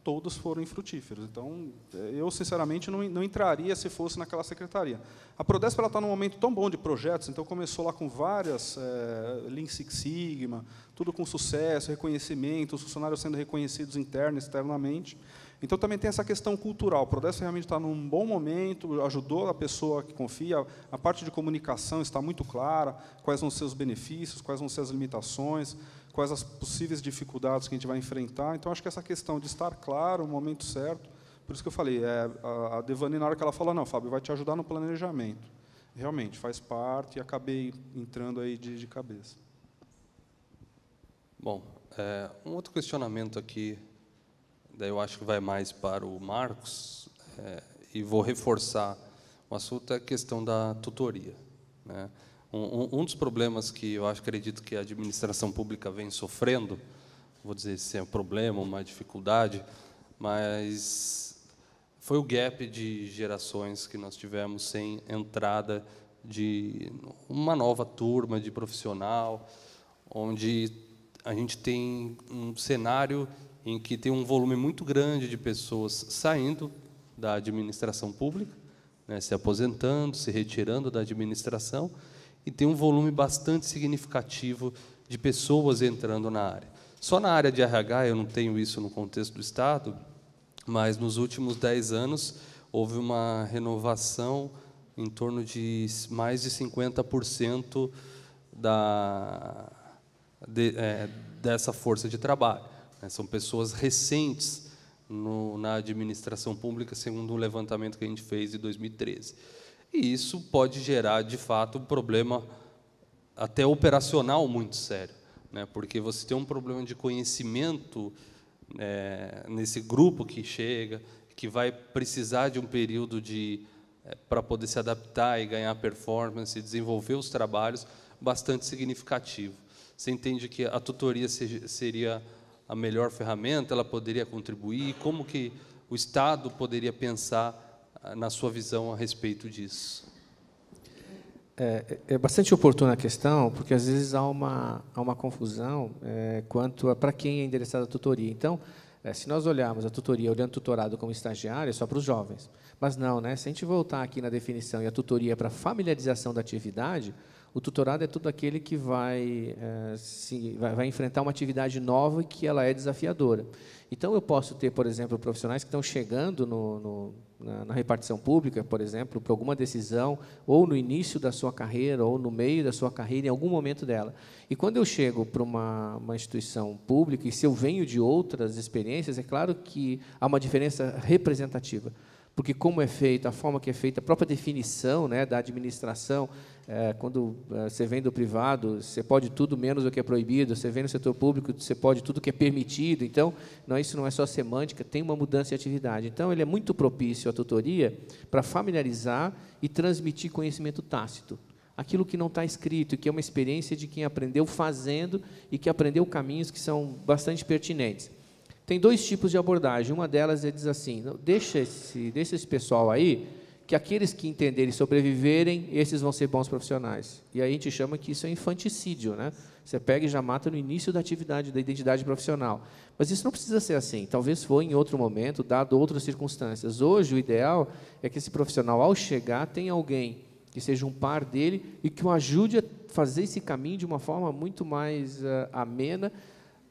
todos foram infrutíferos. Então, eh, eu, sinceramente, não, não entraria se fosse naquela secretaria. A Prodesp está num momento tão bom de projetos, então começou lá com várias, é, eh, Lean Six Sigma, tudo com sucesso, reconhecimento, os funcionários sendo reconhecidos interna e externamente. Então também tem essa questão cultural. O Prodesp realmente está num bom momento, ajudou a pessoa que confia, a parte de comunicação está muito clara, quais vão ser os benefícios, quais vão ser as limitações, quais as possíveis dificuldades que a gente vai enfrentar. Então acho que essa questão de estar claro, no momento certo, por isso que eu falei, é, a, Devani, na hora que ela falou, não, Fábio, vai te ajudar no planejamento. Realmente, faz parte e acabei entrando aí de, de cabeça. Bom, é, um outro questionamento aqui daí eu acho que vai mais para o Marcos, é, e vou reforçar o assunto, é a questão da tutoria. Né? Um, um, dos problemas que eu acho, acredito que a administração pública vem sofrendo, vou dizer se é um problema, uma dificuldade, mas foi o gap de gerações que nós tivemos sem entrada de uma nova turma de profissional, onde a gente tem um cenário em que tem um volume muito grande de pessoas saindo da administração pública, né, se aposentando, se retirando da administração, e tem um volume bastante significativo de pessoas entrando na área. Só na área de RH, eu não tenho isso no contexto do Estado, mas nos últimos 10 anos houve uma renovação em torno de mais de 50% da, de, é, dessa força de trabalho. Né? São pessoas recentes no, na administração pública, segundo um levantamento que a gente fez em 2013. E isso pode gerar, de fato, um problema até operacional muito sério, né? porque você tem um problema de conhecimento é, nesse grupo que chega, que vai precisar de um período de é, para poder se adaptar e ganhar performance, e desenvolver os trabalhos, bastante significativo. Você entende que a tutoria seria a melhor ferramenta ela poderia contribuir, como que o Estado poderia pensar ah, na sua visão a respeito disso? É, é, é bastante oportuna a questão, porque às vezes há uma, há uma confusão é, quanto a para quem é endereçada a tutoria. Então, é, se nós olharmos a tutoria olhando o tutorado como estagiário, é só para os jovens. Mas não, né? se a gente voltar aqui na definição e a tutoria para familiarização da atividade, o tutorado é todo aquele que vai, é, se, vai, vai, enfrentar uma atividade nova e que ela é desafiadora. Então, eu posso ter, por exemplo, profissionais que estão chegando no, no, na, na, repartição pública, por exemplo, para alguma decisão, ou no início da sua carreira, ou no meio da sua carreira, em algum momento dela. E quando eu chego para uma, uma instituição pública, e se eu venho de outras experiências, é claro que há uma diferença representativa porque como é feito, a forma que é feita, a própria definição né, da administração, é, quando é, você vem do privado, você pode tudo menos o que é proibido, você vem no setor público, você pode tudo o que é permitido. Então, não, isso não é só semântica, tem uma mudança de atividade. Então, ele é muito propício à tutoria para familiarizar e transmitir conhecimento tácito. Aquilo que não está escrito, que é uma experiência de quem aprendeu fazendo e que aprendeu caminhos que são bastante pertinentes. Tem dois tipos de abordagem. Uma delas é diz assim: deixa esse, deixa esse pessoal aí, que aqueles que entenderem e sobreviverem, esses vão ser bons profissionais. E aí a gente chama que isso é infanticídio, né? Você pega e já mata no início da atividade, da identidade profissional. Mas isso não precisa ser assim. Talvez foi em outro momento, dado outras circunstâncias. Hoje, o ideal é que esse profissional, ao chegar, tenha alguém que seja um par dele e que o ajude a fazer esse caminho de uma forma muito mais uh, amena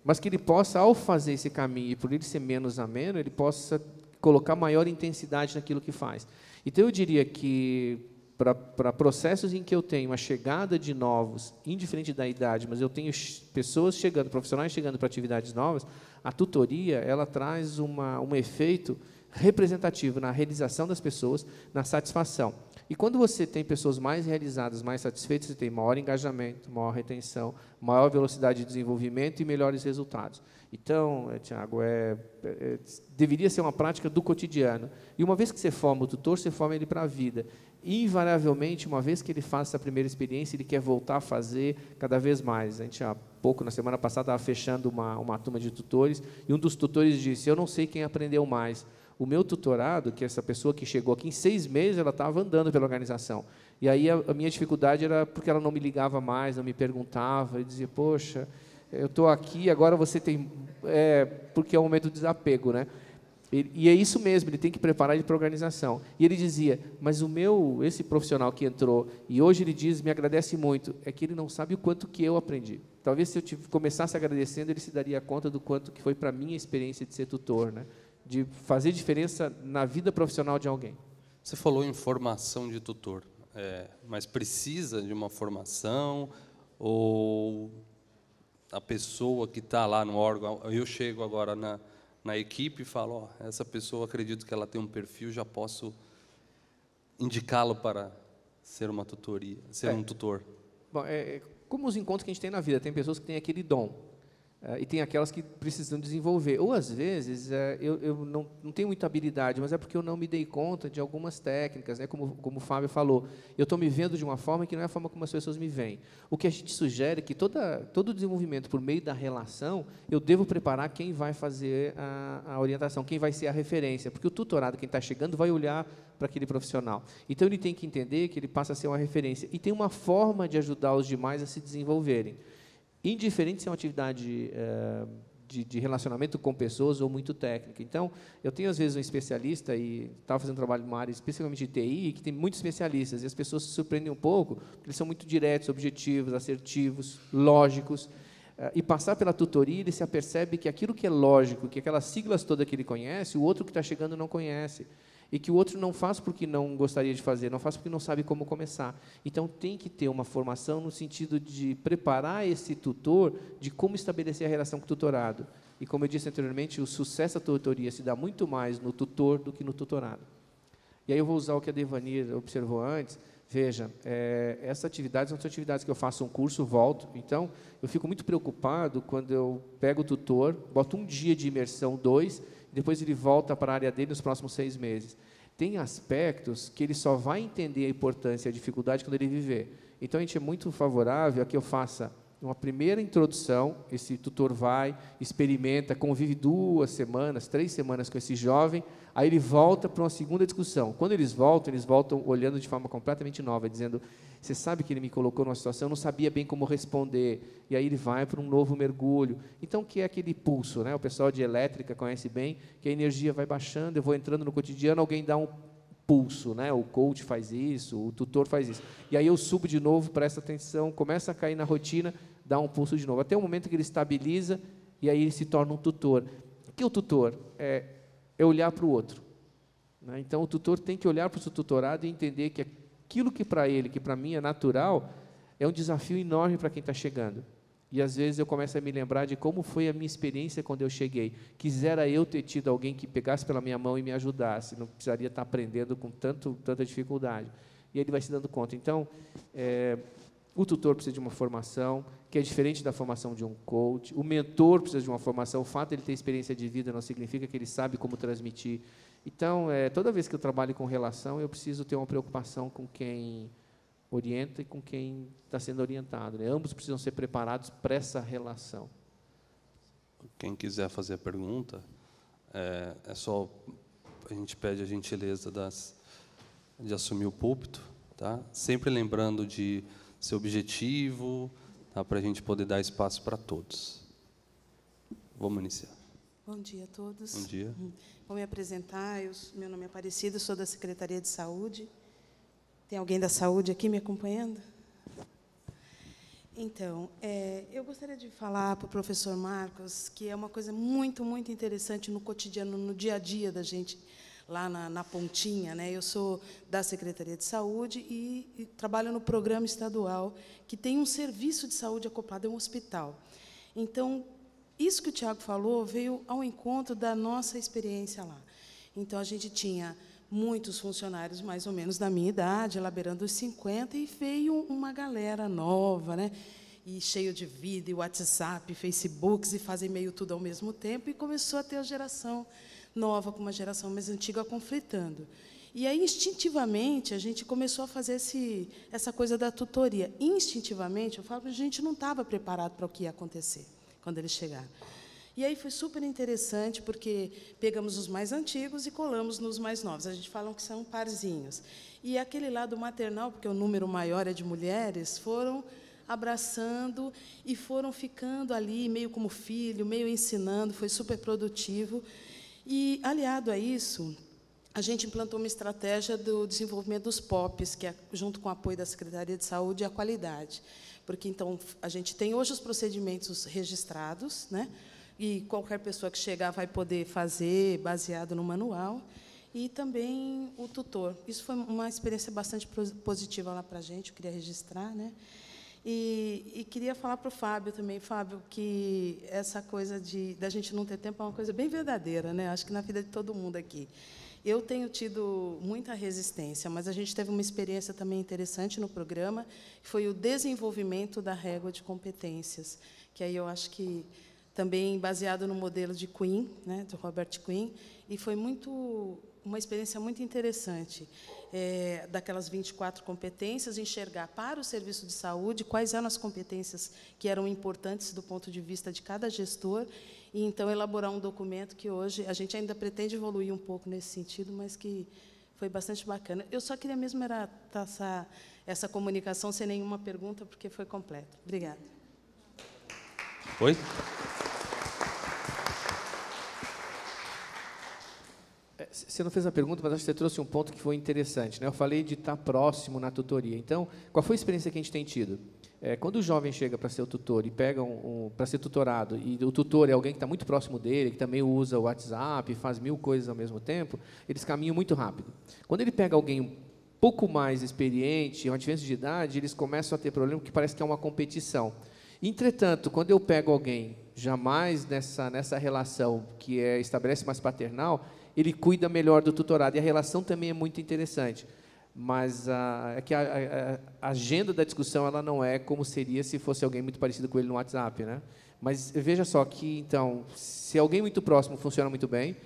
mas que ele possa, ao fazer esse caminho, e por ele ser menos ameno, ele possa colocar maior intensidade naquilo que faz. Então, eu diria que para processos em que eu tenho a chegada de novos, indiferente da idade, mas eu tenho pessoas chegando, profissionais chegando para atividades novas, a tutoria ela traz uma, um efeito representativo na realização das pessoas, na satisfação. E quando você tem pessoas mais realizadas, mais satisfeitas, você tem maior engajamento, maior retenção, maior velocidade de desenvolvimento e melhores resultados. Então, eh, Tiago, é, é, deveria ser uma prática do cotidiano. E uma vez que você forma o tutor, você forma ele para a vida. E, invariavelmente, uma vez que ele faz essa primeira experiência, ele quer voltar a fazer cada vez mais. A gente há pouco, na semana passada, estava fechando uma, uma turma de tutores, e um dos tutores disse, eu não sei quem aprendeu mais, o meu tutorado, que é essa pessoa que chegou aqui, em seis meses ela estava andando pela organização. E aí a, a minha dificuldade era porque ela não me ligava mais, não me perguntava, e dizia, poxa, eu estou aqui, agora você tem... É, porque é o um momento do desapego, né? E, e é isso mesmo, ele tem que preparar ele para a organização. E ele dizia, mas o meu, esse profissional que entrou, e hoje ele diz, me agradece muito, é que ele não sabe o quanto que eu aprendi. Talvez se eu tive, começasse agradecendo, ele se daria conta do quanto que foi para a minha experiência de ser tutor, né? de fazer diferença na vida profissional de alguém. Você falou em formação de tutor, é, mas precisa de uma formação ou a pessoa que está lá no órgão? Eu chego agora na, na equipe e falo: ó, essa pessoa acredito que ela tem um perfil, já posso indicá-lo para ser uma tutoria, ser é. um tutor. Bom, é, é como os encontros que a gente tem na vida, tem pessoas que têm aquele dom. Eh, e tem aquelas que precisam desenvolver. Ou, às vezes, eh, eu, eu não, não, tenho muita habilidade, mas é porque eu não me dei conta de algumas técnicas, né? como, como o Fábio falou. Eu estou me vendo de uma forma que não é a forma como as pessoas me veem. O que a gente sugere é que toda, todo o desenvolvimento por meio da relação, eu devo preparar quem vai fazer a, a orientação, quem vai ser a referência, porque o tutorado, quem está chegando, vai olhar para aquele profissional. Então, ele tem que entender que ele passa a ser uma referência. E tem uma forma de ajudar os demais a se desenvolverem indiferente se é uma atividade é, de, de, relacionamento com pessoas ou muito técnica. Então, eu tenho, às vezes, um especialista, e estava fazendo um trabalho numa área especificamente de TI, que tem muitos especialistas, e as pessoas se surpreendem um pouco, porque eles são muito diretos, objetivos, assertivos, lógicos, eh, e passar pela tutoria, ele se apercebe que aquilo que é lógico, que aquelas siglas todas que ele conhece, o outro que está chegando não conhece e que o outro não faz porque não gostaria de fazer, não faz porque não sabe como começar. Então tem que ter uma formação no sentido de preparar esse tutor de como estabelecer a relação com o tutorado. E como eu disse anteriormente, o sucesso da tutoria se dá muito mais no tutor do que no tutorado. E aí eu vou usar o que a Devanir observou antes. Veja, é, essas atividades não são atividades que eu faço um curso, volto. Então, eu fico muito preocupado quando eu pego o tutor, boto um dia de imersão, dois, depois ele volta para a área dele nos próximos seis meses. Tem aspectos que ele só vai entender a importância e a dificuldade quando ele viver. Então a gente é muito favorável a que eu faça uma primeira introdução, esse tutor vai, experimenta, convive duas semanas, três semanas com esse jovem, aí ele volta para uma segunda discussão. Quando eles voltam, eles voltam olhando de forma completamente nova, dizendo: Você sabe que ele me colocou numa situação, eu não sabia bem como responder. E aí ele vai para um novo mergulho. Então, o que é aquele pulso? Né? O pessoal de elétrica conhece bem, que a energia vai baixando, eu vou entrando no cotidiano, alguém dá um pulso, né? O coach faz isso, o tutor faz isso. E aí eu subo de novo, presta atenção, começa a cair na rotina dá um pulso de novo, até o momento que ele estabiliza e aí ele se torna um tutor. O que é o tutor? É, é olhar para o outro. Né? Então, o tutor tem que olhar para o seu tutorado e entender que aquilo que para ele, que para mim é natural, é um desafio enorme para quem está chegando. E às vezes eu começo a me lembrar de como foi a minha experiência quando eu cheguei. Quisera eu ter tido alguém que pegasse pela minha mão e me ajudasse, não precisaria estar tá aprendendo com tanto, tanta dificuldade. E ele vai se dando conta. Então, é, o tutor precisa de uma formação, que é diferente da formação de um coach. O mentor precisa de uma formação. O fato de ele ter experiência de vida não significa que ele sabe como transmitir. Então, é, toda vez que eu trabalho com relação, eu preciso ter uma preocupação com quem orienta e com quem está sendo orientado. Né? Ambos precisam ser preparados para essa relação. Quem quiser fazer a pergunta, é, é só a gente pede a gentileza das, de assumir o púlpito, tá? Sempre lembrando de seu objetivo, tá? para a gente poder dar espaço para todos. Vamos iniciar. Bom dia a todos. Bom dia. Hum. Vou me apresentar. Eu, meu nome é Aparecido, sou da Secretaria de Saúde. Tem alguém da saúde aqui me acompanhando? Então, é, eu gostaria de falar para o professor Marcos que é uma coisa muito, muito interessante no cotidiano, no dia a dia da gente lá na, na, Pontinha. Né? Eu sou da Secretaria de Saúde e, e, trabalho no programa estadual, que tem um serviço de saúde acoplado a um hospital. Então, isso que o Tiago falou veio ao encontro da nossa experiência lá. Então, a gente tinha muitos funcionários mais ou menos da minha idade, laberando os 50, e veio uma galera nova, né? e cheio de vida, e WhatsApp, e Facebooks, e fazem meio tudo ao mesmo tempo, e começou a ter a geração nova com uma geração mais antiga conflitando. E aí, instintivamente, a gente começou a fazer esse, essa coisa da tutoria. Instintivamente, eu falo que a gente não estava preparado para o que ia acontecer quando eles chegaram. E aí foi super interessante, porque pegamos os mais antigos e colamos nos mais novos. A gente fala que são parzinhos. E aquele lado maternal, porque o número maior é de mulheres, foram abraçando e foram ficando ali, meio como filho, meio ensinando, foi super produtivo. E, aliado a isso, a gente implantou uma estratégia do desenvolvimento dos POPs, que é, junto com o apoio da Secretaria de Saúde, a qualidade. Porque, então, a gente tem hoje os procedimentos registrados, né? e qualquer pessoa que chegar vai poder fazer, baseado no manual, e também o tutor. Isso foi uma experiência bastante positiva lá para a gente, eu queria registrar. Né? E, e queria falar para o Fábio também, Fábio, que essa coisa de da gente não ter tempo é uma coisa bem verdadeira, né? Acho que na vida de todo mundo aqui. Eu tenho tido muita resistência, mas a gente teve uma experiência também interessante no programa, que foi o desenvolvimento da régua de competências, que aí eu acho que também baseado no modelo de Queen, né, do Robert Queen, e foi muito uma experiência muito interessante é, daquelas 24 competências, enxergar para o serviço de saúde quais eram as competências que eram importantes do ponto de vista de cada gestor, e então elaborar um documento que hoje a gente ainda pretende evoluir um pouco nesse sentido, mas que foi bastante bacana. Eu só queria mesmo era passar essa comunicação sem nenhuma pergunta, porque foi completo. Obrigada. Oi? Você não fez a pergunta, mas acho que você trouxe um ponto que foi interessante. Né? Eu falei de estar próximo na tutoria. Então, qual foi a experiência que a gente tem tido? É, quando o jovem chega para ser o tutor e pega um, um para ser tutorado, e o tutor é alguém que está muito próximo dele, que também usa o WhatsApp, faz mil coisas ao mesmo tempo, eles caminham muito rápido. Quando ele pega alguém um pouco mais experiente, uma diferença de idade, eles começam a ter problema que parece que é uma competição. Entretanto, quando eu pego alguém jamais nessa, nessa relação que é, estabelece mais paternal, ele cuida melhor do tutorado. E a relação também é muito interessante. Mas a, ah, é que a, a, a agenda da discussão ela não é como seria se fosse alguém muito parecido com ele no WhatsApp. Né? Mas veja só que, então, se alguém muito próximo funciona muito bem,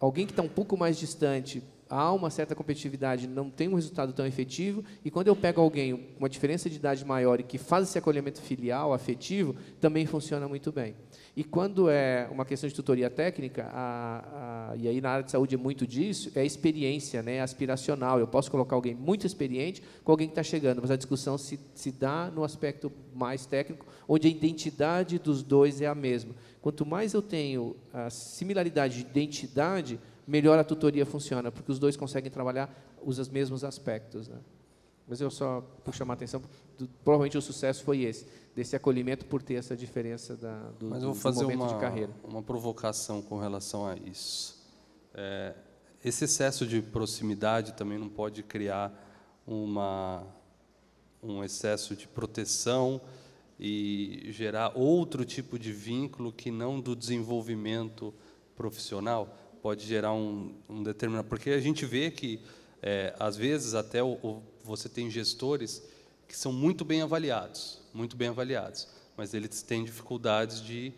alguém que está um pouco mais distante há uma certa competitividade, não tem um resultado tão efetivo, e quando eu pego alguém com uma diferença de idade maior e que faz esse acolhimento filial, afetivo, também funciona muito bem. E quando é uma questão de tutoria técnica, a, a, e aí na área de saúde é muito disso, é experiência, né, aspiracional. Eu posso colocar alguém muito experiente com alguém que está chegando, mas a discussão se, se dá no aspecto mais técnico, onde a identidade dos dois é a mesma. Quanto mais eu tenho a similaridade de identidade, melhor a tutoria funciona, porque os dois conseguem trabalhar os mesmos aspectos. Né? Mas eu só vou chamar a atenção, do, provavelmente o sucesso foi esse, desse acolhimento por ter essa diferença da, do, Mas eu vou fazer momento uma, de carreira. uma provocação com relação a isso. É, esse excesso de proximidade também não pode criar uma, um excesso de proteção e gerar outro tipo de vínculo que não do desenvolvimento profissional pode gerar um, um determinado. Porque a gente vê que, é, às vezes, até o, o, você tem gestores que são muito bem avaliados, muito bem avaliados, mas eles têm dificuldades de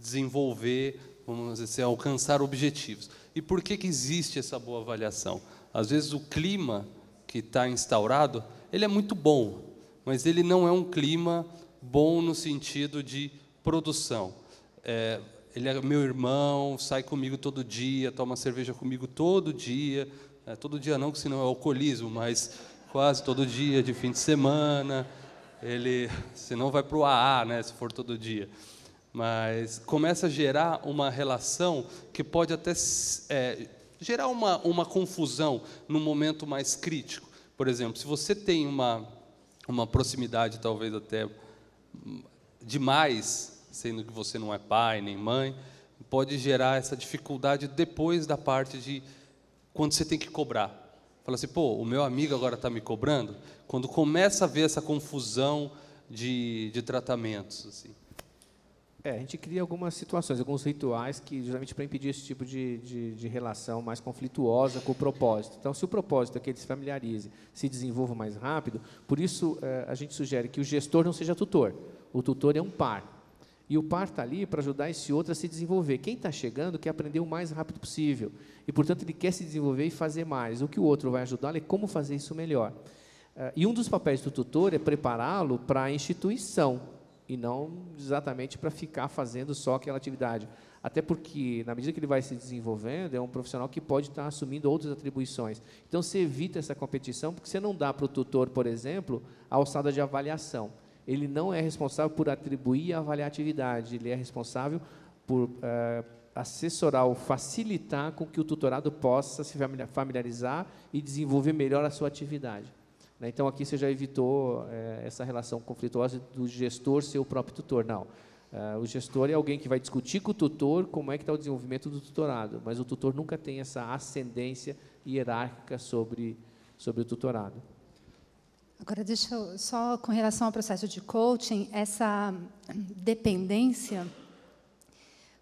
desenvolver, vamos dizer assim, alcançar objetivos. E por que, que existe essa boa avaliação? Às vezes, o clima que está instaurado, ele é muito bom, mas ele não é um clima bom no sentido de produção. É, ele é meu irmão, sai comigo todo dia, toma cerveja comigo todo dia. É, todo dia não, que senão é alcoolismo, mas quase todo dia, de fim de semana. Ele, senão vai para o AA, né, se for todo dia. Mas começa a gerar uma relação que pode até é, gerar uma, uma confusão num momento mais crítico. Por exemplo, se você tem uma, uma proximidade, talvez até hum, demais sendo que você não é pai nem mãe, pode gerar essa dificuldade depois da parte de quando você tem que cobrar. Fala assim, pô, o meu amigo agora está me cobrando. Quando começa a ver essa confusão de, de tratamentos, assim. É, a gente cria algumas situações, alguns rituais que justamente para impedir esse tipo de, de, de, relação mais conflituosa com o propósito. Então, se o propósito é que ele se familiarize, se desenvolva mais rápido, por isso eh, a gente sugere que o gestor não seja tutor. O tutor é um par. E o par está ali para ajudar esse outro a se desenvolver. Quem está chegando quer aprender o mais rápido possível. E, portanto, ele quer se desenvolver e fazer mais. O que o outro vai ajudá-lo é como fazer isso melhor. Eh, e um dos papéis do tutor é prepará-lo para a instituição, e não exatamente para ficar fazendo só aquela atividade. Até porque, na medida que ele vai se desenvolvendo, é um profissional que pode estar tá assumindo outras atribuições. Então, você evita essa competição, porque você não dá para o tutor, por exemplo, a alçada de avaliação ele não é responsável por atribuir e avaliar a atividade, ele é responsável por uh, assessorar ou facilitar com que o tutorado possa se familiarizar e desenvolver melhor a sua atividade. Né? Então, aqui você já evitou uh, essa relação conflituosa do gestor ser o próprio tutor. Não. Uh, o gestor é alguém que vai discutir com o tutor como é que está o desenvolvimento do tutorado, mas o tutor nunca tem essa ascendência hierárquica sobre, sobre o tutorado. Agora, deixa eu, só com relação ao processo de coaching, essa dependência,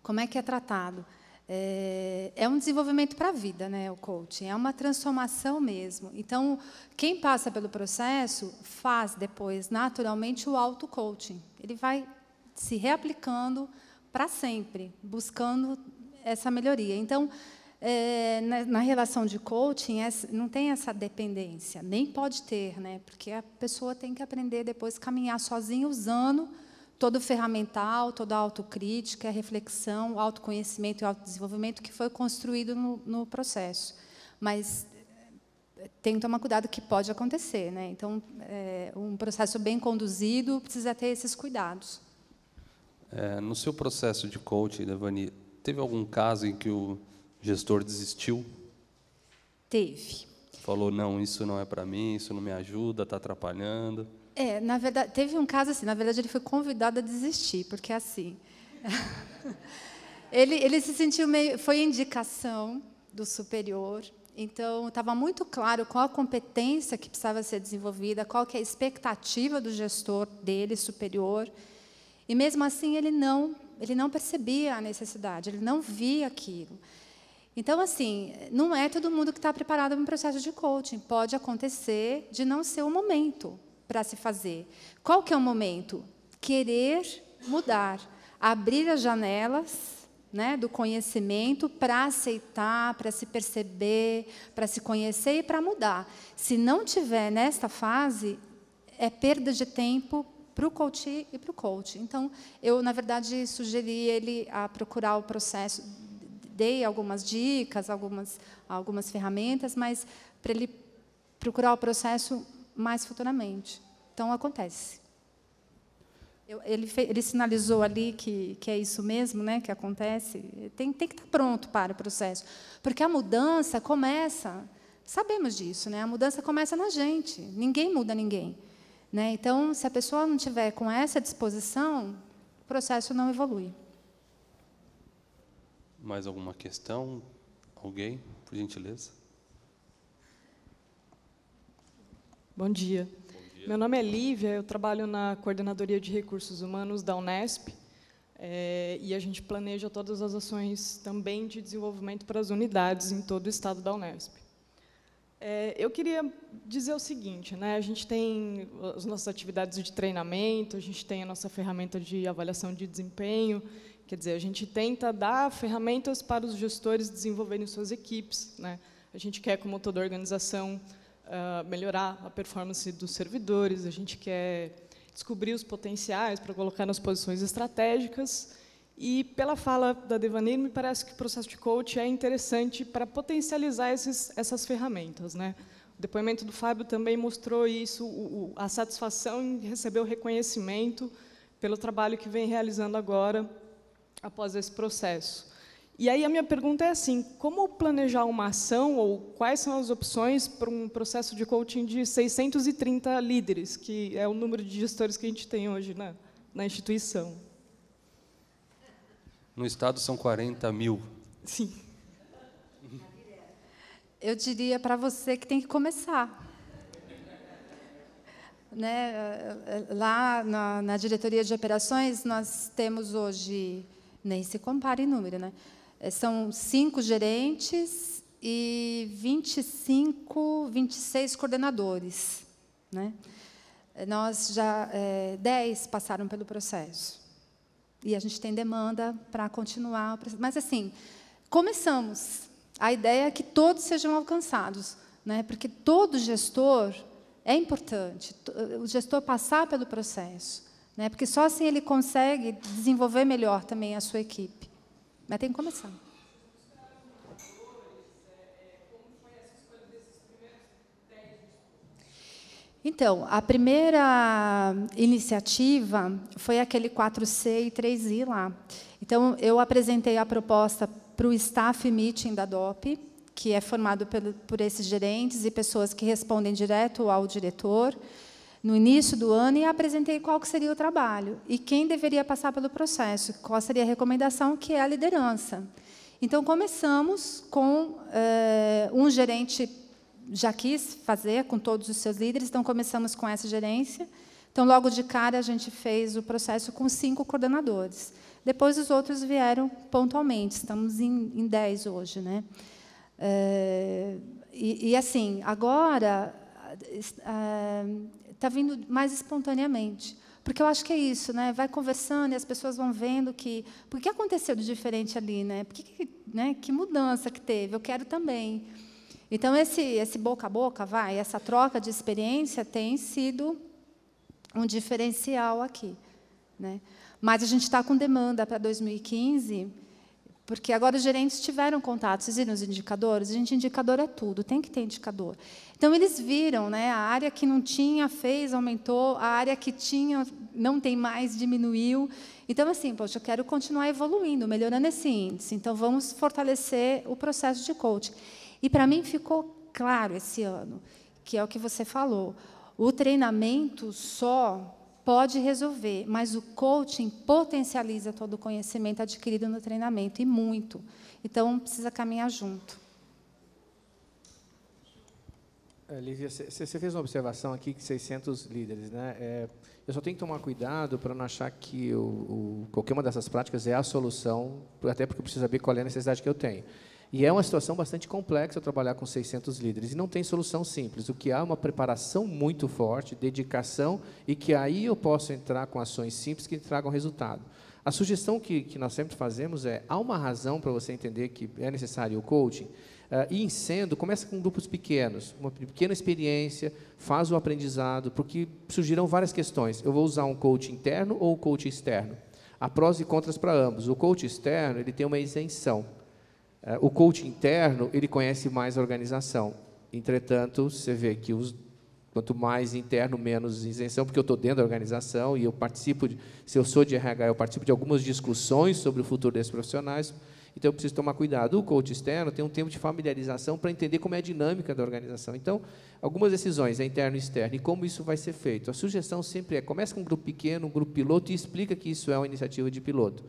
como é que é tratado? É, é um desenvolvimento para a vida, né, o coaching, é uma transformação mesmo. Então, quem passa pelo processo faz depois, naturalmente, o auto-coaching. Ele vai se reaplicando para sempre, buscando essa melhoria. Então, é, na, na, relação de coaching, não tem essa dependência, nem pode ter, né? porque a pessoa tem que aprender depois a caminhar sozinha, usando todo o ferramental, toda a autocrítica, a reflexão, o autoconhecimento e o autodesenvolvimento que foi construído no, no processo. Mas é, tem que tomar cuidado que pode acontecer. Né? Então, é, um processo bem conduzido precisa ter esses cuidados. É, no seu processo de coaching, Devani, teve algum caso em que o, o gestor desistiu? Teve. Falou, não, isso não é para mim, isso não me ajuda, está atrapalhando. É, na verdade, teve um caso assim, na verdade ele foi convidado a desistir, porque assim... ele, ele se sentiu meio... Foi indicação do superior, então, estava muito claro qual a competência que precisava ser desenvolvida, qual que é a expectativa do gestor dele superior. E mesmo assim, ele não, ele não percebia a necessidade, ele não via aquilo. Então, assim, não é todo mundo que está preparado para um processo de coaching. Pode acontecer de não ser o momento para se fazer. Qual que é o momento? Querer mudar, abrir as janelas né, do conhecimento para aceitar, para se perceber, para se conhecer e para mudar. Se não tiver nesta fase, é perda de tempo para o coach e para o coach. Então, eu, na verdade, sugeri ele a procurar o processo dei algumas dicas, algumas, algumas ferramentas, mas para ele procurar o processo mais futuramente. Então, acontece. Eu, ele, ele sinalizou ali que, que é isso mesmo né, que acontece. Tem, tem que estar tá pronto para o processo. Porque a mudança começa, sabemos disso, né? a mudança começa na gente. Ninguém muda ninguém. Né? Então, se a pessoa não tiver com essa disposição, o processo não evolui. Mais alguma questão? Alguém, por gentileza? Bom dia. Bom dia. Meu nome é Lívia, eu trabalho na Coordenadoria de Recursos Humanos da Unesp. É, e a gente planeja todas as ações também de desenvolvimento para as unidades em todo o estado da Unesp. É, eu queria dizer o seguinte, né, a gente tem as nossas atividades de treinamento, a gente tem a nossa ferramenta de avaliação de desempenho, Quer dizer, a gente tenta dar ferramentas para os gestores desenvolverem suas equipes. Né? A gente quer, como toda organização, uh, melhorar a performance dos servidores, a gente quer descobrir os potenciais para colocar nas posições estratégicas. E, pela fala da Devanir, me parece que o processo de coach é interessante para potencializar esses, essas ferramentas. Né? O depoimento do Fábio também mostrou isso, o, a satisfação em receber o reconhecimento pelo trabalho que vem realizando agora após esse processo. E aí a minha pergunta é assim, como planejar uma ação ou quais são as opções para um processo de coaching de 630 líderes, que é o número de gestores que a gente tem hoje na, né, na instituição? No Estado são 40 mil. Sim. Eu diria para você que tem que começar. né? Eh, eh, lá na, na diretoria de operações, nós temos hoje nem se compara em número, né? É, são cinco gerentes e 25, 26 coordenadores, né? É, nós já é, 10 passaram pelo processo e a gente tem demanda para continuar, mas assim começamos. A ideia é que todos sejam alcançados, né? Porque todo gestor é importante, o gestor passar pelo processo. Né? Porque só assim ele consegue desenvolver melhor também a sua equipe. Mas tem que começar. Então, a primeira iniciativa foi aquele 4C e 3I lá. Então, eu apresentei a proposta para o staff meeting da DOP, que é formado por, por esses gerentes e pessoas que respondem direto ao diretor no início do ano e apresentei qual seria o trabalho e quem deveria passar pelo processo, qual seria a recomendação, que é a liderança. Então, começamos com eh, um gerente já quis fazer com todos os seus líderes, então começamos com essa gerência. Então, logo de cara, a gente fez o processo com cinco coordenadores. Depois, os outros vieram pontualmente, estamos em, em dez hoje. Né? Eh, e, e, assim, agora, eh, está vindo mais espontaneamente. Porque eu acho que é isso, né? Vai conversando e as pessoas vão vendo que. Por que aconteceu de diferente ali, né? porque que, né? que mudança que teve? Eu quero também. Então, esse, esse boca a boca, vai, essa troca de experiência tem sido um diferencial aqui. Né? Mas a gente está com demanda para 2015 porque agora os gerentes tiveram contato, vocês viram os indicadores? A gente, indicador é tudo, tem que ter indicador. Então, eles viram, né, a área que não tinha fez, aumentou, a área que tinha não tem mais, diminuiu. Então, assim, poxa, eu quero continuar evoluindo, melhorando esse índice. Então, vamos fortalecer o processo de coaching. E, para mim, ficou claro esse ano, que é o que você falou. O treinamento só pode resolver, mas o coaching potencializa todo o conhecimento adquirido no treinamento, e muito. Então, precisa caminhar junto. É, Lívia, você fez uma observação aqui que 600 líderes, né? É, eu só tenho que tomar cuidado para não achar que o, o, qualquer uma dessas práticas é a solução, até porque eu preciso saber qual é a necessidade que eu tenho. E é uma situação bastante complexa trabalhar com 600 líderes. E não tem solução simples. O que há é uma preparação muito forte, dedicação, e que aí eu posso entrar com ações simples que tragam resultado. A sugestão que, que nós sempre fazemos é: há uma razão para você entender que é necessário o coaching? Uh, e em sendo, começa com grupos pequenos, uma pequena experiência, faz o aprendizado, porque surgirão várias questões. Eu vou usar um coach interno ou um coach externo? Há prós e contras para ambos. O coach externo ele tem uma isenção. É, o coach interno, ele conhece mais a organização. Entretanto, você vê que os, quanto mais interno, menos isenção, porque eu estou dentro da organização e eu participo, de, se eu sou de RH, eu participo de algumas discussões sobre o futuro desses profissionais, então eu preciso tomar cuidado. O coach externo tem um tempo de familiarização para entender como é a dinâmica da organização. Então, algumas decisões, é interno e externo, e como isso vai ser feito. A sugestão sempre é, começa com um grupo pequeno, um grupo piloto, e explica que isso é uma iniciativa de piloto.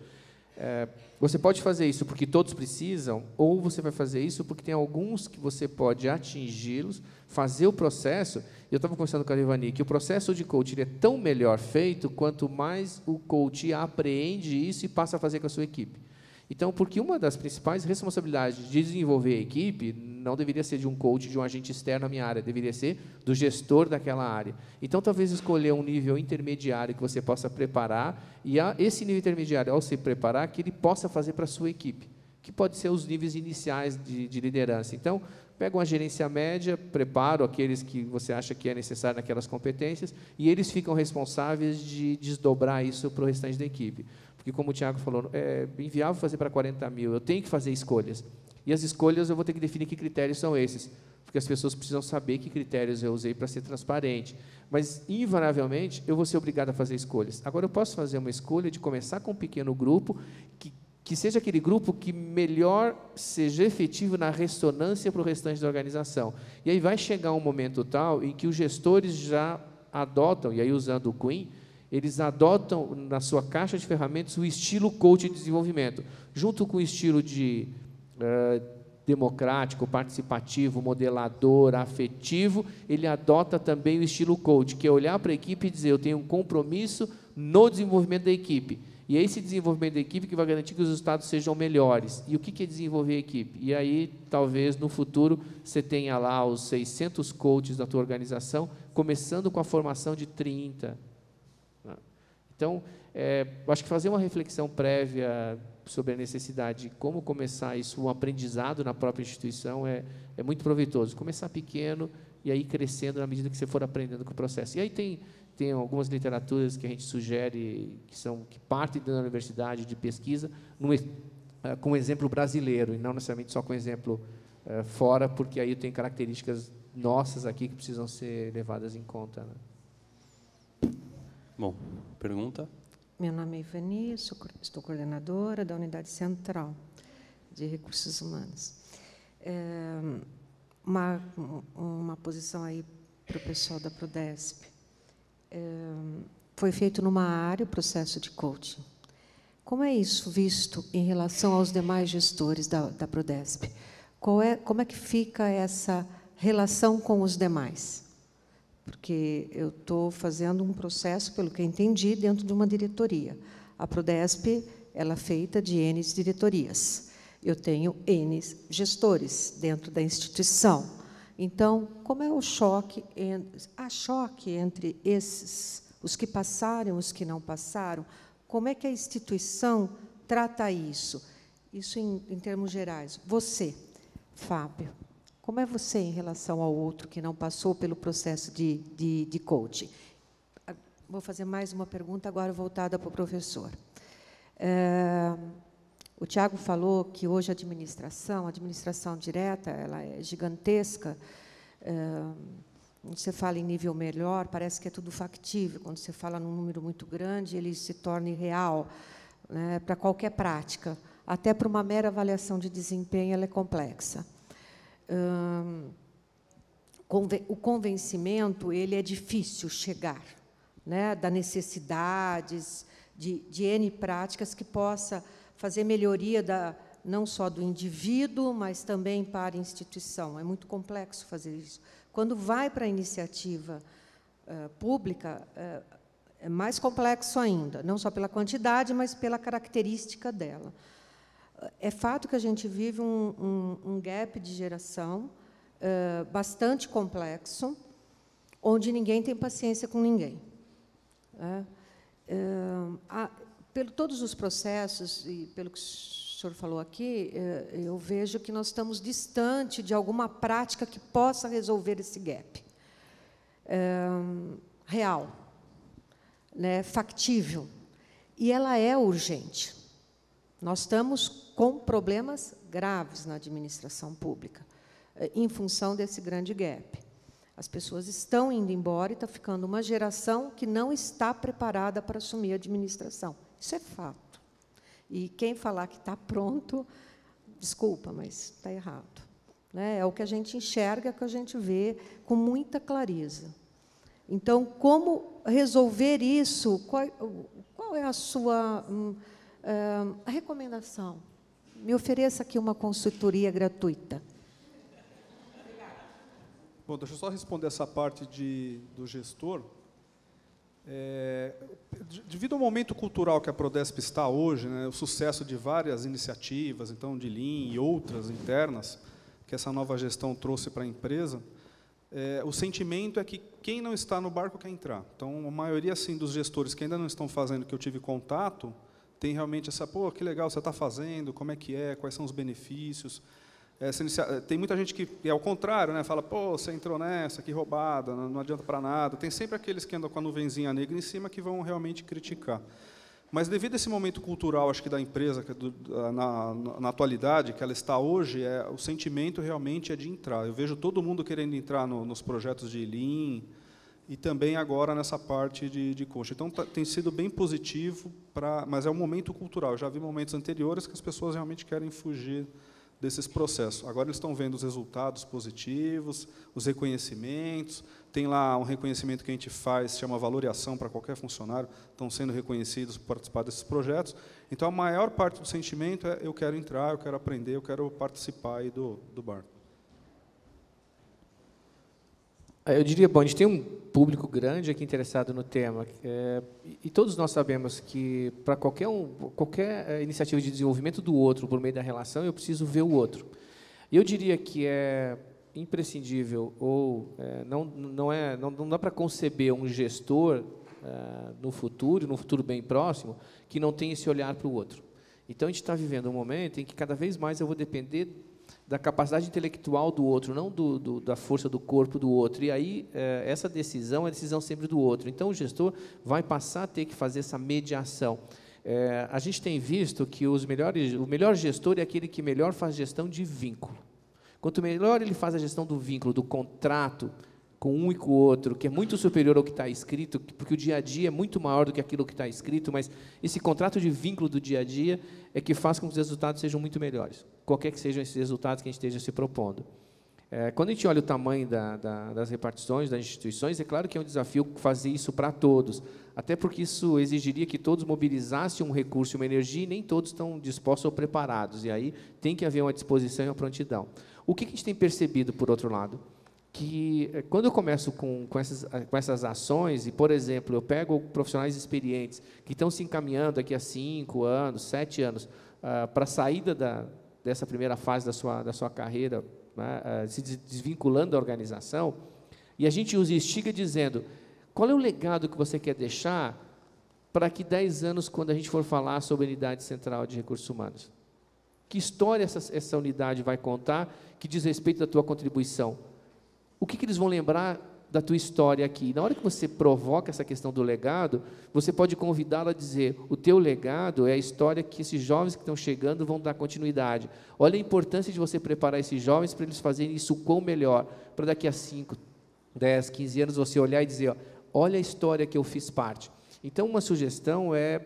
É, você pode fazer isso porque todos precisam, ou você vai fazer isso porque tem alguns que você pode atingi-los, fazer o processo. Eu estava conversando com a Ivani que o processo de coaching é tão melhor feito quanto mais o coach apreende isso e passa a fazer com a sua equipe. Então, porque uma das principais responsabilidades de desenvolver a equipe não deveria ser de um coach, de um agente externo à minha área, deveria ser do gestor daquela área. Então, talvez escolher um nível intermediário que você possa preparar e a, esse nível intermediário, ao se preparar, que ele possa fazer para a sua equipe, que pode ser os níveis iniciais de, de liderança. Então, pega uma gerência média, preparo aqueles que você acha que é necessário naquelas competências e eles ficam responsáveis de desdobrar isso para o restante da equipe. Porque, como o Tiago falou, é inviável fazer para 40 mil, eu tenho que fazer escolhas. E as escolhas eu vou ter que definir que critérios são esses, porque as pessoas precisam saber que critérios eu usei para ser transparente. Mas, invariavelmente, eu vou ser obrigado a fazer escolhas. Agora, eu posso fazer uma escolha de começar com um pequeno grupo, que, que seja aquele grupo que melhor seja efetivo na ressonância para o restante da organização. E aí vai chegar um momento tal em que os gestores já adotam, e aí usando o Queen, eles adotam na sua caixa de ferramentas o estilo coach de desenvolvimento, junto com o estilo de uh, democrático, participativo, modelador, afetivo, ele adota também o estilo coach, que é olhar para a equipe e dizer, eu tenho um compromisso no desenvolvimento da equipe. E é esse desenvolvimento da equipe que vai garantir que os resultados sejam melhores. E o que é desenvolver a equipe? E aí, talvez, no futuro, você tenha lá os 600 coaches da tua organização, começando com a formação de 30, então, é, acho que fazer uma reflexão prévia sobre a necessidade de como começar isso, um aprendizado na própria instituição, é, é muito proveitoso. Começar pequeno e aí crescendo na medida que você for aprendendo com o processo. E aí tem, tem algumas literaturas que a gente sugere que são que partem da universidade de pesquisa no, é, com exemplo brasileiro e não necessariamente só com exemplo é, fora, porque aí tem características nossas aqui que precisam ser levadas em conta. Né? Bom, pergunta? Meu nome é Ivani, sou, estou coordenadora da Unidade Central de Recursos Humanos. É, uma, uma posição aí para o pessoal da Prodesp. É, foi feito numa área o processo de coaching. Como é isso visto em relação aos demais gestores da, da Prodesp? É, como é que fica essa relação com os demais? porque eu estou fazendo um processo, pelo que eu entendi, dentro de uma diretoria. A Prodesp ela é feita de N diretorias. Eu tenho N gestores dentro da instituição. Então, como é o choque? Há choque entre esses, os que passaram, os que não passaram? Como é que a instituição trata isso? Isso em, em termos gerais. Você, Fábio, como é você em relação ao outro que não passou pelo processo de, de, de coaching? Ah, vou fazer mais uma pergunta agora voltada para o professor. É, o Tiago falou que hoje a administração, a administração direta, ela é gigantesca. É, quando você fala em nível melhor, parece que é tudo factível. Quando você fala num número muito grande, ele se torna irreal né, para qualquer prática. Até para uma mera avaliação de desempenho, ela é complexa o convencimento ele é difícil chegar, né, da necessidades de, de n práticas que possa fazer melhoria da não só do indivíduo, mas também para a instituição. É muito complexo fazer isso. Quando vai para a iniciativa uh, pública, uh, é mais complexo ainda, não só pela quantidade, mas pela característica dela é fato que a gente vive um, um, um gap de geração uh, bastante complexo, onde ninguém tem paciência com ninguém. Né? Uh, a, pelo todos os processos e pelo que o senhor falou aqui, uh, eu vejo que nós estamos distante de alguma prática que possa resolver esse gap real, né, factível, e ela é urgente. Nós estamos com problemas graves na administração pública, eh, em função desse grande gap. As pessoas estão indo embora e está ficando uma geração que não está preparada para assumir a administração. Isso é fato. E quem falar que está pronto, desculpa, mas está errado. Né? É o que a gente enxerga, é o que a gente vê com muita clareza. Então, como resolver isso? Qual, qual é a sua hum, hum, recomendação? me ofereça aqui uma consultoria gratuita. Bom, deixa eu só responder essa parte de, do gestor. É, devido ao momento cultural que a Prodesp está hoje, né, o sucesso de várias iniciativas, então de Lean e outras internas, que essa nova gestão trouxe para a empresa, é, o sentimento é que quem não está no barco quer entrar. Então, a maioria assim, dos gestores que ainda não estão fazendo, que eu tive contato, tem realmente essa, pô, que legal, você está fazendo, como é que é, quais são os benefícios. É, inicia... Tem muita gente que é ao contrário, né? fala, pô, você entrou nessa, que roubada, não, não adianta para nada. Tem sempre aqueles que andam com a nuvenzinha negra em cima que vão realmente criticar. Mas devido a esse momento cultural, acho que da empresa que é do, na, na, atualidade que ela está hoje, é o sentimento realmente é de entrar. Eu vejo todo mundo querendo entrar no, nos projetos de Lean, e também agora nessa parte de, de coxa. Então tá, tem sido bem positivo, pra, mas é um momento cultural. Eu já vi momentos anteriores que as pessoas realmente querem fugir desses processos. Agora eles estão vendo os resultados positivos, os reconhecimentos. Tem lá um reconhecimento que a gente faz, chama valoriação para qualquer funcionário, estão sendo reconhecidos por participar desses projetos. Então a maior parte do sentimento é eu quero entrar, eu quero aprender, eu quero participar do, do barco. Eu diria, bom, a gente tem um público grande aqui interessado no tema, é, e todos nós sabemos que para qualquer, um, qualquer é, iniciativa de desenvolvimento do outro por meio da relação, eu preciso ver o outro. E eu diria que é imprescindível ou é, não, não, é, não, não dá para conceber um gestor é, no futuro, num futuro bem próximo, que não tenha esse olhar para o outro. Então, a gente está vivendo um momento em que cada vez mais eu vou depender da capacidade intelectual do outro, não do, do, da força do corpo do outro. E aí, é, essa decisão é a decisão sempre do outro. Então, o gestor vai passar a ter que fazer essa mediação. É, a gente tem visto que os melhores, o melhor gestor é aquele que melhor faz gestão de vínculo. Quanto melhor ele faz a gestão do vínculo, do contrato, com um e com o outro, que é muito superior ao que está escrito, porque o dia a dia é muito maior do que aquilo que está escrito, mas esse contrato de vínculo do dia a dia é que faz com que os resultados sejam muito melhores, qualquer que sejam esses resultados que a gente esteja se propondo. É, quando a gente olha o tamanho da, da, das repartições, das instituições, é claro que é um desafio fazer isso para todos, até porque isso exigiria que todos mobilizassem um recurso, uma energia, e nem todos estão dispostos ou preparados, e aí tem que haver uma disposição e uma prontidão. O que, que a gente tem percebido, por outro lado? que eh, quando eu começo com, com, essas, ah, com essas ações, e, por exemplo, eu pego profissionais experientes que estão se encaminhando aqui há cinco anos, sete anos, uh, ah, para a saída da, dessa primeira fase da sua, da sua carreira, né, uh, se desvinculando da organização, e a gente os instiga dizendo, qual é o legado que você quer deixar para que dez anos, quando a gente for falar sobre a unidade central de recursos humanos? Que história essa, essa unidade vai contar que diz respeito à tua contribuição? o que, que eles vão lembrar da tua história aqui. Na hora que você provoca essa questão do legado, você pode convidá-lo a dizer: o teu legado é a história que esses jovens que estão chegando vão dar continuidade. Olha a importância de você preparar esses jovens para eles fazerem isso quão melhor, para daqui a 5, 10, 15 anos você olhar e dizer: ó, olha a história que eu fiz parte. Então, uma sugestão é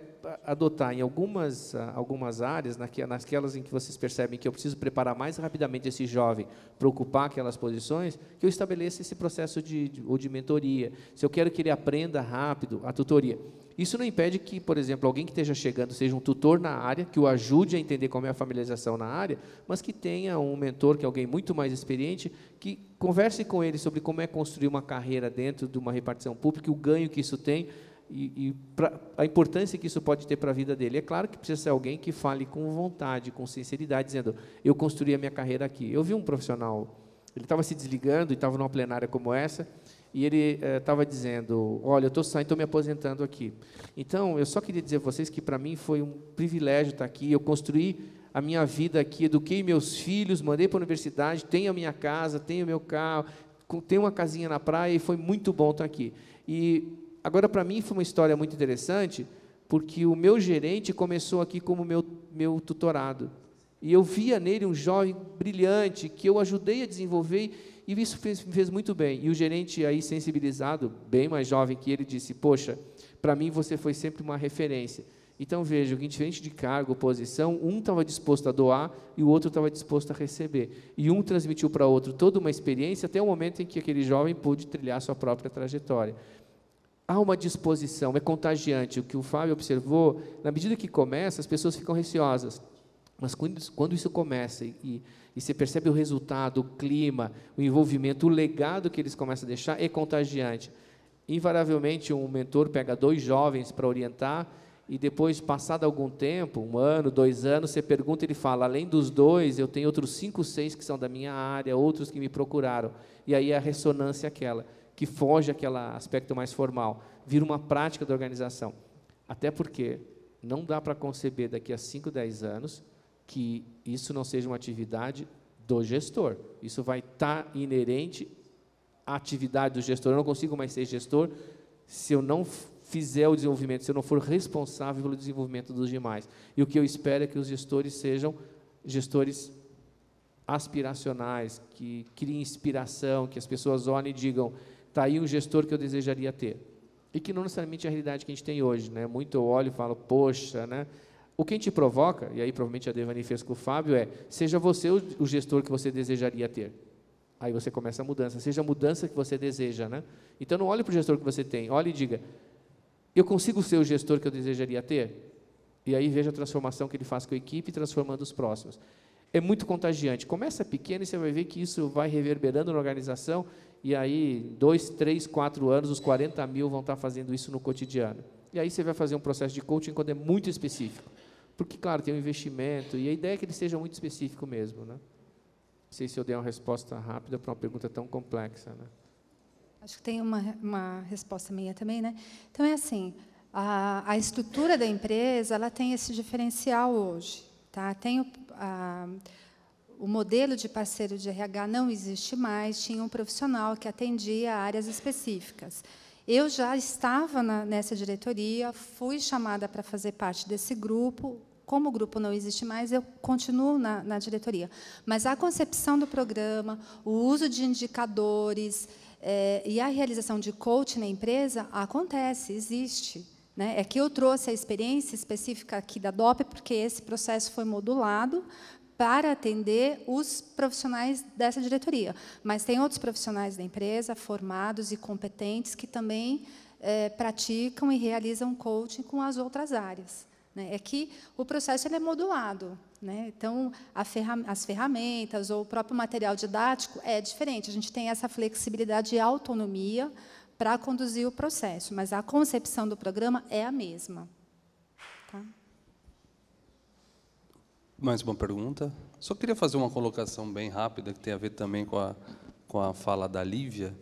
adotar em algumas, ah, algumas áreas, naquelas em que vocês percebem que eu preciso preparar mais rapidamente esse jovem para ocupar aquelas posições, que eu estabeleça esse processo de, de, ou de mentoria. Se eu quero que ele aprenda rápido, a tutoria. Isso não impede que, por exemplo, alguém que esteja chegando seja um tutor na área, que o ajude a entender como é a familiarização na área, mas que tenha um mentor, que é alguém muito mais experiente, que converse com ele sobre como é construir uma carreira dentro de uma repartição pública, o ganho que isso tem, e, e pra, a importância que isso pode ter para a vida dele. É claro que precisa ser alguém que fale com vontade, com sinceridade, dizendo: Eu construí a minha carreira aqui. Eu vi um profissional, ele estava se desligando e estava numa plenária como essa, e ele estava eh, dizendo: Olha, eu estou saindo, estou me aposentando aqui. Então, eu só queria dizer a vocês que para mim foi um privilégio estar tá aqui, eu construí a minha vida aqui, eduquei meus filhos, mandei para a universidade, tenho a minha casa, tenho meu carro, tenho uma casinha na praia e foi muito bom estar tá aqui. E Agora, para mim, foi uma história muito interessante, porque o meu gerente começou aqui como meu, meu tutorado. E eu via nele um jovem brilhante que eu ajudei a desenvolver e isso me fez muito bem. E o gerente aí sensibilizado, bem mais jovem que ele, disse: "Poxa, para mim você foi sempre uma referência". Então veja, que diferente de cargo, posição, um estava disposto a doar e o outro estava disposto a receber. E um transmitiu para outro toda uma experiência até o momento em que aquele jovem pôde trilhar sua própria trajetória há uma disposição, é contagiante. O que o Fábio observou, na medida que começa, as pessoas ficam receosas. Mas quando, quando isso começa e, e você percebe o resultado, o clima, o envolvimento, o legado que eles começam a deixar, é contagiante. Invariavelmente, um mentor pega dois jovens para orientar e depois, passado algum tempo, um ano, dois anos, você pergunta e ele fala: além dos dois, eu tenho outros cinco, seis que são da minha área, outros que me procuraram. E aí a ressonância é aquela que foge aquele aspecto mais formal, vira uma prática da organização. Até porque não dá para conceber daqui a 5, 10 anos que isso não seja uma atividade do gestor. Isso vai estar tá inerente à atividade do gestor. Eu não consigo mais ser gestor se eu não fizer o desenvolvimento, se eu não for responsável pelo desenvolvimento dos demais. E o que eu espero é que os gestores sejam gestores aspiracionais, que criem inspiração, que as pessoas olhem e digam: Está aí um gestor que eu desejaria ter. E que não necessariamente é a realidade que a gente tem hoje. Né? Muito eu olho e falo, poxa, né? O que a gente provoca, e aí provavelmente a Devani fez com o Fábio, é seja você o, gestor que você desejaria ter. Aí você começa a mudança. Seja a mudança que você deseja. Né? Então não olhe para o gestor que você tem. Olhe e diga, eu consigo ser o gestor que eu desejaria ter? E aí veja a transformação que ele faz com a equipe, transformando os próximos é muito contagiante. Começa pequeno e você vai ver que isso vai reverberando na organização, e aí, dois, três, quatro anos, os 40 mil vão estar fazendo isso no cotidiano. E aí você vai fazer um processo de coaching quando é muito específico. Porque, claro, tem um investimento, e a ideia é que ele seja muito específico mesmo. Né? Não sei se eu dei uma resposta rápida para uma pergunta tão complexa. Né? Acho que tem uma, uma resposta minha também. né? Então, é assim, a, a estrutura da empresa ela tem esse diferencial hoje. Tá? Tem o a, o modelo de parceiro de RH não existe mais, tinha um profissional que atendia áreas específicas. Eu já estava na, nessa diretoria, fui chamada para fazer parte desse grupo. Como o grupo não existe mais, eu continuo na, na diretoria. Mas a concepção do programa, o uso de indicadores é, e a realização de coaching na empresa acontece, existe. Né? É que eu trouxe a experiência específica aqui da DOP, porque esse processo foi modulado para atender os profissionais dessa diretoria. Mas tem outros profissionais da empresa, formados e competentes, que também é, praticam e realizam coaching com as outras áreas. Né? É que o processo ele é modulado. Né? Então, as ferramentas ou o próprio material didático é diferente. A gente tem essa flexibilidade e autonomia para conduzir o processo, mas a concepção do programa é a mesma. Tá? Mais uma pergunta. Só queria fazer uma colocação bem rápida que tem a ver também com a, com a fala da Lívia,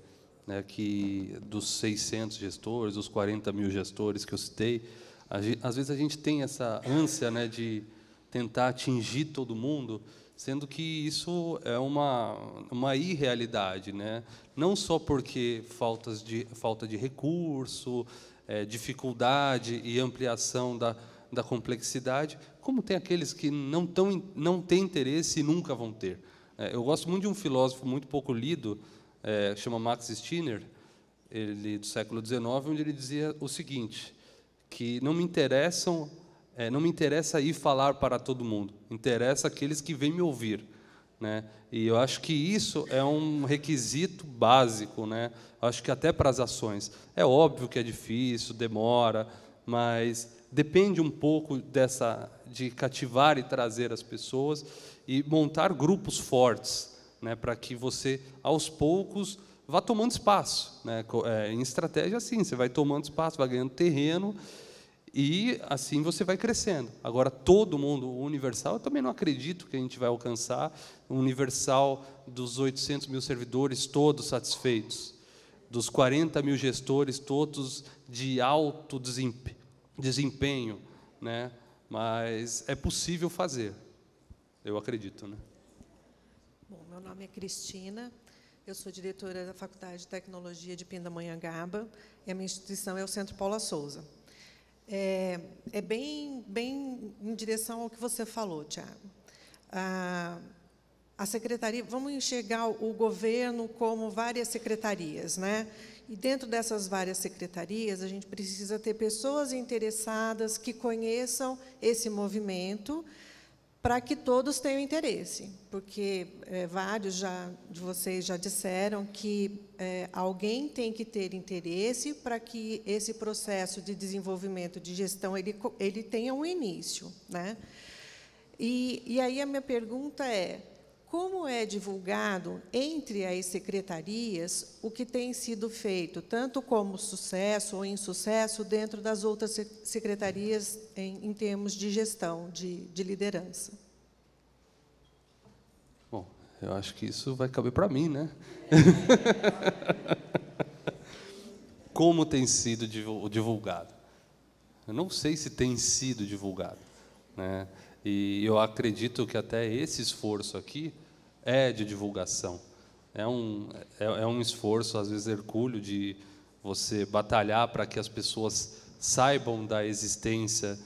né, que dos 600 gestores, dos 40 mil gestores que eu citei, às vezes a gente tem essa ânsia né, de tentar atingir todo mundo, sendo que isso é uma, uma irrealidade, né? não só porque faltas de, falta de recurso, é, dificuldade e ampliação da, da complexidade, como tem aqueles que não, tão, não têm interesse e nunca vão ter. É, eu gosto muito de um filósofo muito pouco lido, é, chama Max Stirner, ele do século XIX, onde ele dizia o seguinte, que não me interessam é, não me interessa ir falar para todo mundo, interessa aqueles que vêm me ouvir. Né? E eu acho que isso é um requisito básico, né? acho que até para as ações. É óbvio que é difícil, demora, mas depende um pouco dessa de cativar e trazer as pessoas e montar grupos fortes, né, para que você aos poucos vá tomando espaço, né, é, em estratégia assim, você vai tomando espaço, vai ganhando terreno e assim você vai crescendo. Agora, todo mundo universal, eu também não acredito que a gente vai alcançar um universal dos 800 mil servidores todos satisfeitos, dos 40 mil gestores todos de alto desempenho, né? mas é possível fazer, eu acredito. Né? Bom, meu nome é Cristina, eu sou diretora da Faculdade de Tecnologia de Pindamonhangaba e a minha instituição é o Centro Paula Souza. É, é bem, bem em direção ao que você falou, Tiago. Ah, a secretaria, vamos enxergar o governo como várias secretarias, né? E dentro dessas várias secretarias, a gente precisa ter pessoas interessadas que conheçam esse movimento, para que todos tenham interesse, porque é, vários já, de vocês já disseram que é, alguém tem que ter interesse para que esse processo de desenvolvimento de gestão ele, ele tenha um início, né? E, e aí a minha pergunta é como é divulgado entre as secretarias o que tem sido feito, tanto como sucesso ou insucesso, dentro das outras secretarias em, em termos de gestão, de, de, liderança? Bom, eu acho que isso vai caber para mim, né? como tem sido divulgado? Eu não sei se tem sido divulgado, né? E eu acredito que até esse esforço aqui é de divulgação. É um, é, é um esforço, às vezes, hercúleo, de você batalhar para que as pessoas saibam da existência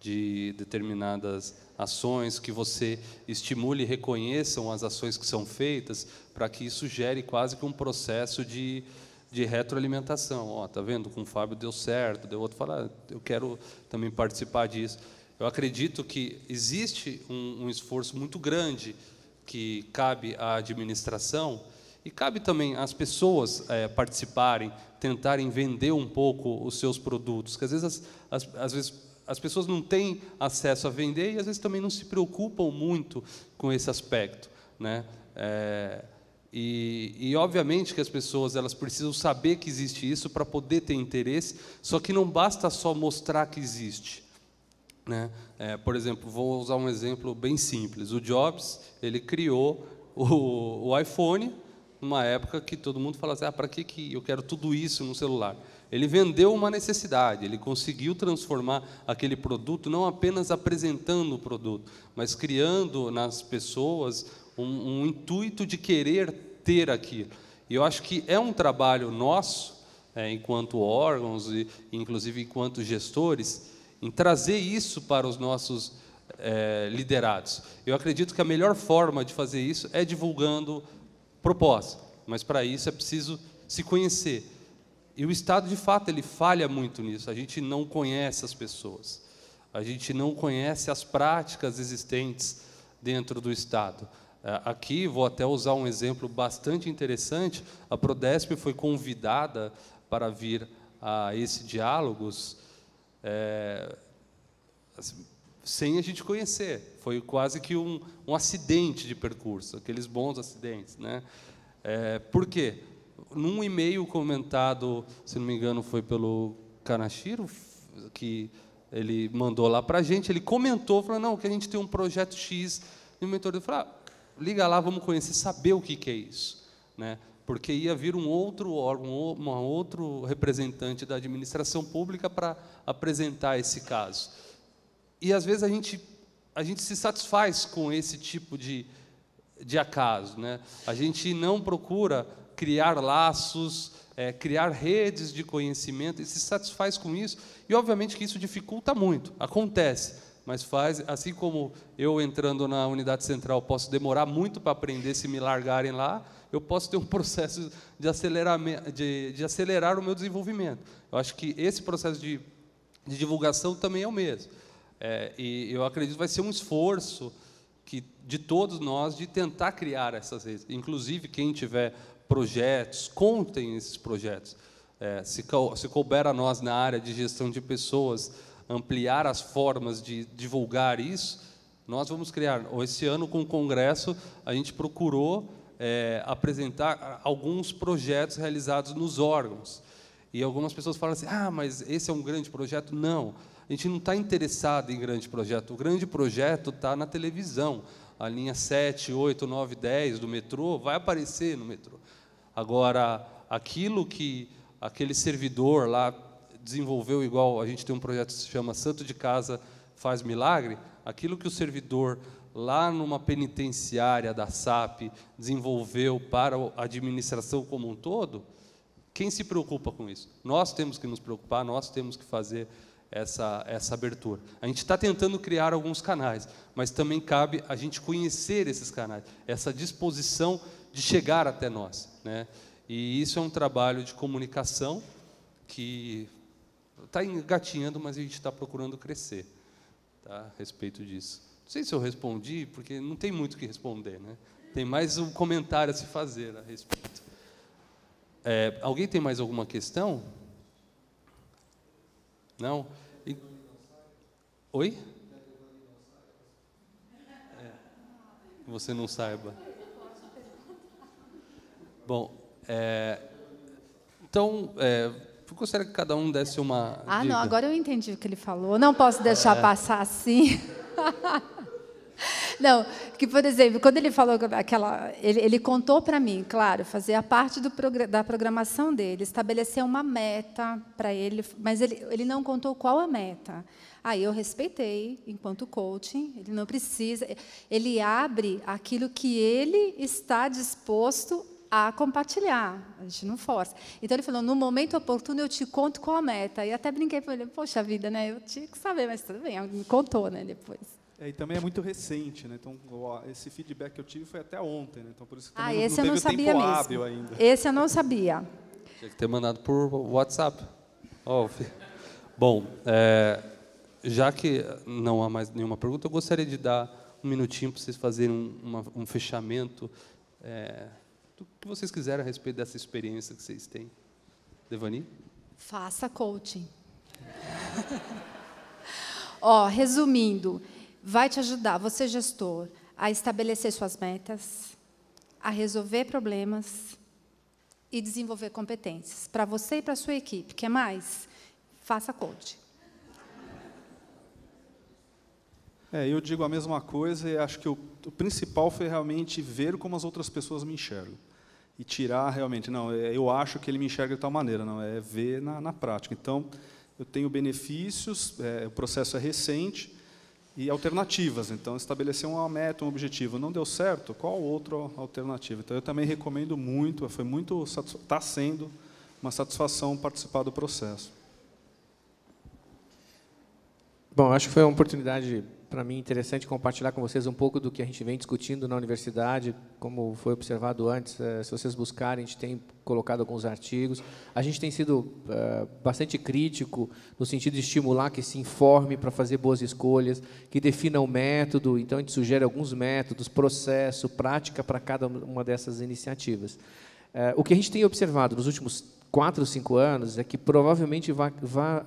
de determinadas ações, que você estimule e reconheçam as ações que são feitas, para que isso gere quase que um processo de, de retroalimentação. Ó, tá vendo? Com o Fábio deu certo, deu outro falar, ah, eu quero também participar disso. Eu acredito que existe um, um esforço muito grande que cabe à administração e cabe também às pessoas é, participarem, tentarem vender um pouco os seus produtos, que às vezes as, as, às vezes as pessoas não têm acesso a vender e às vezes também não se preocupam muito com esse aspecto, né? É, e, e, obviamente que as pessoas elas precisam saber que existe isso para poder ter interesse, só que não basta só mostrar que existe. Né? É, por exemplo, vou usar um exemplo bem simples. O Jobs ele criou o, o iPhone numa época que todo mundo falava assim, ah, para que, que eu quero tudo isso no celular? Ele vendeu uma necessidade, ele conseguiu transformar aquele produto, não apenas apresentando o produto, mas criando nas pessoas um, um intuito de querer ter aquilo. E eu acho que é um trabalho nosso, é, enquanto órgãos e inclusive enquanto gestores, em trazer isso para os nossos é, liderados. Eu acredito que a melhor forma de fazer isso é divulgando propostas, mas para isso é preciso se conhecer. E o Estado, de fato, ele falha muito nisso. A gente não conhece as pessoas, a gente não conhece as práticas existentes dentro do Estado. Eh, aqui vou até usar um exemplo bastante interessante. A Prodesp foi convidada para vir a esse diálogos é, assim, sem a gente conhecer. Foi quase que um, um acidente de percurso, aqueles bons acidentes. Né? É, por quê? Num e-mail comentado, se não me engano, foi pelo Kanashiro, que ele mandou lá para a gente, ele comentou, falou, não, que a gente tem um projeto X, e o mentor dele falou, ah, liga lá, vamos conhecer, saber o que, que é isso. Né? porque ia vir um outro órgão, um outro representante da administração pública para apresentar esse caso. E às vezes a gente, a gente se satisfaz com esse tipo de, de acaso. Né? A gente não procura criar laços, é, criar redes de conhecimento e se satisfaz com isso. E obviamente que isso dificulta muito, acontece. Mas faz, assim como eu entrando na unidade central posso demorar muito para aprender se me largarem lá, eu posso ter um processo de, aceleramento, de, de acelerar o meu desenvolvimento. Eu acho que esse processo de, de divulgação também é o mesmo. É, e eu acredito que vai ser um esforço que, de todos nós de tentar criar essas redes. Inclusive, quem tiver projetos, contem esses projetos. É, se, se couber a nós, na área de gestão de pessoas, ampliar as formas de divulgar isso, nós vamos criar. Esse ano, com o Congresso, a gente procurou é, apresentar alguns projetos realizados nos órgãos. E algumas pessoas falam assim: ah, mas esse é um grande projeto? Não. A gente não está interessado em grande projeto. O grande projeto está na televisão. A linha 7, 8, 9, 10 do metrô vai aparecer no metrô. Agora, aquilo que aquele servidor lá desenvolveu, igual a gente tem um projeto que se chama Santo de Casa faz milagre, aquilo que o servidor lá numa penitenciária da SAP, desenvolveu para a administração como um todo, quem se preocupa com isso? Nós temos que nos preocupar, nós temos que fazer essa, essa abertura. A gente está tentando criar alguns canais, mas também cabe a gente conhecer esses canais, essa disposição de chegar até nós. Né? E isso é um trabalho de comunicação que está engatinhando, mas a gente está procurando crescer tá? a respeito disso. Não sei se eu respondi, porque não tem muito o que responder, né? Tem mais um comentário a se fazer a respeito. É, alguém tem mais alguma questão? Não? E... Oi? É. Você não saiba. Bom, é... então, é, eu gostaria que cada um desse uma. Ah, dica. não, agora eu entendi o que ele falou. Não posso deixar é. passar assim. Não, que por exemplo, quando ele falou aquela, ele, ele contou para mim, claro, fazer a parte do, da programação dele, estabelecer uma meta para ele, mas ele, ele não contou qual a meta. Aí eu respeitei, enquanto coaching, ele não precisa, ele abre aquilo que ele está disposto a compartilhar. A gente não força. Então ele falou: no momento oportuno eu te conto qual a meta. E até brinquei com ele: poxa vida, né? Eu tinha que saber, mas tudo bem. Ele me contou, né? Depois. É, e também é muito recente, né? Então, ó, esse feedback que eu tive foi até ontem, né? Então, por isso que ah, esse não, não eu não sabia mesmo. Ainda. Esse eu não sabia. Tinha que ter mandado por WhatsApp. Oh, bom, é, já que não há mais nenhuma pergunta, eu gostaria de dar um minutinho para vocês fazerem um, uma, um fechamento é, do que vocês quiserem a respeito dessa experiência que vocês têm. Devani? Faça coaching. Ó, resumindo, vai te ajudar, você gestor, a estabelecer suas metas, a resolver problemas e desenvolver competências para você e para sua equipe. Quer mais? Faça coach. É, eu digo a mesma coisa e acho que o, o, principal foi realmente ver como as outras pessoas me enxergam. E tirar realmente, não, é, eu acho que ele me enxerga de tal maneira, não, é ver na, na prática. Então, eu tenho benefícios, é, o processo é recente, e alternativas. Então, estabelecer uma meta, um objetivo. Não deu certo? Qual outra alternativa? Então, eu também recomendo muito, foi muito, está sendo uma satisfação participar do processo. Bom, acho que foi uma oportunidade para mim interessante compartilhar com vocês um pouco do que a gente vem discutindo na universidade, como foi observado antes. Eh, se vocês buscarem, a gente tem colocado alguns artigos. A gente tem sido eh, bastante crítico no sentido de estimular que se informe para fazer boas escolhas, que defina o um método. Então, a gente sugere alguns métodos, processo, prática para cada uma dessas iniciativas. Eh, o que a gente tem observado nos últimos Quatro, cinco anos, é que provavelmente vai, vai uh,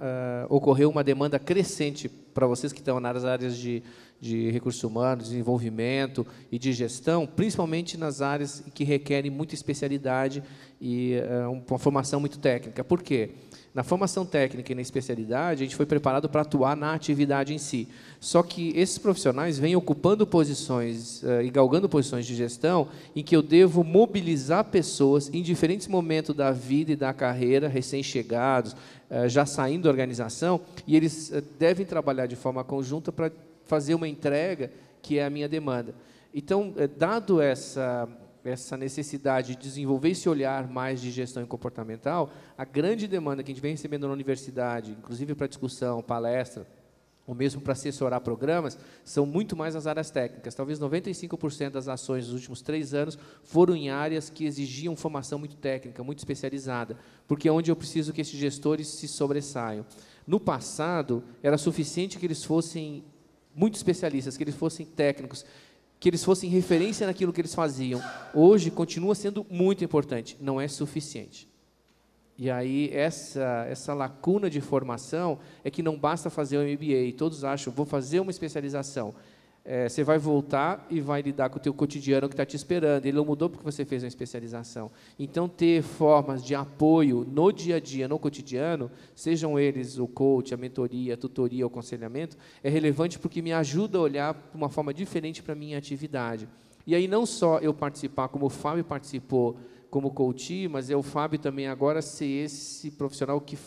ocorrer uma demanda crescente para vocês que estão nas áreas de, de recursos humanos, desenvolvimento e de gestão, principalmente nas áreas que requerem muita especialidade e uh, uma formação muito técnica. Por quê? Porque na formação técnica e na especialidade, a gente foi preparado para atuar na atividade em si. Só que esses profissionais vêm ocupando posições uh, e galgando posições de gestão em que eu devo mobilizar pessoas em diferentes momentos da vida e da carreira, recém-chegados, uh, já saindo da organização, e eles uh, devem trabalhar de forma conjunta para fazer uma entrega que é a minha demanda. Então, dado essa essa necessidade de desenvolver esse olhar mais de gestão e comportamental, a grande demanda que a gente vem recebendo na universidade, inclusive para discussão, palestra, ou mesmo para assessorar programas, são muito mais as áreas técnicas. Talvez 95% das ações dos últimos três anos foram em áreas que exigiam formação muito técnica, muito especializada, porque é onde eu preciso que esses gestores se sobressaiam. No passado, era suficiente que eles fossem muito especialistas, que eles fossem técnicos, que eles fossem referência naquilo que eles faziam, hoje continua sendo muito importante, não é suficiente. E aí essa essa lacuna de formação é que não basta fazer um MBA, todos acham, vou fazer uma especialização é, você vai voltar e vai lidar com o teu cotidiano que está te esperando. Ele não mudou porque você fez uma especialização. Então, ter formas de apoio no dia a dia, no cotidiano, sejam eles o coach, a mentoria, a tutoria, o aconselhamento, é relevante porque me ajuda a olhar de uma forma diferente para a minha atividade. E aí, não só eu participar, como o Fábio participou como coach, mas é o Fábio também agora ser esse profissional que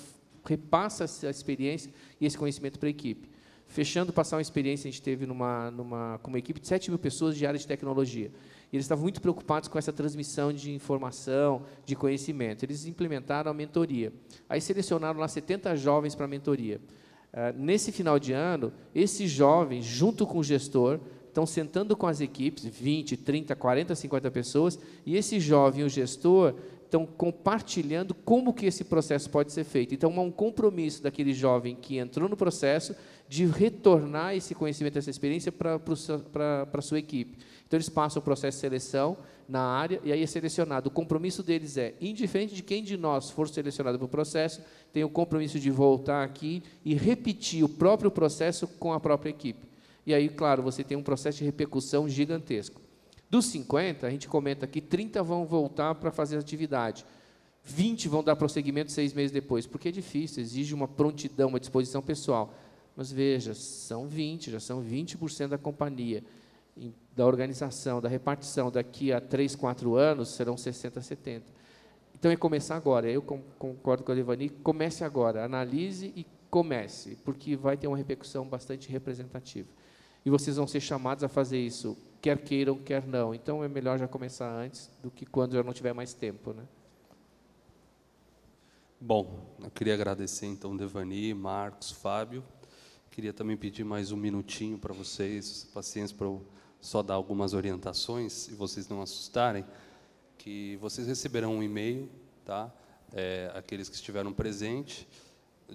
repassa essa experiência e esse conhecimento para a equipe fechando passar uma experiência a gente teve numa, numa, com uma equipe de 7 mil pessoas de área de tecnologia. E eles estavam muito preocupados com essa transmissão de informação, de conhecimento. Eles implementaram a mentoria. Aí selecionaram lá 70 jovens para a mentoria. Uh, nesse final de ano, esses jovens, junto com o gestor, estão sentando com as equipes, 20, 30, 40, 50 pessoas, e esse jovem e o gestor estão compartilhando como que esse processo pode ser feito. Então, há um compromisso daquele jovem que entrou no processo de retornar esse conhecimento, essa experiência para a sua equipe. Então, eles passam o processo de seleção na área e aí é selecionado. O compromisso deles é, indiferente de quem de nós for selecionado para o processo, tem o compromisso de voltar aqui e repetir o próprio processo com a própria equipe. E aí, claro, você tem um processo de repercussão gigantesco. Dos 50, a gente comenta que 30 vão voltar para fazer atividade. 20 vão dar prosseguimento seis meses depois, porque é difícil, exige uma prontidão, uma disposição pessoal. Mas veja, são 20, já são 20% da companhia, da organização, da repartição. Daqui a 3, 4 anos serão 60, 70. Então é começar agora. Eu concordo com a Devani comece agora, analise e comece, porque vai ter uma repercussão bastante representativa. E vocês vão ser chamados a fazer isso, quer queiram, quer não. Então é melhor já começar antes do que quando já não tiver mais tempo, né? Bom, eu queria agradecer então Devani, Marcos, Fábio Queria também pedir mais um minutinho para vocês, paciência para eu só dar algumas orientações e vocês não assustarem, que vocês receberão um e-mail, tá? É, aqueles que estiveram presentes,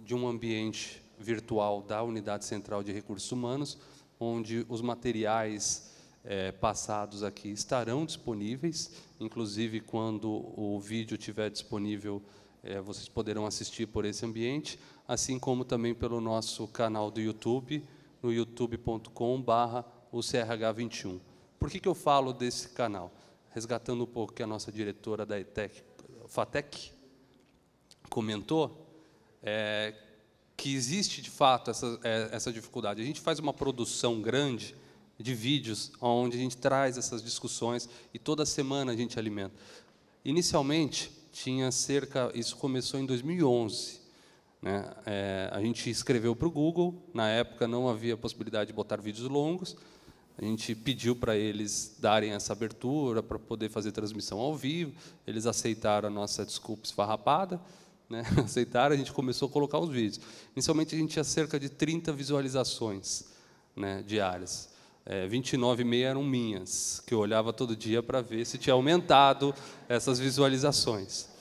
de um ambiente virtual da Unidade Central de Recursos Humanos, onde os materiais é, passados aqui estarão disponíveis, inclusive quando o vídeo estiver disponível, é, vocês poderão assistir por esse ambiente assim como também pelo nosso canal do YouTube, no youtube.com/barra o CRH21. Por que, que eu falo desse canal? Resgatando um pouco que a nossa diretora da ETEC, FATEC, comentou, é, que existe de fato essa, é, essa dificuldade. A gente faz uma produção grande de vídeos onde a gente traz essas discussões e toda semana a gente alimenta. Inicialmente, tinha cerca, isso começou em 2011, né? É, a gente escreveu para o Google, na época não havia possibilidade de botar vídeos longos, a gente pediu para eles darem essa abertura para poder fazer transmissão ao vivo, eles aceitaram a nossa desculpa esfarrapada, né? aceitaram, a gente começou a colocar os vídeos. Inicialmente a gente tinha cerca de 30 visualizações né, diárias. É, 29 e meia eram minhas, que eu olhava todo dia para ver se tinha aumentado essas visualizações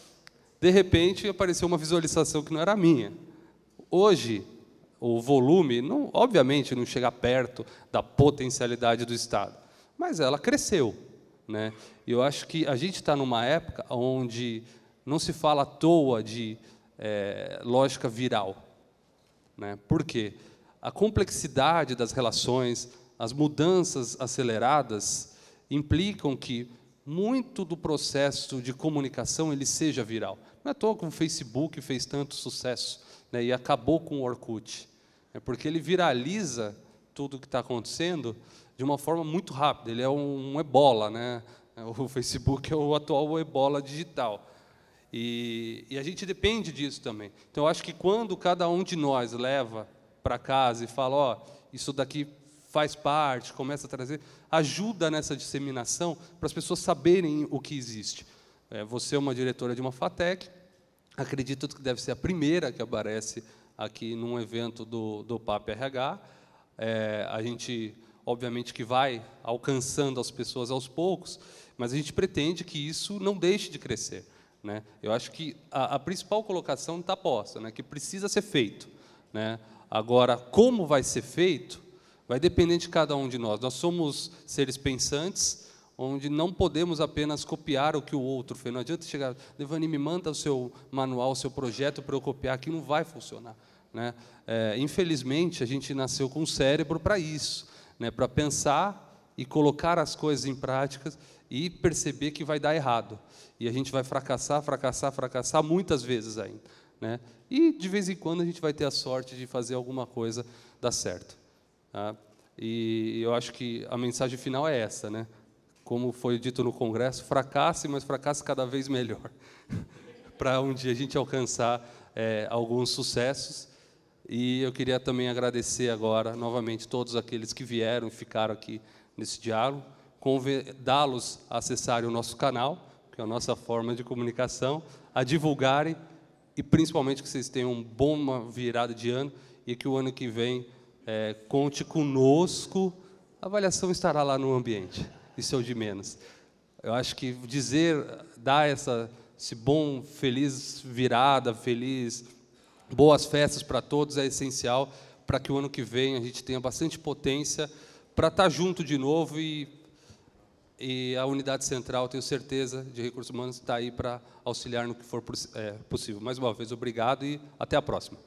de repente apareceu uma visualização que não era minha. Hoje, o volume, não, obviamente, não chega perto da potencialidade do Estado, mas ela cresceu. Né? Eu acho que a gente está numa época onde não se fala à toa de é, lógica viral. Né? Por quê? A complexidade das relações, as mudanças aceleradas implicam que muito do processo de comunicação ele seja viral. Não é à toa que o Facebook fez tanto sucesso né, e acabou com o Orkut. É porque ele viraliza tudo o que está acontecendo de uma forma muito rápida. Ele é um, um ebola, né? O Facebook é o atual ebola digital. E, e, a gente depende disso também. Então, eu acho que quando cada um de nós leva para casa e fala, ó, oh, isso daqui faz parte, começa a trazer, ajuda nessa disseminação para as pessoas saberem o que existe. É, você é uma diretora de uma FATEC, acredito que deve ser a primeira que aparece aqui num evento do, do PAP RH. É, a gente, obviamente, que vai alcançando as pessoas aos poucos, mas a gente pretende que isso não deixe de crescer. Né? Eu acho que a, a principal colocação está posta, né? que precisa ser feito. Né? Agora, como vai ser feito, vai depender de cada um de nós. Nós somos seres pensantes, onde não podemos apenas copiar o que o outro fez. Não adianta chegar, Devani, me manda o seu manual, o seu projeto para eu copiar, que não vai funcionar. Né? É, infelizmente, a gente nasceu com o cérebro para isso, né? para pensar e colocar as coisas em práticas e perceber que vai dar errado. E a gente vai fracassar, fracassar, fracassar muitas vezes ainda. Né? E de vez em quando a gente vai ter a sorte de fazer alguma coisa dar certo. Tá? E eu acho que a mensagem final é essa, né? como foi dito no Congresso, fracasse, mas fracasse cada vez melhor, para um dia a gente alcançar é, alguns sucessos. E eu queria também agradecer agora, novamente, todos aqueles que vieram e ficaram aqui nesse diálogo, convidá-los a acessarem o nosso canal, que é a nossa forma de comunicação, a divulgarem e principalmente que vocês tenham uma boa virada de ano e que o ano que vem é, conte conosco. A avaliação estará lá no ambiente isso é o de menos. Eu acho que dizer, dar essa, esse bom, feliz virada, feliz, boas festas para todos é essencial para que o ano que vem a gente tenha bastante potência para estar tá junto de novo e, e a unidade central, tenho certeza, de recursos humanos está aí para auxiliar no que for é, possível. Mais uma vez, obrigado e até a próxima.